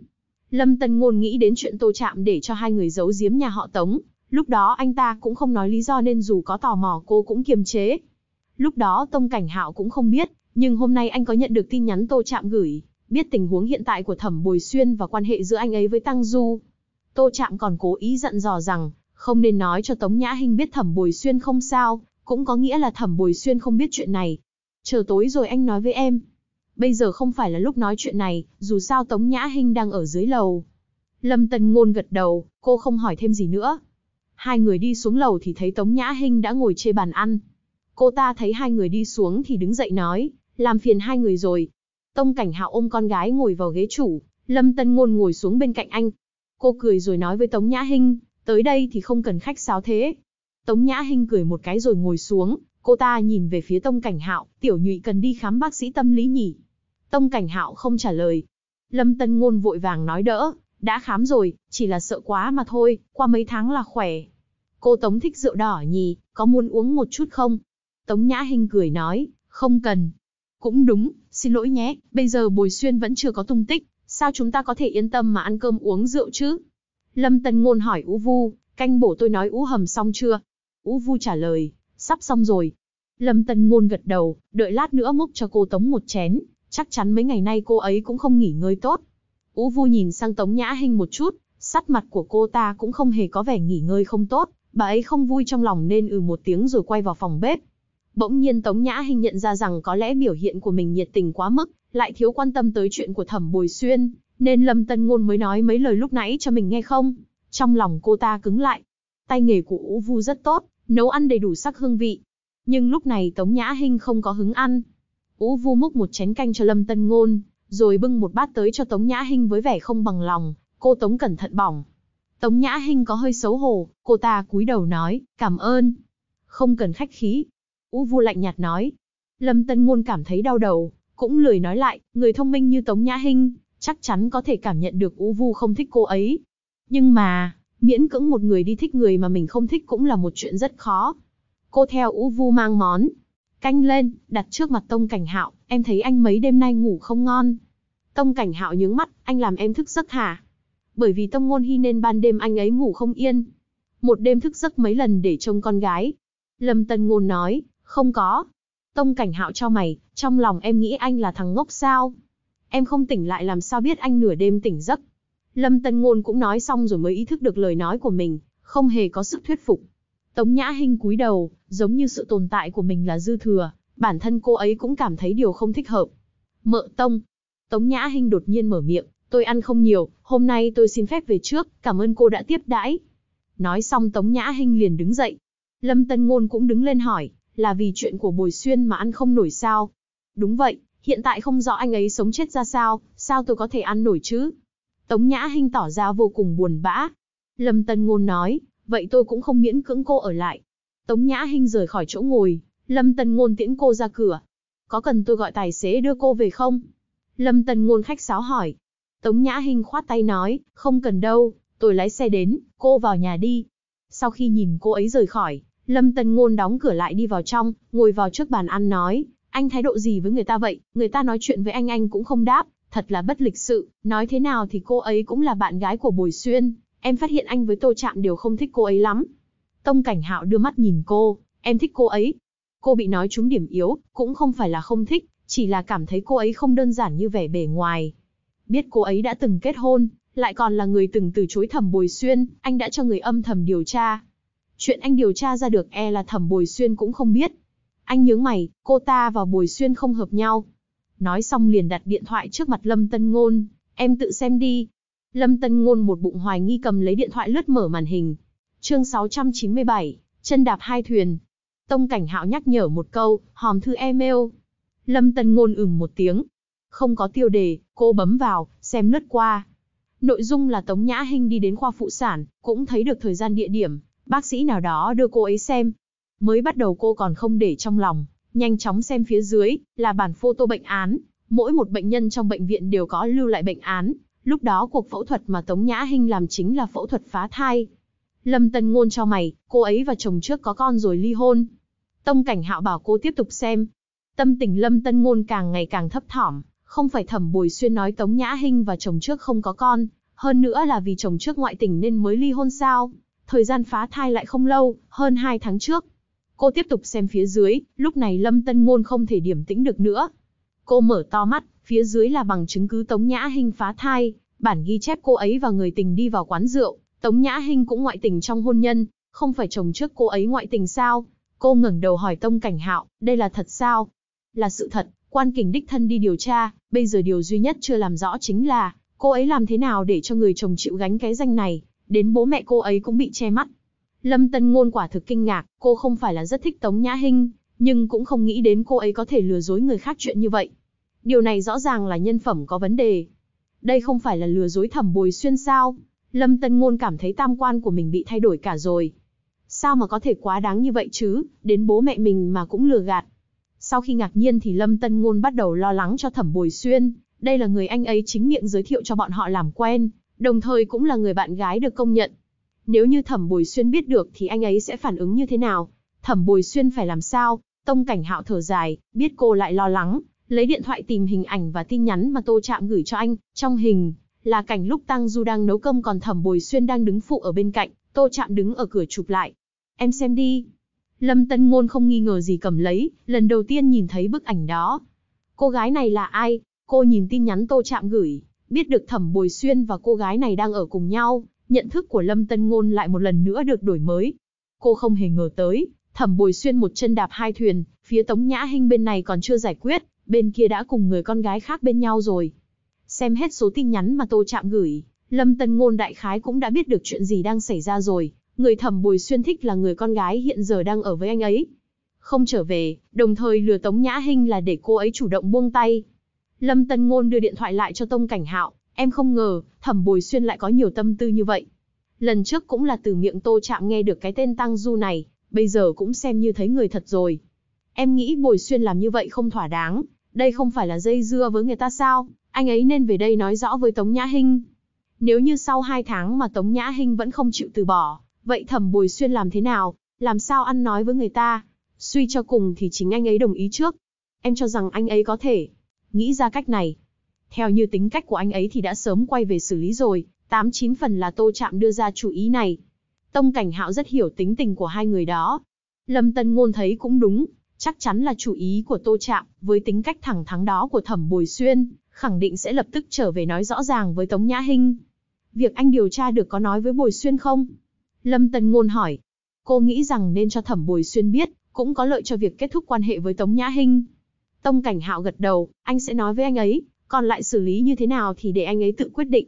Lâm Tân Ngôn nghĩ đến chuyện Tô Trạm để cho hai người giấu giếm nhà họ Tống, lúc đó anh ta cũng không nói lý do nên dù có tò mò cô cũng kiềm chế. Lúc đó Tông Cảnh Hạo cũng không biết, nhưng hôm nay anh có nhận được tin nhắn Tô Trạm gửi, biết tình huống hiện tại của Thẩm Bồi Xuyên và quan hệ giữa anh ấy với Tăng Du. Tô Trạm còn cố ý dặn dò rằng, không nên nói cho Tống Nhã Hinh biết Thẩm Bồi Xuyên không sao, cũng có nghĩa là Thẩm Bồi Xuyên không biết chuyện này. Chờ tối rồi anh nói với em. Bây giờ không phải là lúc nói chuyện này, dù sao Tống Nhã Hinh đang ở dưới lầu. Lâm tần Ngôn gật đầu, cô không hỏi thêm gì nữa. Hai người đi xuống lầu thì thấy Tống Nhã Hinh đã ngồi chê bàn ăn. Cô ta thấy hai người đi xuống thì đứng dậy nói, làm phiền hai người rồi. Tông Cảnh Hạo ôm con gái ngồi vào ghế chủ, Lâm Tân Ngôn ngồi xuống bên cạnh anh. Cô cười rồi nói với Tống Nhã Hinh, tới đây thì không cần khách sáo thế. Tống Nhã Hinh cười một cái rồi ngồi xuống, cô ta nhìn về phía Tông Cảnh Hạo, tiểu nhụy cần đi khám bác sĩ tâm lý nhỉ? Tông Cảnh Hạo không trả lời. Lâm Tân Ngôn vội vàng nói đỡ, đã khám rồi, chỉ là sợ quá mà thôi, qua mấy tháng là khỏe. Cô Tống thích rượu đỏ nhỉ, có muốn uống một chút không? Tống Nhã Hinh cười nói, không cần, cũng đúng, xin lỗi nhé, bây giờ Bồi Xuyên vẫn chưa có tung tích, sao chúng ta có thể yên tâm mà ăn cơm uống rượu chứ? Lâm Tần Ngôn hỏi Ú Vu, canh bổ tôi nói Ú hầm xong chưa? Ú Vu trả lời, sắp xong rồi. Lâm Tần Ngôn gật đầu, đợi lát nữa múc cho cô Tống một chén, chắc chắn mấy ngày nay cô ấy cũng không nghỉ ngơi tốt. Ú Vu nhìn sang Tống Nhã Hinh một chút, sắc mặt của cô ta cũng không hề có vẻ nghỉ ngơi không tốt, bà ấy không vui trong lòng nên ừ một tiếng rồi quay vào phòng bếp, Bỗng nhiên Tống Nhã Hinh nhận ra rằng có lẽ biểu hiện của mình nhiệt tình quá mức, lại thiếu quan tâm tới chuyện của Thẩm Bồi Xuyên, nên Lâm Tân Ngôn mới nói mấy lời lúc nãy cho mình nghe không. Trong lòng cô ta cứng lại. Tay nghề của Ú Vu rất tốt, nấu ăn đầy đủ sắc hương vị. Nhưng lúc này Tống Nhã Hinh không có hứng ăn. Ú Vu múc một chén canh cho Lâm Tân Ngôn, rồi bưng một bát tới cho Tống Nhã Hinh với vẻ không bằng lòng, cô Tống cẩn thận bỏng. Tống Nhã Hinh có hơi xấu hổ, cô ta cúi đầu nói, cảm ơn. Không cần khách khí, U Vu lạnh nhạt nói. Lâm Tân Ngôn cảm thấy đau đầu, cũng lười nói lại, người thông minh như Tống Nhã Hinh, chắc chắn có thể cảm nhận được U Vu không thích cô ấy. Nhưng mà, miễn cưỡng một người đi thích người mà mình không thích cũng là một chuyện rất khó. Cô theo U Vu mang món, canh lên, đặt trước mặt Tông Cảnh Hạo, em thấy anh mấy đêm nay ngủ không ngon. Tông Cảnh Hạo nhướng mắt, anh làm em thức giấc hả? Bởi vì Tông Ngôn Hy nên ban đêm anh ấy ngủ không yên. Một đêm thức giấc mấy lần để trông con gái. Lâm Tân Ngôn nói, không có. Tông cảnh hạo cho mày, trong lòng em nghĩ anh là thằng ngốc sao? Em không tỉnh lại làm sao biết anh nửa đêm tỉnh giấc? Lâm Tân Ngôn cũng nói xong rồi mới ý thức được lời nói của mình, không hề có sức thuyết phục. Tống Nhã Hinh cúi đầu, giống như sự tồn tại của mình là dư thừa, bản thân cô ấy cũng cảm thấy điều không thích hợp. Mợ Tông. Tống Nhã Hinh đột nhiên mở miệng, tôi ăn không nhiều, hôm nay tôi xin phép về trước, cảm ơn cô đã tiếp đãi. Nói xong Tống Nhã Hinh liền đứng dậy. Lâm Tân Ngôn cũng đứng lên hỏi, là vì chuyện của Bồi Xuyên mà ăn không nổi sao? Đúng vậy, hiện tại không rõ anh ấy sống chết ra sao, sao tôi có thể ăn nổi chứ? Tống Nhã Hinh tỏ ra vô cùng buồn bã. Lâm Tân Ngôn nói, vậy tôi cũng không miễn cưỡng cô ở lại. Tống Nhã Hinh rời khỏi chỗ ngồi, Lâm Tân Ngôn tiễn cô ra cửa. Có cần tôi gọi tài xế đưa cô về không? Lâm Tân Ngôn khách sáo hỏi. Tống Nhã Hinh khoát tay nói, không cần đâu, tôi lái xe đến, cô vào nhà đi. Sau khi nhìn cô ấy rời khỏi, Lâm Tần Ngôn đóng cửa lại đi vào trong, ngồi vào trước bàn ăn nói, anh thái độ gì với người ta vậy, người ta nói chuyện với anh anh cũng không đáp, thật là bất lịch sự, nói thế nào thì cô ấy cũng là bạn gái của Bùi Xuyên, em phát hiện anh với Tô Trạm đều không thích cô ấy lắm. Tông Cảnh Hạo đưa mắt nhìn cô, em thích cô ấy. Cô bị nói trúng điểm yếu, cũng không phải là không thích, chỉ là cảm thấy cô ấy không đơn giản như vẻ bề ngoài. Biết cô ấy đã từng kết hôn, lại còn là người từng từ chối thẩm Bùi Xuyên, anh đã cho người âm thầm điều tra, Chuyện anh điều tra ra được e là thẩm Bồi Xuyên cũng không biết. Anh nhớ mày, cô ta và Bồi Xuyên không hợp nhau. Nói xong liền đặt điện thoại trước mặt Lâm Tân Ngôn, em tự xem đi. Lâm Tân Ngôn một bụng hoài nghi cầm lấy điện thoại lướt mở màn hình. Chương 697, chân đạp hai thuyền. Tông Cảnh Hạo nhắc nhở một câu, hòm thư email. Lâm Tân Ngôn ửng một tiếng. Không có tiêu đề, cô bấm vào, xem lướt qua. Nội dung là Tống Nhã Hinh đi đến khoa phụ sản, cũng thấy được thời gian địa điểm, bác sĩ nào đó đưa cô ấy xem. Mới bắt đầu cô còn không để trong lòng, nhanh chóng xem phía dưới, là bản photo bệnh án. Mỗi một bệnh nhân trong bệnh viện đều có lưu lại bệnh án. Lúc đó cuộc phẫu thuật mà Tống Nhã Hinh làm chính là phẫu thuật phá thai. Lâm Tân Ngôn cho mày, cô ấy và chồng trước có con rồi ly hôn. Tông Cảnh Hạo bảo cô tiếp tục xem. Tâm tình Lâm Tân Ngôn càng ngày càng thấp thỏm, không phải Thẩm Bồi Xuyên nói Tống Nhã Hinh và chồng trước không có con, hơn nữa là vì chồng trước ngoại tình nên mới ly hôn sao? thời gian phá thai lại không lâu, hơn 2 tháng trước. Cô tiếp tục xem phía dưới, lúc này Lâm Tân Ngôn không thể điểm tĩnh được nữa. Cô mở to mắt, phía dưới là bằng chứng cứ Tống Nhã Hinh phá thai, bản ghi chép cô ấy và người tình đi vào quán rượu, Tống Nhã Hinh cũng ngoại tình trong hôn nhân, không phải chồng trước cô ấy ngoại tình sao? Cô ngẩng đầu hỏi Tông Cảnh Hạo, đây là thật sao? Là sự thật, quan kình đích thân đi điều tra, bây giờ điều duy nhất chưa làm rõ chính là, cô ấy làm thế nào để cho người chồng chịu gánh cái danh này? đến bố mẹ cô ấy cũng bị che mắt. Lâm Tân Ngôn quả thực kinh ngạc, cô không phải là rất thích Tống Nhã Hinh, nhưng cũng không nghĩ đến cô ấy có thể lừa dối người khác chuyện như vậy. Điều này rõ ràng là nhân phẩm có vấn đề. Đây không phải là lừa dối thẩm bồi xuyên sao? Lâm Tân Ngôn cảm thấy tam quan của mình bị thay đổi cả rồi. Sao mà có thể quá đáng như vậy chứ, đến bố mẹ mình mà cũng lừa gạt. Sau khi ngạc nhiên thì Lâm Tân Ngôn bắt đầu lo lắng cho thẩm bồi xuyên, đây là người anh ấy chính miệng giới thiệu cho bọn họ làm quen, đồng thời cũng là người bạn gái được công nhận. Nếu như Thẩm Bồi Xuyên biết được thì anh ấy sẽ phản ứng như thế nào? Thẩm Bồi Xuyên phải làm sao? Tông Cảnh Hạo thở dài, biết cô lại lo lắng, lấy điện thoại tìm hình ảnh và tin nhắn mà Tô Trạm gửi cho anh, trong hình là cảnh lúc Tăng Du đang nấu cơm còn Thẩm Bồi Xuyên đang đứng phụ ở bên cạnh, Tô Trạm đứng ở cửa chụp lại. Em xem đi. Lâm Tân Ngôn không nghi ngờ gì cầm lấy, lần đầu tiên nhìn thấy bức ảnh đó. Cô gái này là ai? Cô nhìn tin nhắn Tô Trạm gửi, Biết được Thẩm Bồi Xuyên và cô gái này đang ở cùng nhau, nhận thức của Lâm Tân Ngôn lại một lần nữa được đổi mới. Cô không hề ngờ tới, Thẩm Bồi Xuyên một chân đạp hai thuyền, phía Tống Nhã Hinh bên này còn chưa giải quyết, bên kia đã cùng người con gái khác bên nhau rồi. Xem hết số tin nhắn mà Tô Trạm gửi, Lâm Tân Ngôn đại khái cũng đã biết được chuyện gì đang xảy ra rồi, người Thẩm Bồi Xuyên thích là người con gái hiện giờ đang ở với anh ấy. Không trở về, đồng thời lừa Tống Nhã Hinh là để cô ấy chủ động buông tay. Lâm Tân Ngôn đưa điện thoại lại cho Tông Cảnh Hạo, em không ngờ, Thẩm Bồi Xuyên lại có nhiều tâm tư như vậy. Lần trước cũng là từ miệng Tô Trạm nghe được cái tên Tăng Du này, bây giờ cũng xem như thấy người thật rồi. Em nghĩ Bồi Xuyên làm như vậy không thỏa đáng, đây không phải là dây dưa với người ta sao, anh ấy nên về đây nói rõ với Tống Nhã Hinh. Nếu như sau 2 tháng mà Tống Nhã Hinh vẫn không chịu từ bỏ, vậy Thẩm Bồi Xuyên làm thế nào, làm sao ăn nói với người ta? Suy cho cùng thì chính anh ấy đồng ý trước. Em cho rằng anh ấy có thể nghĩ ra cách này. Theo như tính cách của anh ấy thì đã sớm quay về xử lý rồi, tám chín phần là Tô Trạm đưa ra chủ ý này. Tông Cảnh Hạo rất hiểu tính tình của hai người đó. Lâm Tân Ngôn thấy cũng đúng, chắc chắn là chủ ý của Tô Trạm, với tính cách thẳng thắn đó của Thẩm Bồi Xuyên, khẳng định sẽ lập tức trở về nói rõ ràng với Tống Nhã Hinh. Việc anh điều tra được có nói với Bồi Xuyên không? Lâm Tân Ngôn hỏi. Cô nghĩ rằng nên cho Thẩm Bồi Xuyên biết, cũng có lợi cho việc kết thúc quan hệ với Tống Nhã Hinh. Tông Cảnh Hạo gật đầu, anh sẽ nói với anh ấy, còn lại xử lý như thế nào thì để anh ấy tự quyết định.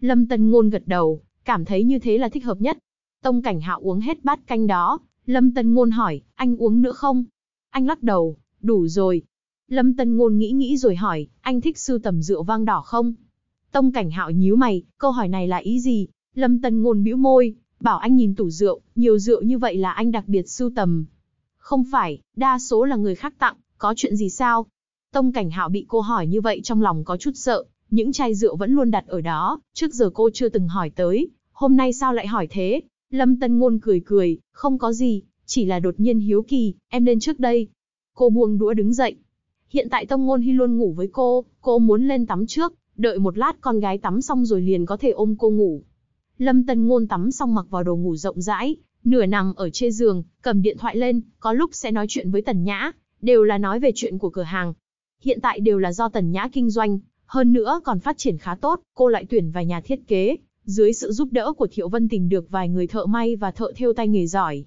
Lâm Tần Ngôn gật đầu, cảm thấy như thế là thích hợp nhất. Tông Cảnh Hạo uống hết bát canh đó, Lâm Tần Ngôn hỏi, anh uống nữa không? Anh lắc đầu, đủ rồi. Lâm Tần Ngôn nghĩ nghĩ rồi hỏi, anh thích sưu tầm rượu vang đỏ không? Tông Cảnh Hạo nhíu mày, câu hỏi này là ý gì? Lâm Tần Ngôn bĩu môi, bảo anh nhìn tủ rượu, nhiều rượu như vậy là anh đặc biệt sưu tầm. Không phải, đa số là người khác tặng, có chuyện gì sao? Tông Cảnh Hạo bị cô hỏi như vậy trong lòng có chút sợ, những chai rượu vẫn luôn đặt ở đó, trước giờ cô chưa từng hỏi tới, hôm nay sao lại hỏi thế? Lâm Tân Ngôn cười cười, không có gì, chỉ là đột nhiên hiếu kỳ, em lên trước đây. Cô buông đũa đứng dậy. Hiện tại Tông Ngôn Hy luôn ngủ với cô, cô muốn lên tắm trước, đợi một lát con gái tắm xong rồi liền có thể ôm cô ngủ. Lâm Tân Ngôn tắm xong mặc vào đồ ngủ rộng rãi, nửa nằm ở trên giường, cầm điện thoại lên, có lúc sẽ nói chuyện với Tần Nhã, đều là nói về chuyện của cửa hàng. Hiện tại đều là do Tần Nhã kinh doanh, hơn nữa còn phát triển khá tốt, cô lại tuyển vài nhà thiết kế, dưới sự giúp đỡ của Thiệu Vân tìm được vài người thợ may và thợ thêu tay nghề giỏi.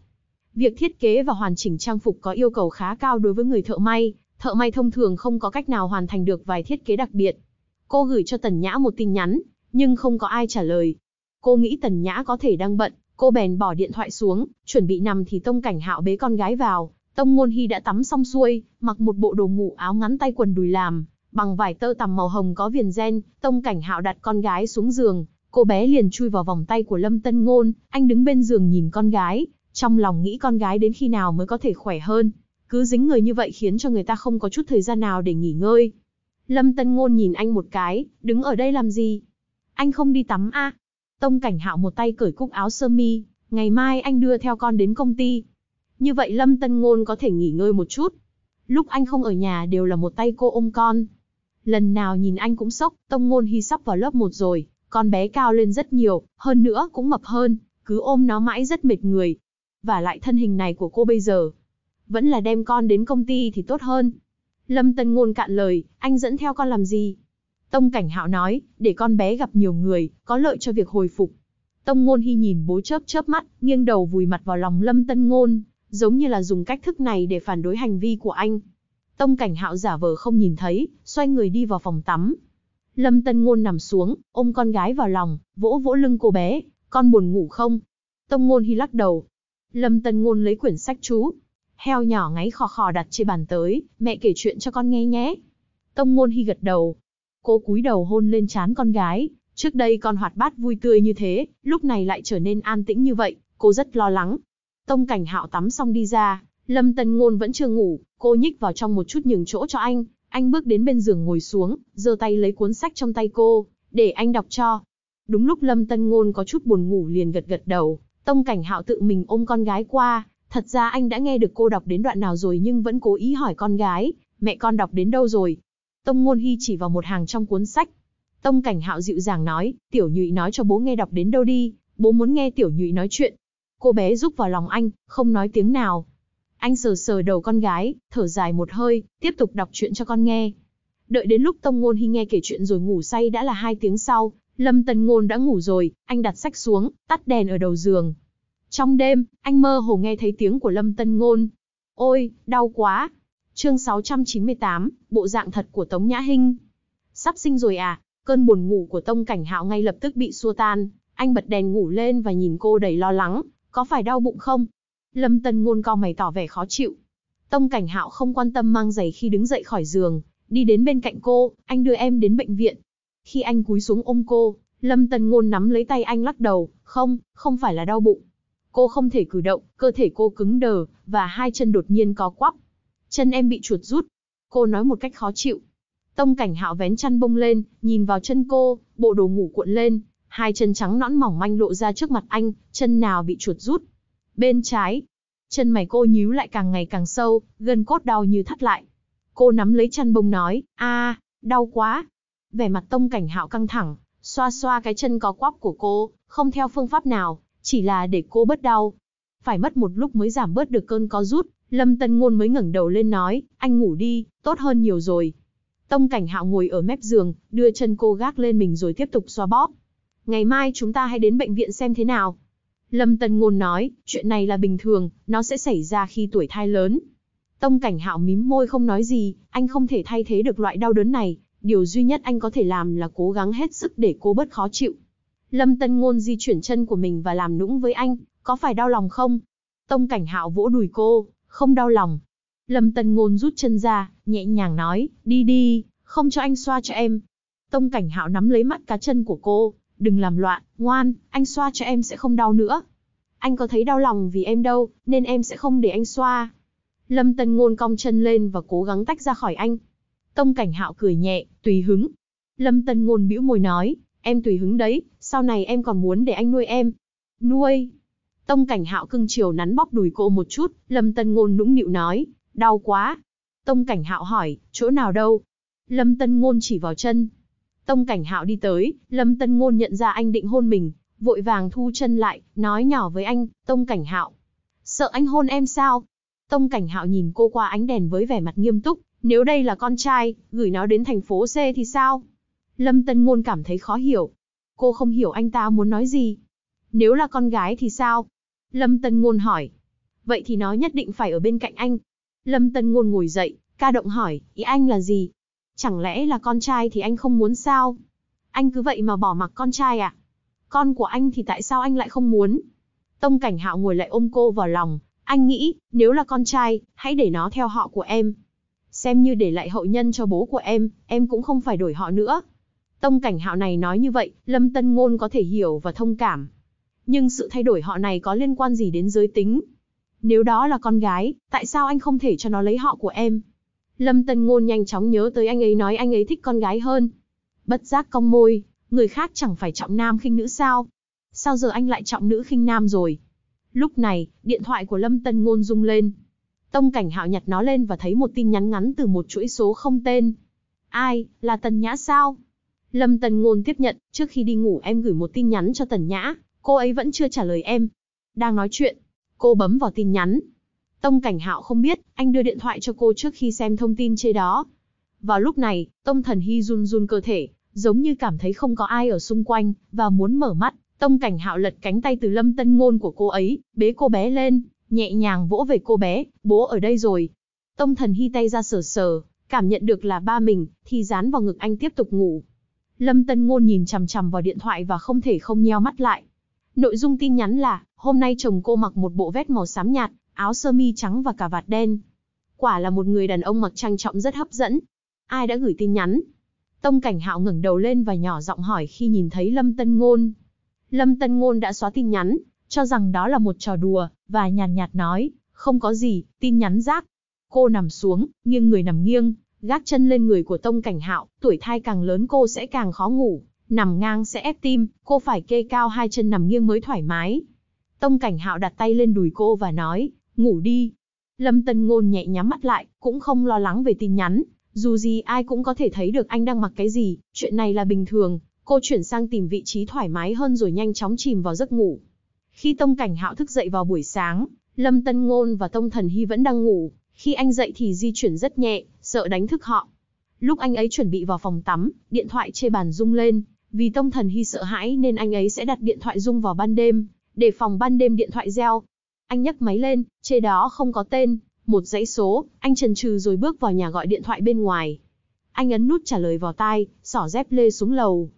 Việc thiết kế và hoàn chỉnh trang phục có yêu cầu khá cao đối với người thợ may, thợ may thông thường không có cách nào hoàn thành được vài thiết kế đặc biệt. Cô gửi cho Tần Nhã một tin nhắn, nhưng không có ai trả lời. Cô nghĩ Tần Nhã có thể đang bận, cô bèn bỏ điện thoại xuống, chuẩn bị nằm thì Tông Cảnh Hạo bế con gái vào, Tông Ngôn Hy đã tắm xong xuôi, mặc một bộ đồ ngủ áo ngắn tay quần đùi làm, bằng vải tơ tằm màu hồng có viền ren. Tông Cảnh Hạo đặt con gái xuống giường, cô bé liền chui vào vòng tay của Lâm Tân Ngôn, anh đứng bên giường nhìn con gái, trong lòng nghĩ con gái đến khi nào mới có thể khỏe hơn, cứ dính người như vậy khiến cho người ta không có chút thời gian nào để nghỉ ngơi. Lâm Tân Ngôn nhìn anh một cái, đứng ở đây làm gì? Anh không đi tắm À? Tông Cảnh Hạo một tay cởi cúc áo sơ mi, ngày mai anh đưa theo con đến công ty, như vậy Lâm Tân Ngôn có thể nghỉ ngơi một chút. Lúc anh không ở nhà đều là một tay cô ôm con. Lần nào nhìn anh cũng sốc, Tông Ngôn Hy sắp vào lớp 1 rồi, con bé cao lên rất nhiều, hơn nữa cũng mập hơn, cứ ôm nó mãi rất mệt người. Và lại thân hình này của cô bây giờ, vẫn là đem con đến công ty thì tốt hơn. Lâm Tân Ngôn cạn lời, anh dẫn theo con làm gì? Tông Cảnh Hạo nói, để con bé gặp nhiều người, có lợi cho việc hồi phục. Tông Ngôn Hy nhìn bố chớp chớp mắt, nghiêng đầu vùi mặt vào lòng Lâm Tân Ngôn giống như là dùng cách thức này để phản đối hành vi của anh. Tông cảnh hạo giả vờ không nhìn thấy, xoay người đi vào phòng tắm. Lâm Tân Ngôn nằm xuống, ôm con gái vào lòng, vỗ vỗ lưng cô bé, con buồn ngủ không? Tông Ngôn Hy lắc đầu. Lâm Tân Ngôn lấy quyển sách chú. Heo nhỏ ngáy khò khò đặt trên bàn tới, mẹ kể chuyện cho con nghe nhé. Tông Ngôn Hy gật đầu. Cô cúi đầu hôn lên trán con gái, Trước đây con hoạt bát vui tươi như thế, lúc này lại trở nên an tĩnh như vậy, cô rất lo lắng, Tông Cảnh Hạo tắm xong đi ra, Lâm Tần Ngôn vẫn chưa ngủ, cô nhích vào trong một chút nhường chỗ cho anh, anh bước đến bên giường ngồi xuống, giơ tay lấy cuốn sách trong tay cô, để anh đọc cho. Đúng lúc Lâm Tần Ngôn có chút buồn ngủ liền gật gật đầu, Tông Cảnh Hạo tự mình ôm con gái qua, thật ra anh đã nghe được cô đọc đến đoạn nào rồi nhưng vẫn cố ý hỏi con gái, mẹ con đọc đến đâu rồi? Tông Ngôn Hi chỉ vào một hàng trong cuốn sách. Tông Cảnh Hạo dịu dàng nói, tiểu nhụy nói cho bố nghe đọc đến đâu đi, bố muốn nghe tiểu nhụy nói chuyện. Cô bé rúc vào lòng anh, không nói tiếng nào. Anh sờ sờ đầu con gái, thở dài một hơi, tiếp tục đọc chuyện cho con nghe. Đợi đến lúc Tông Ngôn Hy nghe kể chuyện rồi ngủ say đã là hai tiếng sau, Lâm Tần Ngôn đã ngủ rồi, anh đặt sách xuống, tắt đèn ở đầu giường. Trong đêm, anh mơ hồ nghe thấy tiếng của Lâm Tân Ngôn. Ôi, đau quá. Chương 698, bộ dạng thật của Tống Nhã Hinh. Sắp sinh rồi à, cơn buồn ngủ của Tông Cảnh Hạo ngay lập tức bị xua tan. Anh bật đèn ngủ lên và nhìn cô đầy lo lắng, có phải đau bụng không? Lâm Tân Ngôn co mày tỏ vẻ khó chịu. Tông Cảnh Hạo không quan tâm mang giày khi đứng dậy khỏi giường, đi đến bên cạnh cô, anh đưa em đến bệnh viện. Khi anh cúi xuống ôm cô, Lâm Tân Ngôn nắm lấy tay anh lắc đầu, không, không phải là đau bụng. Cô không thể cử động, cơ thể cô cứng đờ, và hai chân đột nhiên có quắp. Chân em bị chuột rút. Cô nói một cách khó chịu. Tông cảnh hạo vén chăn bông lên, nhìn vào chân cô, bộ đồ ngủ cuộn lên, hai chân trắng nõn mỏng manh lộ ra trước mặt anh, chân nào bị chuột rút. Bên trái, chân mày cô nhíu lại càng ngày càng sâu, gân cốt đau như thắt lại. Cô nắm lấy chăn bông nói, a, đau quá. Vẻ mặt tông cảnh hạo căng thẳng, xoa xoa cái chân có quắp của cô, không theo phương pháp nào, chỉ là để cô bớt đau. Phải mất một lúc mới giảm bớt được cơn có rút, Lâm Tân Ngôn mới ngẩng đầu lên nói, anh ngủ đi, tốt hơn nhiều rồi. Tông cảnh hạo ngồi ở mép giường, đưa chân cô gác lên mình rồi tiếp tục xoa bóp ngày mai chúng ta hãy đến bệnh viện xem thế nào. Lâm Tân Ngôn nói, chuyện này là bình thường, nó sẽ xảy ra khi tuổi thai lớn. Tông cảnh hạo mím môi không nói gì, anh không thể thay thế được loại đau đớn này, điều duy nhất anh có thể làm là cố gắng hết sức để cô bớt khó chịu. Lâm Tân Ngôn di chuyển chân của mình và làm nũng với anh, có phải đau lòng không? Tông cảnh hạo vỗ đùi cô, không đau lòng. Lâm Tân Ngôn rút chân ra, nhẹ nhàng nói, đi đi, không cho anh xoa cho em. Tông cảnh hạo nắm lấy mắt cá chân của cô, đừng làm loạn, ngoan, anh xoa cho em sẽ không đau nữa. Anh có thấy đau lòng vì em đâu, nên em sẽ không để anh xoa. Lâm Tân Ngôn cong chân lên và cố gắng tách ra khỏi anh. Tông Cảnh Hạo cười nhẹ, tùy hứng. Lâm Tân Ngôn bĩu môi nói, em tùy hứng đấy, sau này em còn muốn để anh nuôi em. Nuôi. Tông Cảnh Hạo cưng chiều nắn bóp đùi cô một chút, Lâm Tân Ngôn nũng nịu nói, đau quá. Tông Cảnh Hạo hỏi, chỗ nào đâu? Lâm Tân Ngôn chỉ vào chân, Tông Cảnh Hạo đi tới, Lâm Tân Ngôn nhận ra anh định hôn mình, vội vàng thu chân lại, nói nhỏ với anh, Tông Cảnh Hạo. Sợ anh hôn em sao? Tông Cảnh Hạo nhìn cô qua ánh đèn với vẻ mặt nghiêm túc, nếu đây là con trai, gửi nó đến thành phố C thì sao? Lâm Tân Ngôn cảm thấy khó hiểu. Cô không hiểu anh ta muốn nói gì. Nếu là con gái thì sao? Lâm Tân Ngôn hỏi. Vậy thì nó nhất định phải ở bên cạnh anh. Lâm Tân Ngôn ngồi dậy, ca động hỏi, ý anh là gì? Chẳng lẽ là con trai thì anh không muốn sao? Anh cứ vậy mà bỏ mặc con trai à? Con của anh thì tại sao anh lại không muốn? Tông Cảnh Hạo ngồi lại ôm cô vào lòng, anh nghĩ, nếu là con trai, hãy để nó theo họ của em. Xem như để lại hậu nhân cho bố của em, em cũng không phải đổi họ nữa. Tông Cảnh Hạo này nói như vậy, Lâm Tân Ngôn có thể hiểu và thông cảm. Nhưng sự thay đổi họ này có liên quan gì đến giới tính? Nếu đó là con gái, tại sao anh không thể cho nó lấy họ của em? Lâm Tân Ngôn nhanh chóng nhớ tới anh ấy nói anh ấy thích con gái hơn. Bất giác cong môi, người khác chẳng phải trọng nam khinh nữ sao? Sao giờ anh lại trọng nữ khinh nam rồi? Lúc này, điện thoại của Lâm Tân Ngôn rung lên. Tông Cảnh Hạo nhặt nó lên và thấy một tin nhắn ngắn từ một chuỗi số không tên. Ai, là Tần Nhã sao? Lâm Tần Ngôn tiếp nhận, trước khi đi ngủ em gửi một tin nhắn cho Tần Nhã, cô ấy vẫn chưa trả lời em. Đang nói chuyện, cô bấm vào tin nhắn, Tông Cảnh Hạo không biết, anh đưa điện thoại cho cô trước khi xem thông tin chê đó. Vào lúc này, Tông Thần Hy run run cơ thể, giống như cảm thấy không có ai ở xung quanh, và muốn mở mắt. Tông Cảnh Hạo lật cánh tay từ lâm tân ngôn của cô ấy, bế cô bé lên, nhẹ nhàng vỗ về cô bé, bố ở đây rồi. Tông Thần Hy tay ra sờ sờ, cảm nhận được là ba mình, thì dán vào ngực anh tiếp tục ngủ. Lâm Tân Ngôn nhìn chằm chằm vào điện thoại và không thể không nheo mắt lại. Nội dung tin nhắn là, hôm nay chồng cô mặc một bộ vest màu xám nhạt, áo sơ mi trắng và cà vạt đen. Quả là một người đàn ông mặc trang trọng rất hấp dẫn. Ai đã gửi tin nhắn? Tông Cảnh Hạo ngẩng đầu lên và nhỏ giọng hỏi khi nhìn thấy Lâm Tân Ngôn. Lâm Tân Ngôn đã xóa tin nhắn, cho rằng đó là một trò đùa, và nhàn nhạt, nhạt nói, không có gì, tin nhắn rác. Cô nằm xuống, nghiêng người nằm nghiêng, gác chân lên người của Tông Cảnh Hạo, tuổi thai càng lớn cô sẽ càng khó ngủ, nằm ngang sẽ ép tim, cô phải kê cao hai chân nằm nghiêng mới thoải mái. Tông Cảnh Hạo đặt tay lên đùi cô và nói, ngủ đi. Lâm Tân Ngôn nhẹ nhắm mắt lại, cũng không lo lắng về tin nhắn, dù gì ai cũng có thể thấy được anh đang mặc cái gì, chuyện này là bình thường, cô chuyển sang tìm vị trí thoải mái hơn rồi nhanh chóng chìm vào giấc ngủ. Khi Tông Cảnh Hạo thức dậy vào buổi sáng, Lâm Tân Ngôn và Tông Thần Hy vẫn đang ngủ, khi anh dậy thì di chuyển rất nhẹ, sợ đánh thức họ. Lúc anh ấy chuẩn bị vào phòng tắm, điện thoại trên bàn rung lên, vì Tông Thần Hy sợ hãi nên anh ấy sẽ đặt điện thoại rung vào ban đêm, để phòng ban đêm điện thoại reo, anh nhấc máy lên, chê đó không có tên, một dãy số, anh trần trừ rồi bước vào nhà gọi điện thoại bên ngoài. Anh ấn nút trả lời vào tai, xỏ dép lê xuống lầu.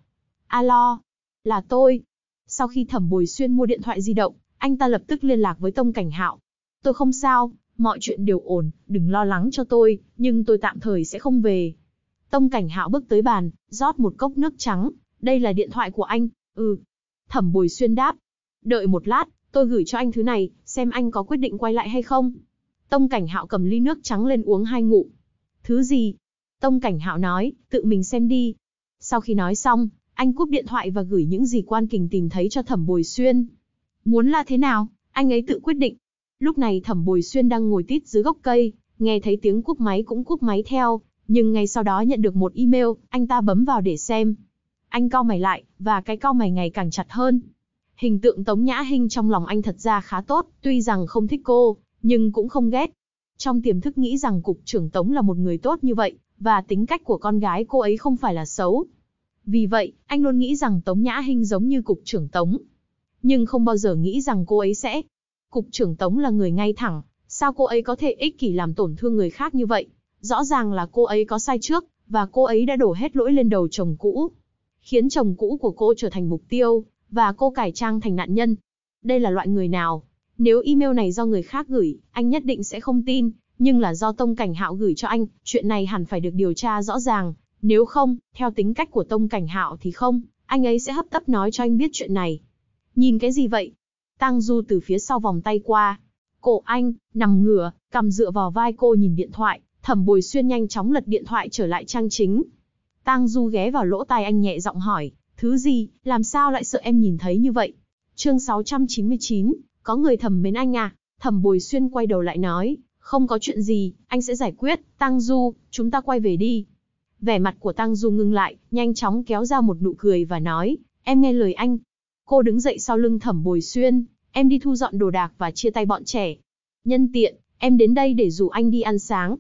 Alo, là tôi. Sau khi thẩm bồi xuyên mua điện thoại di động, anh ta lập tức liên lạc với Tông Cảnh Hạo. Tôi không sao, mọi chuyện đều ổn, đừng lo lắng cho tôi, nhưng tôi tạm thời sẽ không về. Tông Cảnh Hạo bước tới bàn, rót một cốc nước trắng, đây là điện thoại của anh, ừ. Thẩm Bồi Xuyên đáp, đợi một lát, tôi gửi cho anh thứ này, xem anh có quyết định quay lại hay không. Tông Cảnh Hạo cầm ly nước trắng lên uống hai ngụm. Thứ gì? Tông Cảnh Hạo nói, tự mình xem đi. Sau khi nói xong, anh cúp điện thoại và gửi những gì quan kình tìm thấy cho Thẩm Bồi Xuyên. Muốn là thế nào, anh ấy tự quyết định. Lúc này Thẩm Bồi Xuyên đang ngồi tít dưới gốc cây, nghe thấy tiếng cúp máy cũng cúp máy theo, nhưng ngay sau đó nhận được một email, anh ta bấm vào để xem. Anh co mày lại, và cái co mày ngày càng chặt hơn. Hình tượng Tống Nhã Hinh trong lòng anh thật ra khá tốt, tuy rằng không thích cô, nhưng cũng không ghét. Trong tiềm thức nghĩ rằng cục trưởng Tống là một người tốt như vậy, và tính cách của con gái cô ấy không phải là xấu. Vì vậy, anh luôn nghĩ rằng Tống Nhã Hinh giống như cục trưởng Tống. Nhưng không bao giờ nghĩ rằng cô ấy sẽ. Cục trưởng Tống là người ngay thẳng, sao cô ấy có thể ích kỷ làm tổn thương người khác như vậy? Rõ ràng là cô ấy có sai trước, và cô ấy đã đổ hết lỗi lên đầu chồng cũ. Khiến chồng cũ của cô trở thành mục tiêu, và cô cải trang thành nạn nhân. Đây là loại người nào? Nếu email này do người khác gửi, anh nhất định sẽ không tin, nhưng là do Tông Cảnh Hạo gửi cho anh, chuyện này hẳn phải được điều tra rõ ràng. Nếu không, theo tính cách của Tông Cảnh Hạo thì không, anh ấy sẽ hấp tấp nói cho anh biết chuyện này. Nhìn cái gì vậy? Tăng Du từ phía sau vòng tay qua. Cổ anh, nằm ngửa, cầm dựa vào vai cô nhìn điện thoại, thẩm bồi xuyên nhanh chóng lật điện thoại trở lại trang chính. Tăng Du ghé vào lỗ tai anh nhẹ giọng hỏi, Thứ gì, làm sao lại sợ em nhìn thấy như vậy? Chương 699, có người thầm mến anh à? Thẩm Bồi Xuyên quay đầu lại nói, không có chuyện gì, anh sẽ giải quyết, Tăng Du, chúng ta quay về đi. Vẻ mặt của Tăng Du ngưng lại, nhanh chóng kéo ra một nụ cười và nói, em nghe lời anh. Cô đứng dậy sau lưng Thẩm Bồi Xuyên, em đi thu dọn đồ đạc và chia tay bọn trẻ. Nhân tiện, em đến đây để rủ anh đi ăn sáng.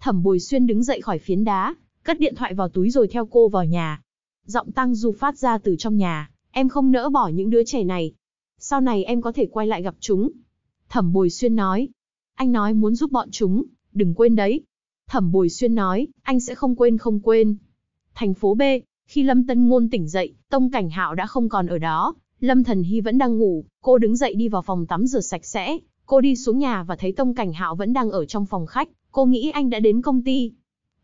Thẩm Bồi Xuyên đứng dậy khỏi phiến đá, cất điện thoại vào túi rồi theo cô vào nhà. Giọng Tăng Du phát ra từ trong nhà, em không nỡ bỏ những đứa trẻ này. Sau này em có thể quay lại gặp chúng. Thẩm Bồi Xuyên nói, anh nói muốn giúp bọn chúng, đừng quên đấy. Thẩm Bồi Xuyên nói, anh sẽ không quên không quên. Thành phố B, khi Lâm Tân Ngôn tỉnh dậy, Tông Cảnh Hạo đã không còn ở đó. Lâm Thần Hy vẫn đang ngủ, cô đứng dậy đi vào phòng tắm rửa sạch sẽ. Cô đi xuống nhà và thấy Tông Cảnh Hạo vẫn đang ở trong phòng khách. Cô nghĩ anh đã đến công ty,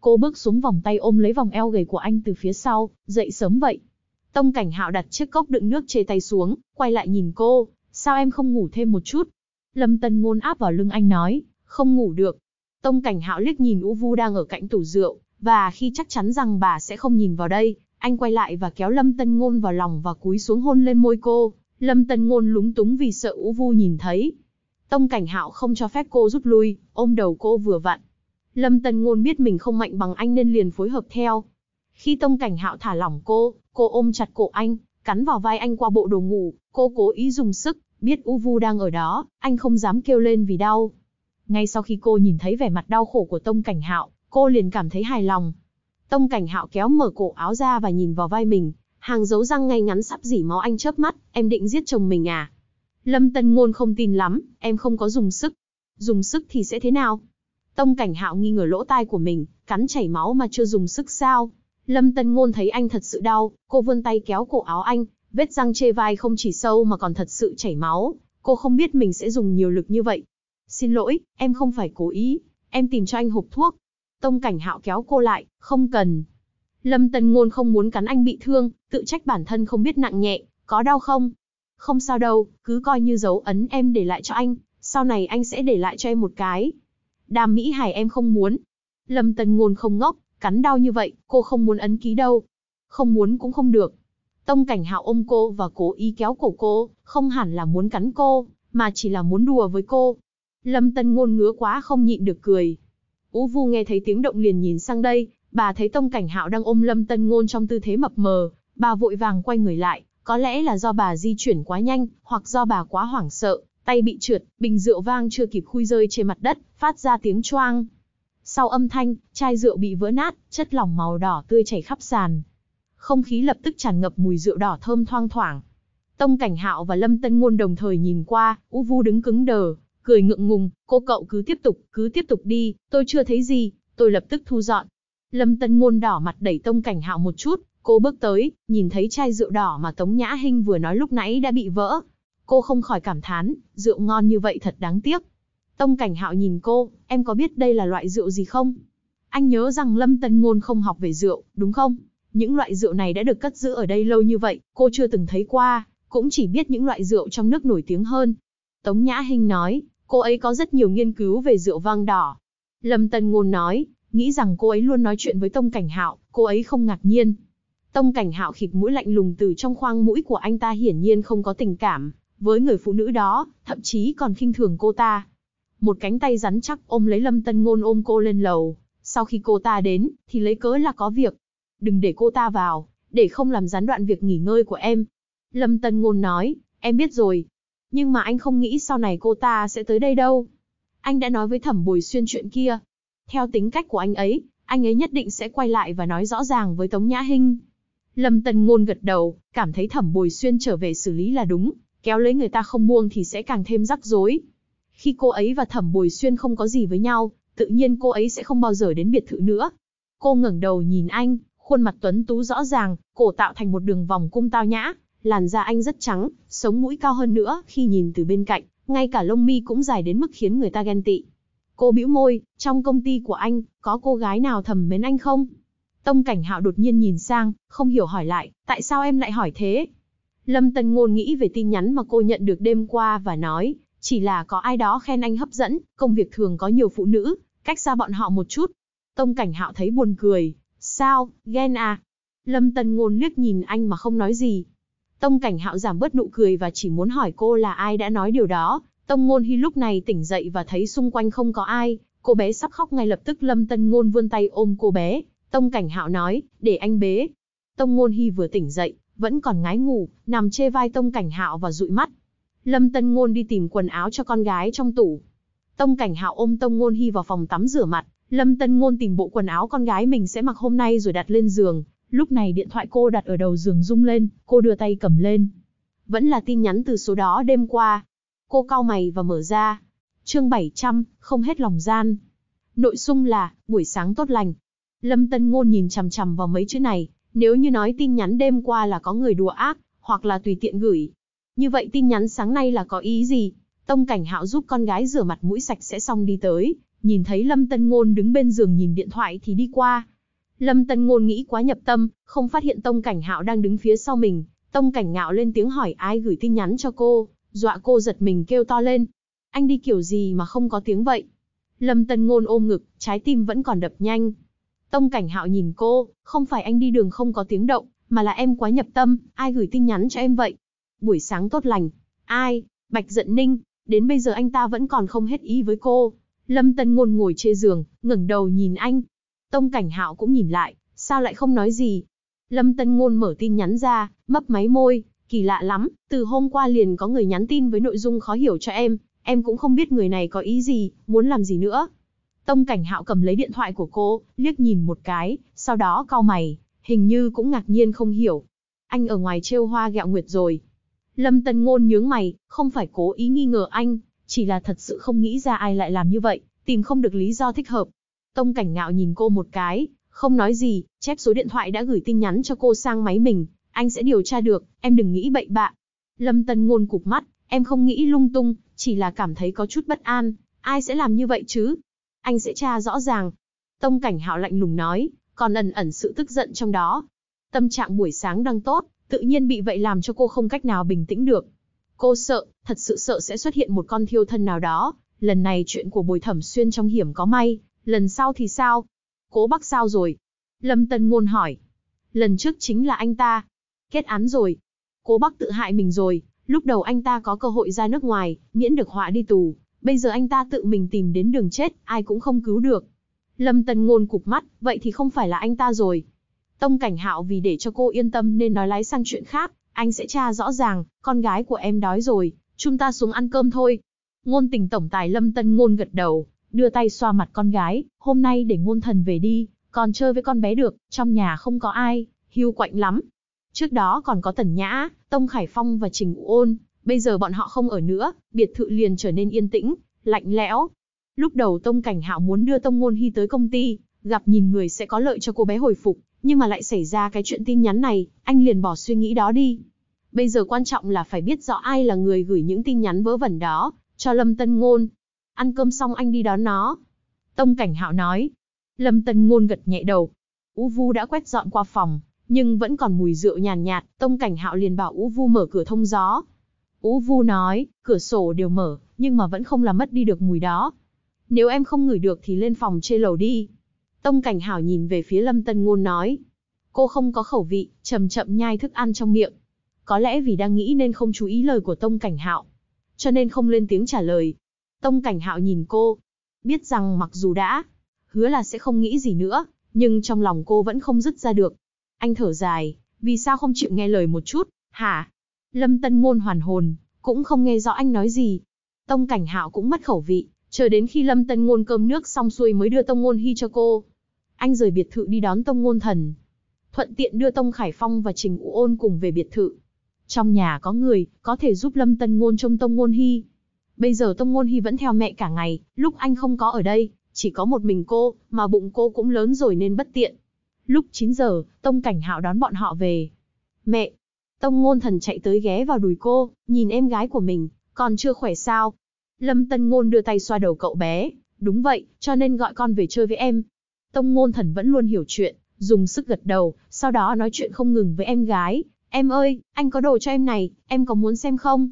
Cô bước xuống vòng tay ôm lấy vòng eo gầy của anh từ phía sau, dậy sớm vậy. Tông cảnh hạo đặt chiếc cốc đựng nước chê tay xuống, quay lại nhìn cô, sao em không ngủ thêm một chút? Lâm Tân ngôn áp vào lưng anh nói, không ngủ được. Tông cảnh hạo liếc nhìn U Vu đang ở cạnh tủ rượu, và khi chắc chắn rằng bà sẽ không nhìn vào đây, anh quay lại và kéo Lâm Tân Ngôn vào lòng và cúi xuống hôn lên môi cô. Lâm Tân Ngôn lúng túng vì sợ U Vu nhìn thấy. Tông Cảnh Hạo không cho phép cô rút lui, ôm đầu cô vừa vặn, Lâm Tần Ngôn biết mình không mạnh bằng anh nên liền phối hợp theo. Khi Tông Cảnh Hạo thả lỏng cô, cô ôm chặt cổ anh, cắn vào vai anh qua bộ đồ ngủ, cô cố ý dùng sức, biết U Vu đang ở đó, anh không dám kêu lên vì đau. Ngay sau khi cô nhìn thấy vẻ mặt đau khổ của Tông Cảnh Hạo, cô liền cảm thấy hài lòng. Tông Cảnh Hạo kéo mở cổ áo ra và nhìn vào vai mình, hàng dấu răng ngay ngắn sắp dỉ máu anh chớp mắt, em định giết chồng mình à? Lâm Tần Ngôn không tin lắm, em không có dùng sức. Dùng sức thì sẽ thế nào? Tông cảnh hạo nghi ngờ lỗ tai của mình, cắn chảy máu mà chưa dùng sức sao. Lâm Tân Ngôn thấy anh thật sự đau, cô vươn tay kéo cổ áo anh, vết răng chê vai không chỉ sâu mà còn thật sự chảy máu. Cô không biết mình sẽ dùng nhiều lực như vậy. Xin lỗi, em không phải cố ý, em tìm cho anh hộp thuốc. Tông cảnh hạo kéo cô lại, không cần. Lâm Tân Ngôn không muốn cắn anh bị thương, tự trách bản thân không biết nặng nhẹ, có đau không? Không sao đâu, cứ coi như dấu ấn em để lại cho anh, sau này anh sẽ để lại cho em một cái, đam mỹ hải em không muốn. Lâm Tần Ngôn không ngốc, cắn đau như vậy, cô không muốn ấn ký đâu. Không muốn cũng không được. Tông Cảnh Hạo ôm cô và cố ý kéo cổ cô, không hẳn là muốn cắn cô, mà chỉ là muốn đùa với cô. Lâm tần Ngôn ngứa quá không nhịn được cười. Ú Vu nghe thấy tiếng động liền nhìn sang đây, bà thấy Tông Cảnh Hạo đang ôm Lâm tần Ngôn trong tư thế mập mờ, bà vội vàng quay người lại, có lẽ là do bà di chuyển quá nhanh, hoặc do bà quá hoảng sợ, Tay bị trượt, bình rượu vang chưa kịp khui rơi trên mặt đất, phát ra tiếng choang. Sau âm thanh, chai rượu bị vỡ nát, chất lỏng màu đỏ tươi chảy khắp sàn. Không khí lập tức tràn ngập mùi rượu đỏ thơm thoang thoảng. Tông Cảnh Hạo và Lâm Tân Ngôn đồng thời nhìn qua, U Vu đứng cứng đờ, cười ngượng ngùng, cô cậu cứ tiếp tục, cứ tiếp tục đi, tôi chưa thấy gì, tôi lập tức thu dọn. Lâm Tân Ngôn đỏ mặt đẩy Tông Cảnh Hạo một chút, cô bước tới, nhìn thấy chai rượu đỏ mà Tống Nhã Hinh vừa nói lúc nãy đã bị vỡ, Cô không khỏi cảm thán, rượu ngon như vậy thật đáng tiếc. Tông Cảnh Hạo nhìn cô, em có biết đây là loại rượu gì không? Anh nhớ rằng Lâm Tân Ngôn không học về rượu, đúng không? Những loại rượu này đã được cất giữ ở đây lâu như vậy, cô chưa từng thấy qua, cũng chỉ biết những loại rượu trong nước nổi tiếng hơn. Tống Nhã Hinh nói, cô ấy có rất nhiều nghiên cứu về rượu vang đỏ. Lâm Tân Ngôn nói, nghĩ rằng cô ấy luôn nói chuyện với Tông Cảnh Hạo, cô ấy không ngạc nhiên. Tông Cảnh Hạo khịt mũi lạnh lùng từ trong khoang mũi của anh ta hiển nhiên không có tình cảm với người phụ nữ đó, thậm chí còn khinh thường cô ta. Một cánh tay rắn chắc ôm lấy Lâm Tân Ngôn ôm cô lên lầu, sau khi cô ta đến, thì lấy cớ là có việc. Đừng để cô ta vào, để không làm gián đoạn việc nghỉ ngơi của em. Lâm Tân Ngôn nói, em biết rồi. Nhưng mà anh không nghĩ sau này cô ta sẽ tới đây đâu. Anh đã nói với Thẩm Bồi Xuyên chuyện kia. Theo tính cách của anh ấy, anh ấy nhất định sẽ quay lại và nói rõ ràng với Tống Nhã Hinh. Lâm Tân Ngôn gật đầu, cảm thấy Thẩm Bồi Xuyên trở về xử lý là đúng, kéo lấy người ta không buông thì sẽ càng thêm rắc rối. Khi cô ấy và Thẩm Bồi Xuyên không có gì với nhau, tự nhiên cô ấy sẽ không bao giờ đến biệt thự nữa. Cô ngẩng đầu nhìn anh, khuôn mặt tuấn tú rõ ràng, cổ tạo thành một đường vòng cung tao nhã, làn da anh rất trắng, sống mũi cao hơn nữa khi nhìn từ bên cạnh, ngay cả lông mi cũng dài đến mức khiến người ta ghen tị. Cô bĩu môi, trong công ty của anh, có cô gái nào thầm mến anh không? Tông cảnh hạo đột nhiên nhìn sang, không hiểu hỏi lại, tại sao em lại hỏi thế? Lâm Tân Ngôn nghĩ về tin nhắn mà cô nhận được đêm qua và nói, chỉ là có ai đó khen anh hấp dẫn, công việc thường có nhiều phụ nữ, cách xa bọn họ một chút. Tông Cảnh Hạo thấy buồn cười, sao, ghen à? Lâm Tân Ngôn liếc nhìn anh mà không nói gì. Tông Cảnh Hạo giảm bớt nụ cười và chỉ muốn hỏi cô là ai đã nói điều đó. Tông Ngôn Hy lúc này tỉnh dậy và thấy xung quanh không có ai, cô bé sắp khóc ngay lập tức Lâm Tân Ngôn vươn tay ôm cô bé. Tông Cảnh Hạo nói, để anh bế. Tông Ngôn Hy vừa tỉnh dậy, vẫn còn ngái ngủ, nằm chê vai Tông Cảnh Hạo và dụi mắt. Lâm Tân Ngôn đi tìm quần áo cho con gái trong tủ. Tông Cảnh Hạo ôm Tông Ngôn Hy vào phòng tắm rửa mặt, Lâm Tân Ngôn tìm bộ quần áo con gái mình sẽ mặc hôm nay rồi đặt lên giường. Lúc này điện thoại cô đặt ở đầu giường rung lên, cô đưa tay cầm lên. Vẫn là tin nhắn từ số đó đêm qua. Cô cau mày và mở ra. Chương 700, không hết lòng gian. Nội dung là, buổi sáng tốt lành. Lâm Tân Ngôn nhìn chằm chằm vào mấy chữ này, nếu như nói tin nhắn đêm qua là có người đùa ác, hoặc là tùy tiện gửi. Như vậy tin nhắn sáng nay là có ý gì? Tông Cảnh Hạo giúp con gái rửa mặt mũi sạch sẽ xong đi tới, nhìn thấy Lâm Tân Ngôn đứng bên giường nhìn điện thoại thì đi qua. Lâm Tân Ngôn nghĩ quá nhập tâm, không phát hiện Tông Cảnh Hạo đang đứng phía sau mình. Tông Cảnh Ngạo lên tiếng hỏi ai gửi tin nhắn cho cô, dọa cô giật mình kêu to lên. Anh đi kiểu gì mà không có tiếng vậy? Lâm Tân Ngôn ôm ngực, trái tim vẫn còn đập nhanh, Tông Cảnh Hạo nhìn cô, không phải anh đi đường không có tiếng động, mà là em quá nhập tâm, ai gửi tin nhắn cho em vậy? Buổi sáng tốt lành, ai? Bạch Dận Ninh, đến bây giờ anh ta vẫn còn không hết ý với cô. Lâm Tân Ngôn ngồi trên giường, ngẩng đầu nhìn anh. Tông Cảnh Hạo cũng nhìn lại, sao lại không nói gì? Lâm Tân Ngôn mở tin nhắn ra, mấp máy môi, kỳ lạ lắm, từ hôm qua liền có người nhắn tin với nội dung khó hiểu cho em, em cũng không biết người này có ý gì, muốn làm gì nữa. Tông Cảnh Hạo cầm lấy điện thoại của cô, liếc nhìn một cái, sau đó cau mày, hình như cũng ngạc nhiên không hiểu. Anh ở ngoài trêu hoa gẹo nguyệt rồi. Lâm Tân Ngôn nhướng mày, không phải cố ý nghi ngờ anh, chỉ là thật sự không nghĩ ra ai lại làm như vậy, tìm không được lý do thích hợp. Tông Cảnh Ngạo nhìn cô một cái, không nói gì, chép số điện thoại đã gửi tin nhắn cho cô sang máy mình, anh sẽ điều tra được, em đừng nghĩ bậy bạ. Lâm Tân Ngôn cụp mắt, em không nghĩ lung tung, chỉ là cảm thấy có chút bất an, ai sẽ làm như vậy chứ? anh sẽ tra rõ ràng. Tông cảnh hạo lạnh lùng nói, còn ẩn ẩn sự tức giận trong đó. Tâm trạng buổi sáng đang tốt, tự nhiên bị vậy làm cho cô không cách nào bình tĩnh được. Cô sợ, thật sự sợ sẽ xuất hiện một con thiêu thân nào đó, lần này chuyện của bồi thẩm xuyên trong hiểm có may, lần sau thì sao? Cố Bắc sao rồi? Lâm Tân Ngôn hỏi. Lần trước chính là anh ta. Kết án rồi. Cố Bắc tự hại mình rồi, lúc đầu anh ta có cơ hội ra nước ngoài, miễn được họa đi tù, bây giờ anh ta tự mình tìm đến đường chết, ai cũng không cứu được. Lâm Tần Ngôn cụp mắt, vậy thì không phải là anh ta rồi. Tông Cảnh Hạo vì để cho cô yên tâm nên nói lái sang chuyện khác, anh sẽ tra rõ ràng, con gái của em đói rồi, chúng ta xuống ăn cơm thôi. Ngôn tình tổng tài Lâm Tân Ngôn gật đầu, đưa tay xoa mặt con gái, hôm nay để ngôn thần về đi, còn chơi với con bé được, trong nhà không có ai, hưu quạnh lắm. Trước đó còn có Tần Nhã, Tông Khải Phong và Trình U Ôn, Bây giờ bọn họ không ở nữa, biệt thự liền trở nên yên tĩnh, lạnh lẽo. Lúc đầu Tông Cảnh Hạo muốn đưa Tông Ngôn Hy tới công ty, gặp nhìn người sẽ có lợi cho cô bé hồi phục, nhưng mà lại xảy ra cái chuyện tin nhắn này, anh liền bỏ suy nghĩ đó đi. Bây giờ quan trọng là phải biết rõ ai là người gửi những tin nhắn vớ vẩn đó, cho Lâm Tân Ngôn. Ăn cơm xong anh đi đón nó. Tông Cảnh Hạo nói. Lâm Tân Ngôn gật nhẹ đầu. U Vu đã quét dọn qua phòng, nhưng vẫn còn mùi rượu nhàn nhạt, nhạt. Tông Cảnh Hạo liền bảo U Vu mở cửa thông gió, Ú Vu nói, cửa sổ đều mở, nhưng mà vẫn không làm mất đi được mùi đó. Nếu em không ngửi được thì lên phòng trên lầu đi. Tông Cảnh Hảo nhìn về phía Lâm Tân Ngôn nói. Cô không có khẩu vị, chậm chậm nhai thức ăn trong miệng. Có lẽ vì đang nghĩ nên không chú ý lời của Tông Cảnh Hạo, cho nên không lên tiếng trả lời. Tông Cảnh Hạo nhìn cô, biết rằng mặc dù đã hứa là sẽ không nghĩ gì nữa, nhưng trong lòng cô vẫn không dứt ra được. Anh thở dài, vì sao không chịu nghe lời một chút, hả? Lâm Tân Ngôn hoàn hồn, cũng không nghe rõ anh nói gì. Tông Cảnh Hạo cũng mất khẩu vị, chờ đến khi Lâm Tân Ngôn cơm nước xong xuôi mới đưa Tông Ngôn Hy cho cô. Anh rời biệt thự đi đón Tông Ngôn Thần, thuận tiện đưa Tông Khải Phong và Trình U Ôn cùng về biệt thự. Trong nhà có người, có thể giúp Lâm Tân Ngôn trông Tông Ngôn Hy. Bây giờ Tông Ngôn Hy vẫn theo mẹ cả ngày, lúc anh không có ở đây, chỉ có một mình cô, mà bụng cô cũng lớn rồi nên bất tiện. Lúc 9 giờ, Tông Cảnh Hạo đón bọn họ về. Mẹ, Tông ngôn thần chạy tới ghé vào đùi cô, nhìn em gái của mình, còn chưa khỏe sao. Lâm Tân Ngôn đưa tay xoa đầu cậu bé, đúng vậy, cho nên gọi con về chơi với em. Tông ngôn thần vẫn luôn hiểu chuyện, dùng sức gật đầu, sau đó nói chuyện không ngừng với em gái. Em ơi, anh có đồ cho em này, em có muốn xem không?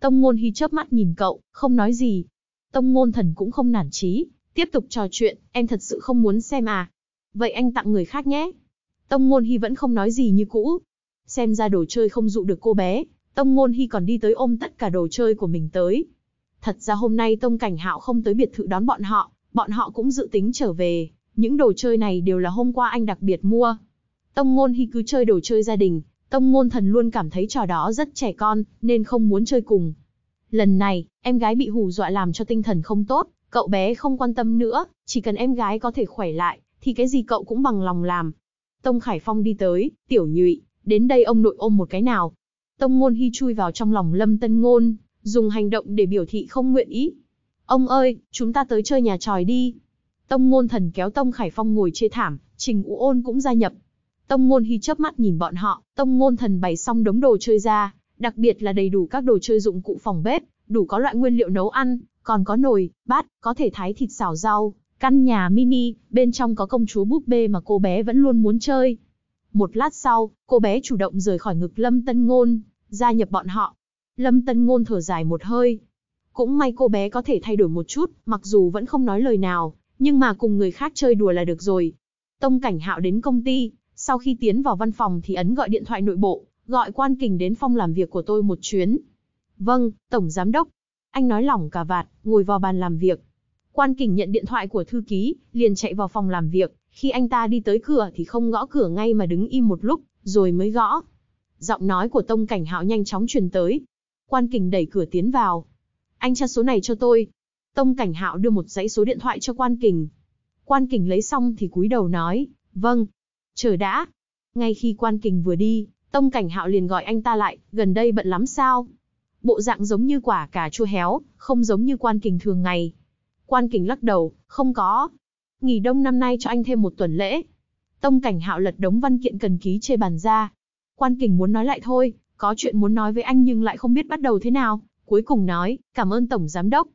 Tông ngôn hy chớp mắt nhìn cậu, không nói gì. Tông ngôn thần cũng không nản trí, tiếp tục trò chuyện, em thật sự không muốn xem à. Vậy anh tặng người khác nhé. Tông ngôn hy vẫn không nói gì như cũ, Xem ra đồ chơi không dụ được cô bé, Tông Ngôn Hy còn đi tới ôm tất cả đồ chơi của mình tới. Thật ra hôm nay Tông Cảnh Hạo không tới biệt thự đón bọn họ, bọn họ cũng dự tính trở về, những đồ chơi này đều là hôm qua anh đặc biệt mua. Tông Ngôn Hy cứ chơi đồ chơi gia đình, Tông Ngôn Thần luôn cảm thấy trò đó rất trẻ con, nên không muốn chơi cùng. Lần này, em gái bị hù dọa làm cho tinh thần không tốt, cậu bé không quan tâm nữa, chỉ cần em gái có thể khỏe lại, thì cái gì cậu cũng bằng lòng làm. Tông Khải Phong đi tới, tiểu nhụy, đến đây ông nội ôm một cái nào. Tông ngôn hy chui vào trong lòng lâm tân ngôn, dùng hành động để biểu thị không nguyện ý. Ông ơi, chúng ta tới chơi nhà tròi đi. Tông ngôn thần kéo Tông Khải Phong ngồi chê thảm, Trình Ú Ôn cũng gia nhập. Tông ngôn hy chớp mắt nhìn bọn họ, Tông ngôn thần bày xong đống đồ chơi ra, đặc biệt là đầy đủ các đồ chơi dụng cụ phòng bếp, đủ có loại nguyên liệu nấu ăn, còn có nồi, bát, có thể thái thịt xào rau, căn nhà mini, bên trong có công chúa búp bê mà cô bé vẫn luôn muốn chơi, một lát sau, cô bé chủ động rời khỏi ngực Lâm Tân Ngôn, gia nhập bọn họ. Lâm Tân Ngôn thở dài một hơi. Cũng may cô bé có thể thay đổi một chút, mặc dù vẫn không nói lời nào, nhưng mà cùng người khác chơi đùa là được rồi. Tông Cảnh Hạo đến công ty, sau khi tiến vào văn phòng thì ấn gọi điện thoại nội bộ, gọi Quan Kình đến phòng làm việc của tôi một chuyến. Vâng, Tổng Giám Đốc. Anh nói lỏng cả vạt, ngồi vào bàn làm việc. Quan Kình nhận điện thoại của thư ký, liền chạy vào phòng làm việc, khi anh ta đi tới cửa thì không gõ cửa ngay mà đứng im một lúc, rồi mới gõ. Giọng nói của Tông Cảnh Hạo nhanh chóng truyền tới. Quan Kình đẩy cửa tiến vào. Anh tra số này cho tôi. Tông Cảnh Hạo đưa một dãy số điện thoại cho Quan Kình. Quan Kình lấy xong thì cúi đầu nói, vâng, chờ đã. Ngay khi Quan Kình vừa đi, Tông Cảnh Hạo liền gọi anh ta lại, gần đây bận lắm sao? Bộ dạng giống như quả cà chua héo, không giống như Quan Kình thường ngày. Quan Kình lắc đầu, không có, nghỉ đông năm nay cho anh thêm một tuần lễ. Tông cảnh hạo lật đống văn kiện cần ký chê bàn ra. Quan kình muốn nói lại thôi, có chuyện muốn nói với anh nhưng lại không biết bắt đầu thế nào, cuối cùng nói, cảm ơn Tổng Giám Đốc.